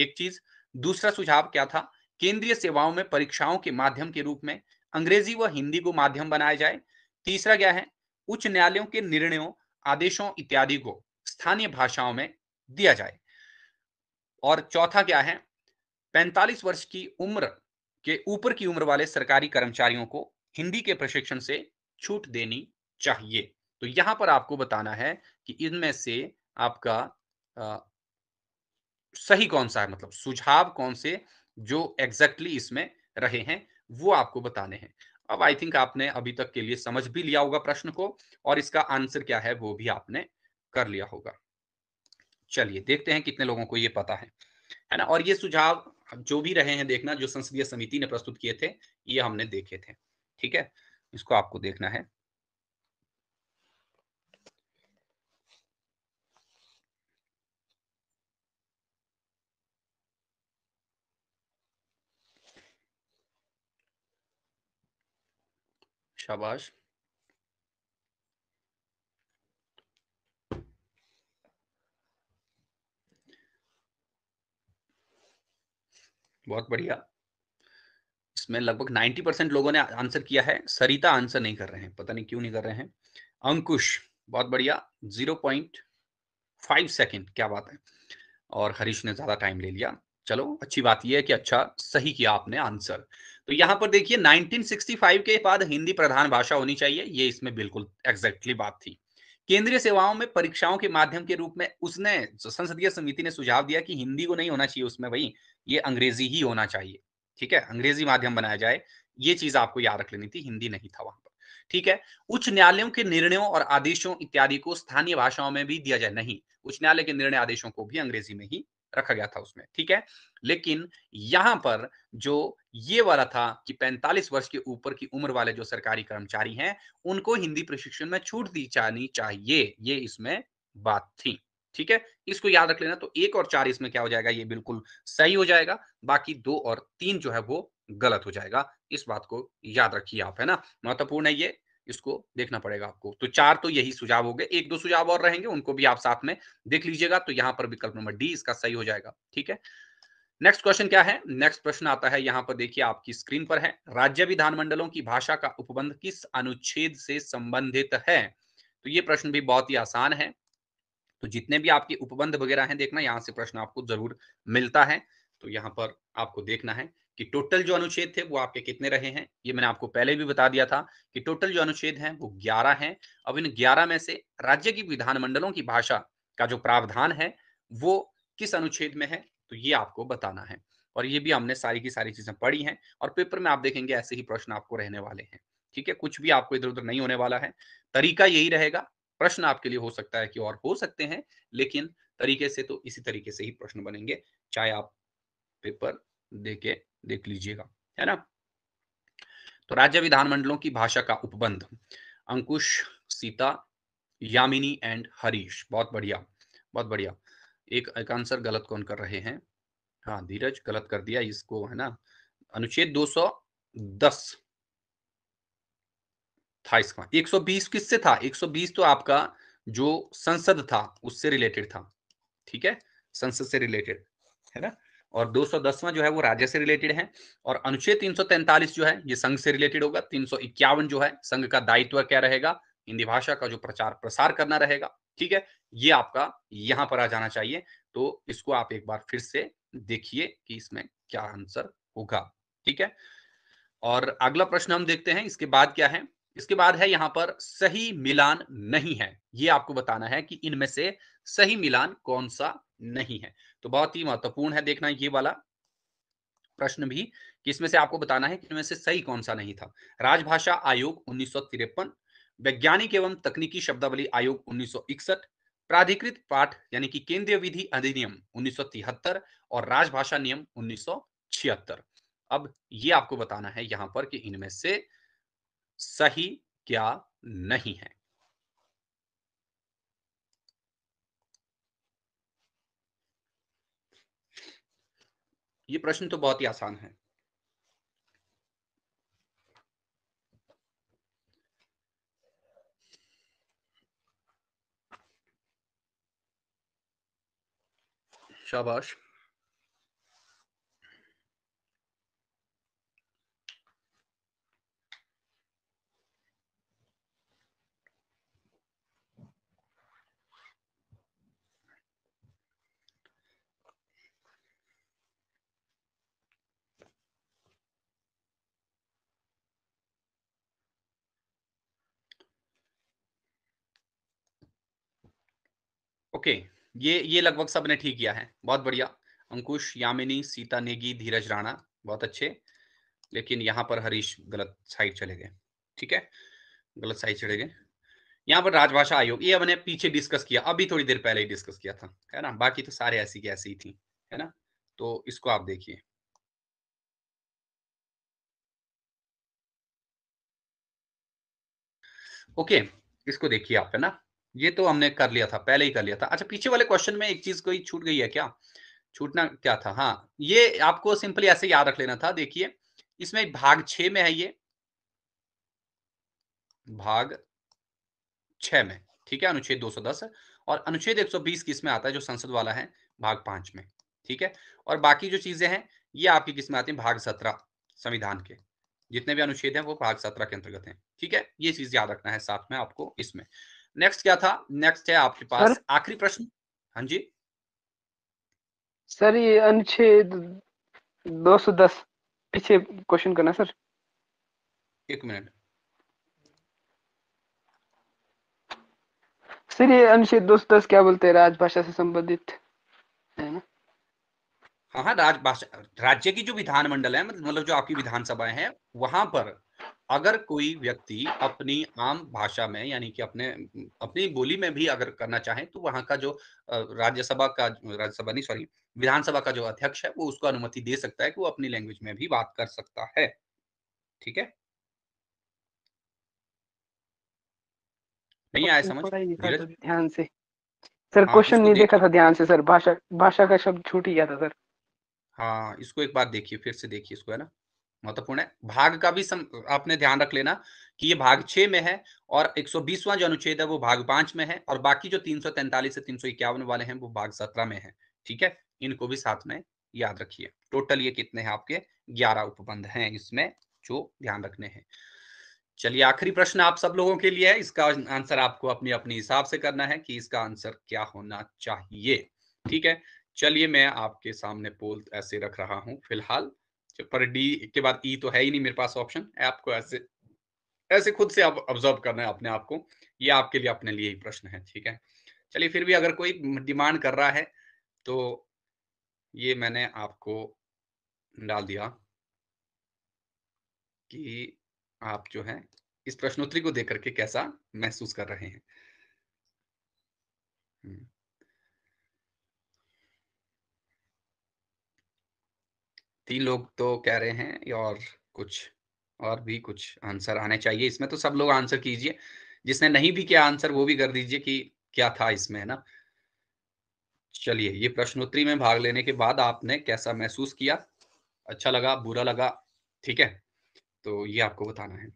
एक चीज दूसरा सुझाव क्या था केंद्रीय सेवाओं में परीक्षाओं के माध्यम के रूप में अंग्रेजी व हिंदी को माध्यम बनाया जाए तीसरा क्या है उच्च न्यायालयों के निर्णयों आदेशों इत्यादि को स्थानीय भाषाओं में दिया जाए और चौथा क्या है 45 वर्ष की उम्र के ऊपर की उम्र वाले सरकारी कर्मचारियों को हिंदी के प्रशिक्षण से छूट देनी चाहिए तो यहां पर आपको बताना है कि इनमें से आपका आ, सही कौन सा है मतलब सुझाव कौन से जो एग्जैक्टली exactly इसमें रहे हैं वो आपको बताने हैं अब आई थिंक आपने अभी तक के लिए समझ भी लिया होगा प्रश्न को और इसका आंसर क्या है वो भी आपने कर लिया होगा चलिए देखते हैं कितने लोगों को ये पता है है ना और ये सुझाव जो भी रहे हैं देखना जो संसदीय समिति ने प्रस्तुत किए थे ये हमने देखे थे ठीक है इसको आपको देखना है शाबाश बहुत बढ़िया इसमें लगभग 90 परसेंट लोगों ने आंसर किया है सरिता आंसर नहीं कर रहे हैं पता नहीं क्यों नहीं कर रहे हैं अंकुश बहुत बढ़िया 0.5 सेकंड क्या बात है और हरीश ने ज्यादा टाइम ले लिया चलो अच्छी बात यह है कि अच्छा सही किया आपने आंसर तो यहां पर देखिए 1965 के बाद हिंदी प्रधान भाषा होनी चाहिए ये इसमें बिल्कुल एग्जैक्टली बात थी केंद्रीय सेवाओं में परीक्षाओं के माध्यम के रूप में उसने संसदीय समिति ने सुझाव दिया कि हिंदी को नहीं होना चाहिए उसमें भाई ये अंग्रेजी ही होना चाहिए ठीक है अंग्रेजी माध्यम बनाया जाए ये चीज आपको याद रख लेनी थी हिंदी नहीं था वहां पर ठीक है उच्च न्यायालयों के निर्णयों और आदेशों इत्यादि को स्थानीय भाषाओं में भी दिया जाए नहीं उच्च न्यायालय के निर्णय आदेशों को भी अंग्रेजी में ही रखा गया था उसमें ठीक है लेकिन यहां पर जो ये वाला था कि 45 वर्ष के ऊपर की उम्र वाले जो सरकारी कर्मचारी हैं उनको हिंदी प्रशिक्षण में छूट दी जानी चाहिए ये इसमें बात थी ठीक है इसको याद रख लेना तो एक और चार इसमें क्या हो जाएगा ये बिल्कुल सही हो जाएगा बाकी दो और तीन जो है वो गलत हो जाएगा इस बात को याद रखिए आप है ना महत्वपूर्ण है ये इसको देखना पड़ेगा आपको तो चार तो यही सुझाव हो गए एक दो सुझाव और रहेंगे उनको भी आप साथ में देख लीजिएगा तो यहाँ पर विकल्प नंबर डी इसका सही हो जाएगा ठीक है नेक्स्ट क्वेश्चन क्या है नेक्स्ट प्रश्न आता है यहाँ पर देखिए आपकी स्क्रीन पर है राज्य विधानमंडलों की भाषा का उपबंध किस अनुच्छेद से संबंधित है तो ये प्रश्न भी बहुत ही आसान है तो जितने भी आपके उपबंध वगैरह हैं देखना यहाँ से प्रश्न आपको जरूर मिलता है तो यहाँ पर आपको देखना है कि टोटल जो अनुच्छेद थे वो आपके कितने रहे हैं ये मैंने आपको पहले भी बता दिया था कि टोटल जो अनुच्छेद हैं वो 11 हैं अब इन 11 में से राज्य की विधानमंडलों की भाषा का जो प्रावधान है वो किस अनुच्छेद में है तो ये आपको बताना है और ये भी हमने सारी की सारी चीजें पढ़ी हैं और पेपर में आप देखेंगे ऐसे ही प्रश्न आपको रहने वाले हैं ठीक है कुछ भी आपको इधर उधर नहीं होने वाला है तरीका यही रहेगा प्रश्न आपके लिए हो सकता है कि और हो सकते हैं लेकिन तरीके से तो इसी तरीके से ही प्रश्न बनेंगे चाहे आप पेपर दे के देख लीजिएगा है ना तो राज्य विधानमंडलों की भाषा का उपबंध अंकुश सीता यामिनी एंड हरीश बहुत बढ़िया बहुत बढ़िया एक एक आंसर गलत कौन कर रहे हैं हाँ धीरज गलत कर दिया इसको है ना अनुच्छेद 210 था इसका 120 किससे था 120 तो आपका जो संसद था उससे रिलेटेड था ठीक है संसद से रिलेटेड है ना और दसवां जो है वो राज्य से रिलेटेड है और अनुच्छेद 343 जो है ये संघ से रिलेटेड होगा तीन जो है संघ का दायित्व क्या रहेगा हिंदी भाषा का जो प्रचार प्रसार करना रहेगा ठीक है ये आपका यहां पर आ जाना चाहिए तो इसको आप एक बार फिर से देखिए कि इसमें क्या आंसर होगा ठीक है और अगला प्रश्न हम देखते हैं इसके बाद क्या है इसके बाद है यहाँ पर सही मिलान नहीं है ये आपको बताना है कि इनमें से सही मिलान कौन सा नहीं है तो बहुत ही महत्वपूर्ण है देखना ये वाला प्रश्न भी किसमें से आपको बताना है कि इनमें से सही कौन सा नहीं था राजभाषा आयोग उन्नीस वैज्ञानिक एवं तकनीकी शब्दावली आयोग उन्नीस प्राधिकृत पाठ यानी कि केंद्रीय विधि अधिनियम उन्नीस और राजभाषा नियम उन्नीस अब ये आपको बताना है यहां पर कि इनमें से सही क्या नहीं है ये प्रश्न तो बहुत ही आसान है शाबाश ओके ये ये लगभग सबने ठीक किया है बहुत बढ़िया अंकुश यामिनी सीता नेगी धीरज राणा बहुत अच्छे लेकिन यहाँ पर हरीश गलत साइड चले गए ठीक है गलत साइड चले गए यहाँ पर राजभाषा आयोग ये हमने पीछे डिस्कस किया अभी थोड़ी देर पहले ही डिस्कस किया था है ना बाकी तो सारे ऐसी की ऐसी ही थी है ना तो इसको आप देखिए ओके इसको देखिए आप है ना ये तो हमने कर लिया था पहले ही कर लिया था अच्छा पीछे वाले क्वेश्चन में एक चीज कोई छूट गई है क्या छूटना क्या था हाँ ये आपको सिंपली ऐसे याद रख लेना था देखिए इसमें भाग छ में है ये भाग छ में ठीक है अनुच्छेद 210 और अनुच्छेद 120 किस में आता है जो संसद वाला है भाग पांच में ठीक है और बाकी जो चीजें हैं ये आपकी किस में आती है भाग सत्रह संविधान के जितने भी अनुच्छेद हैं वो भाग सत्रह के अंतर्गत हैं ठीक है ये चीज याद रखना है साथ में आपको इसमें नेक्स्ट क्या था नेक्स्ट है आपके पास आखिरी प्रश्न हाँ जी सर ये अनुच्छेद दो सौ दस पीछे क्वेश्चन करना सर एक मिनट सर ये अनुच्छेद दो सौ दस क्या बोलते हैं राजभाषा से संबंधित है ना हाँ हाँ राजभाषा राज्य की जो विधानमंडल है मतलब जो आपकी विधानसभा है वहां पर अगर कोई व्यक्ति अपनी आम भाषा में यानी कि अपने अपनी बोली में भी अगर करना चाहे तो वहां का जो राज्यसभा का राज्यसभा नहीं सॉरी विधानसभा का जो अध्यक्ष है वो उसको अनुमति दे सकता है कि वो अपनी लैंग्वेज में भी बात कर सकता है ठीक है नहीं आया समझ तो ध्यान से सर हाँ, क्वेश्चन नहीं देखा था ध्यान से सर भाषा भाषा का शब्द छूट ही गया था सर हाँ इसको एक बार देखिए फिर से देखिए इसको है ना महत्वपूर्ण है भाग का भी सम, आपने ध्यान रख लेना कि ये भाग छह में है और 120वां जो अनुच्छेद है वो भाग पांच में है और बाकी जो 343 से तीन वाले हैं वो भाग सत्रह में है ठीक है इनको भी साथ में याद रखिए टोटल ये कितने हैं आपके ग्यारह उपबंध हैं इसमें जो ध्यान रखने हैं चलिए आखिरी प्रश्न आप सब लोगों के लिए है इसका आंसर आपको अपने अपने हिसाब से करना है कि इसका आंसर क्या होना चाहिए ठीक है चलिए मैं आपके सामने पोल ऐसे रख रहा हूं फिलहाल पर डी के बाद ई e तो है ही नहीं मेरे पास ऑप्शन आपको ऐसे ऐसे खुद से आप ऑब्जर्व करना है अपने आप को ये आपके लिए अपने लिए ही प्रश्न है ठीक है चलिए फिर भी अगर कोई डिमांड कर रहा है तो ये मैंने आपको डाल दिया कि आप जो है इस प्रश्नोत्तरी को देख करके कैसा महसूस कर रहे हैं हम्म। तीन लोग तो कह रहे हैं और कुछ और भी कुछ आंसर आने चाहिए इसमें तो सब लोग आंसर कीजिए जिसने नहीं भी किया आंसर वो भी कर दीजिए कि क्या था इसमें है ना चलिए ये प्रश्नोत्तरी में भाग लेने के बाद आपने कैसा महसूस किया अच्छा लगा बुरा लगा ठीक है तो ये आपको बताना है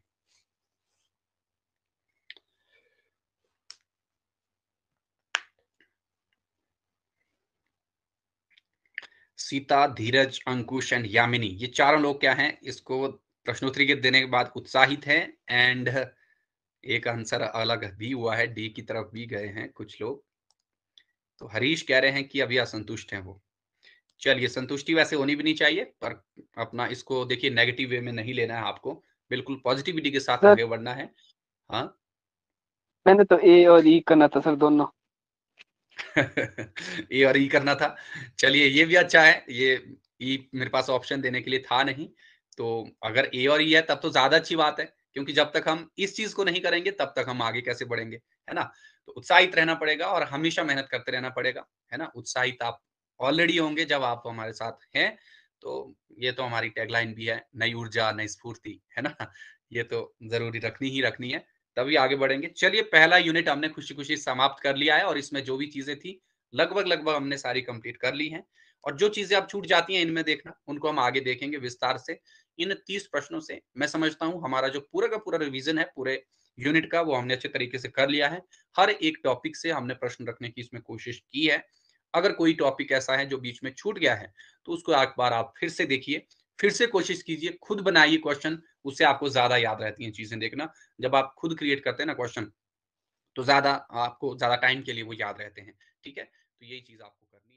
सीता धीरज अंकुश एंड यामिनी ये चारों लोग क्या हैं इसको प्रश्नोत्तरी के देने के बाद उत्साहित हैं एंड एक आंसर अलग भी हुआ है डी की तरफ भी गए हैं कुछ लोग तो हरीश कह रहे हैं कि अभी असंतुष्ट हैं वो चलिए संतुष्टि वैसे होनी भी नहीं चाहिए पर अपना इसको देखिए नेगेटिव वे में नहीं लेना है आपको बिल्कुल पॉजिटिविटी के साथ आगे बढ़ना है हाँ मैंने तो ए और ई e करना था सर दोनों ए और ई करना था चलिए ये भी अच्छा है ये ई मेरे पास ऑप्शन देने के लिए था नहीं तो अगर ए और ई e है तब तो ज्यादा अच्छी बात है क्योंकि जब तक हम इस चीज को नहीं करेंगे तब तक हम आगे कैसे बढ़ेंगे है ना तो उत्साहित रहना पड़ेगा और हमेशा मेहनत करते रहना पड़ेगा है ना उत्साहित आप ऑलरेडी होंगे जब आप हमारे साथ हैं तो ये तो हमारी टैगलाइन भी है नई ऊर्जा नई स्फूर्ति है ना ये तो जरूरी रखनी ही रखनी है तभी आगे बढ़ेंगे चलिए पहला यूनिट हमने खुशी खुशी समाप्त कर लिया है और इसमें जो भी चीजें थी लगभग लगभग हमने सारी कंप्लीट कर ली हैं और जो चीजें अब छूट जाती हैं इनमें देखना उनको हम आगे देखेंगे विस्तार से इन तीस प्रश्नों से मैं समझता हूं हमारा जो पूरा का पूरा रिविजन है पूरे यूनिट का वो हमने अच्छे तरीके से कर लिया है हर एक टॉपिक से हमने प्रश्न रखने की इसमें कोशिश की है अगर कोई टॉपिक ऐसा है जो बीच में छूट गया है तो उसको एक बार आप फिर से देखिए फिर से कोशिश कीजिए खुद बनाइए क्वेश्चन उससे आपको ज्यादा याद रहती हैं चीजें देखना जब आप खुद क्रिएट करते हैं ना क्वेश्चन तो ज्यादा आपको ज्यादा टाइम के लिए वो याद रहते हैं ठीक है तो यही चीज आपको करनी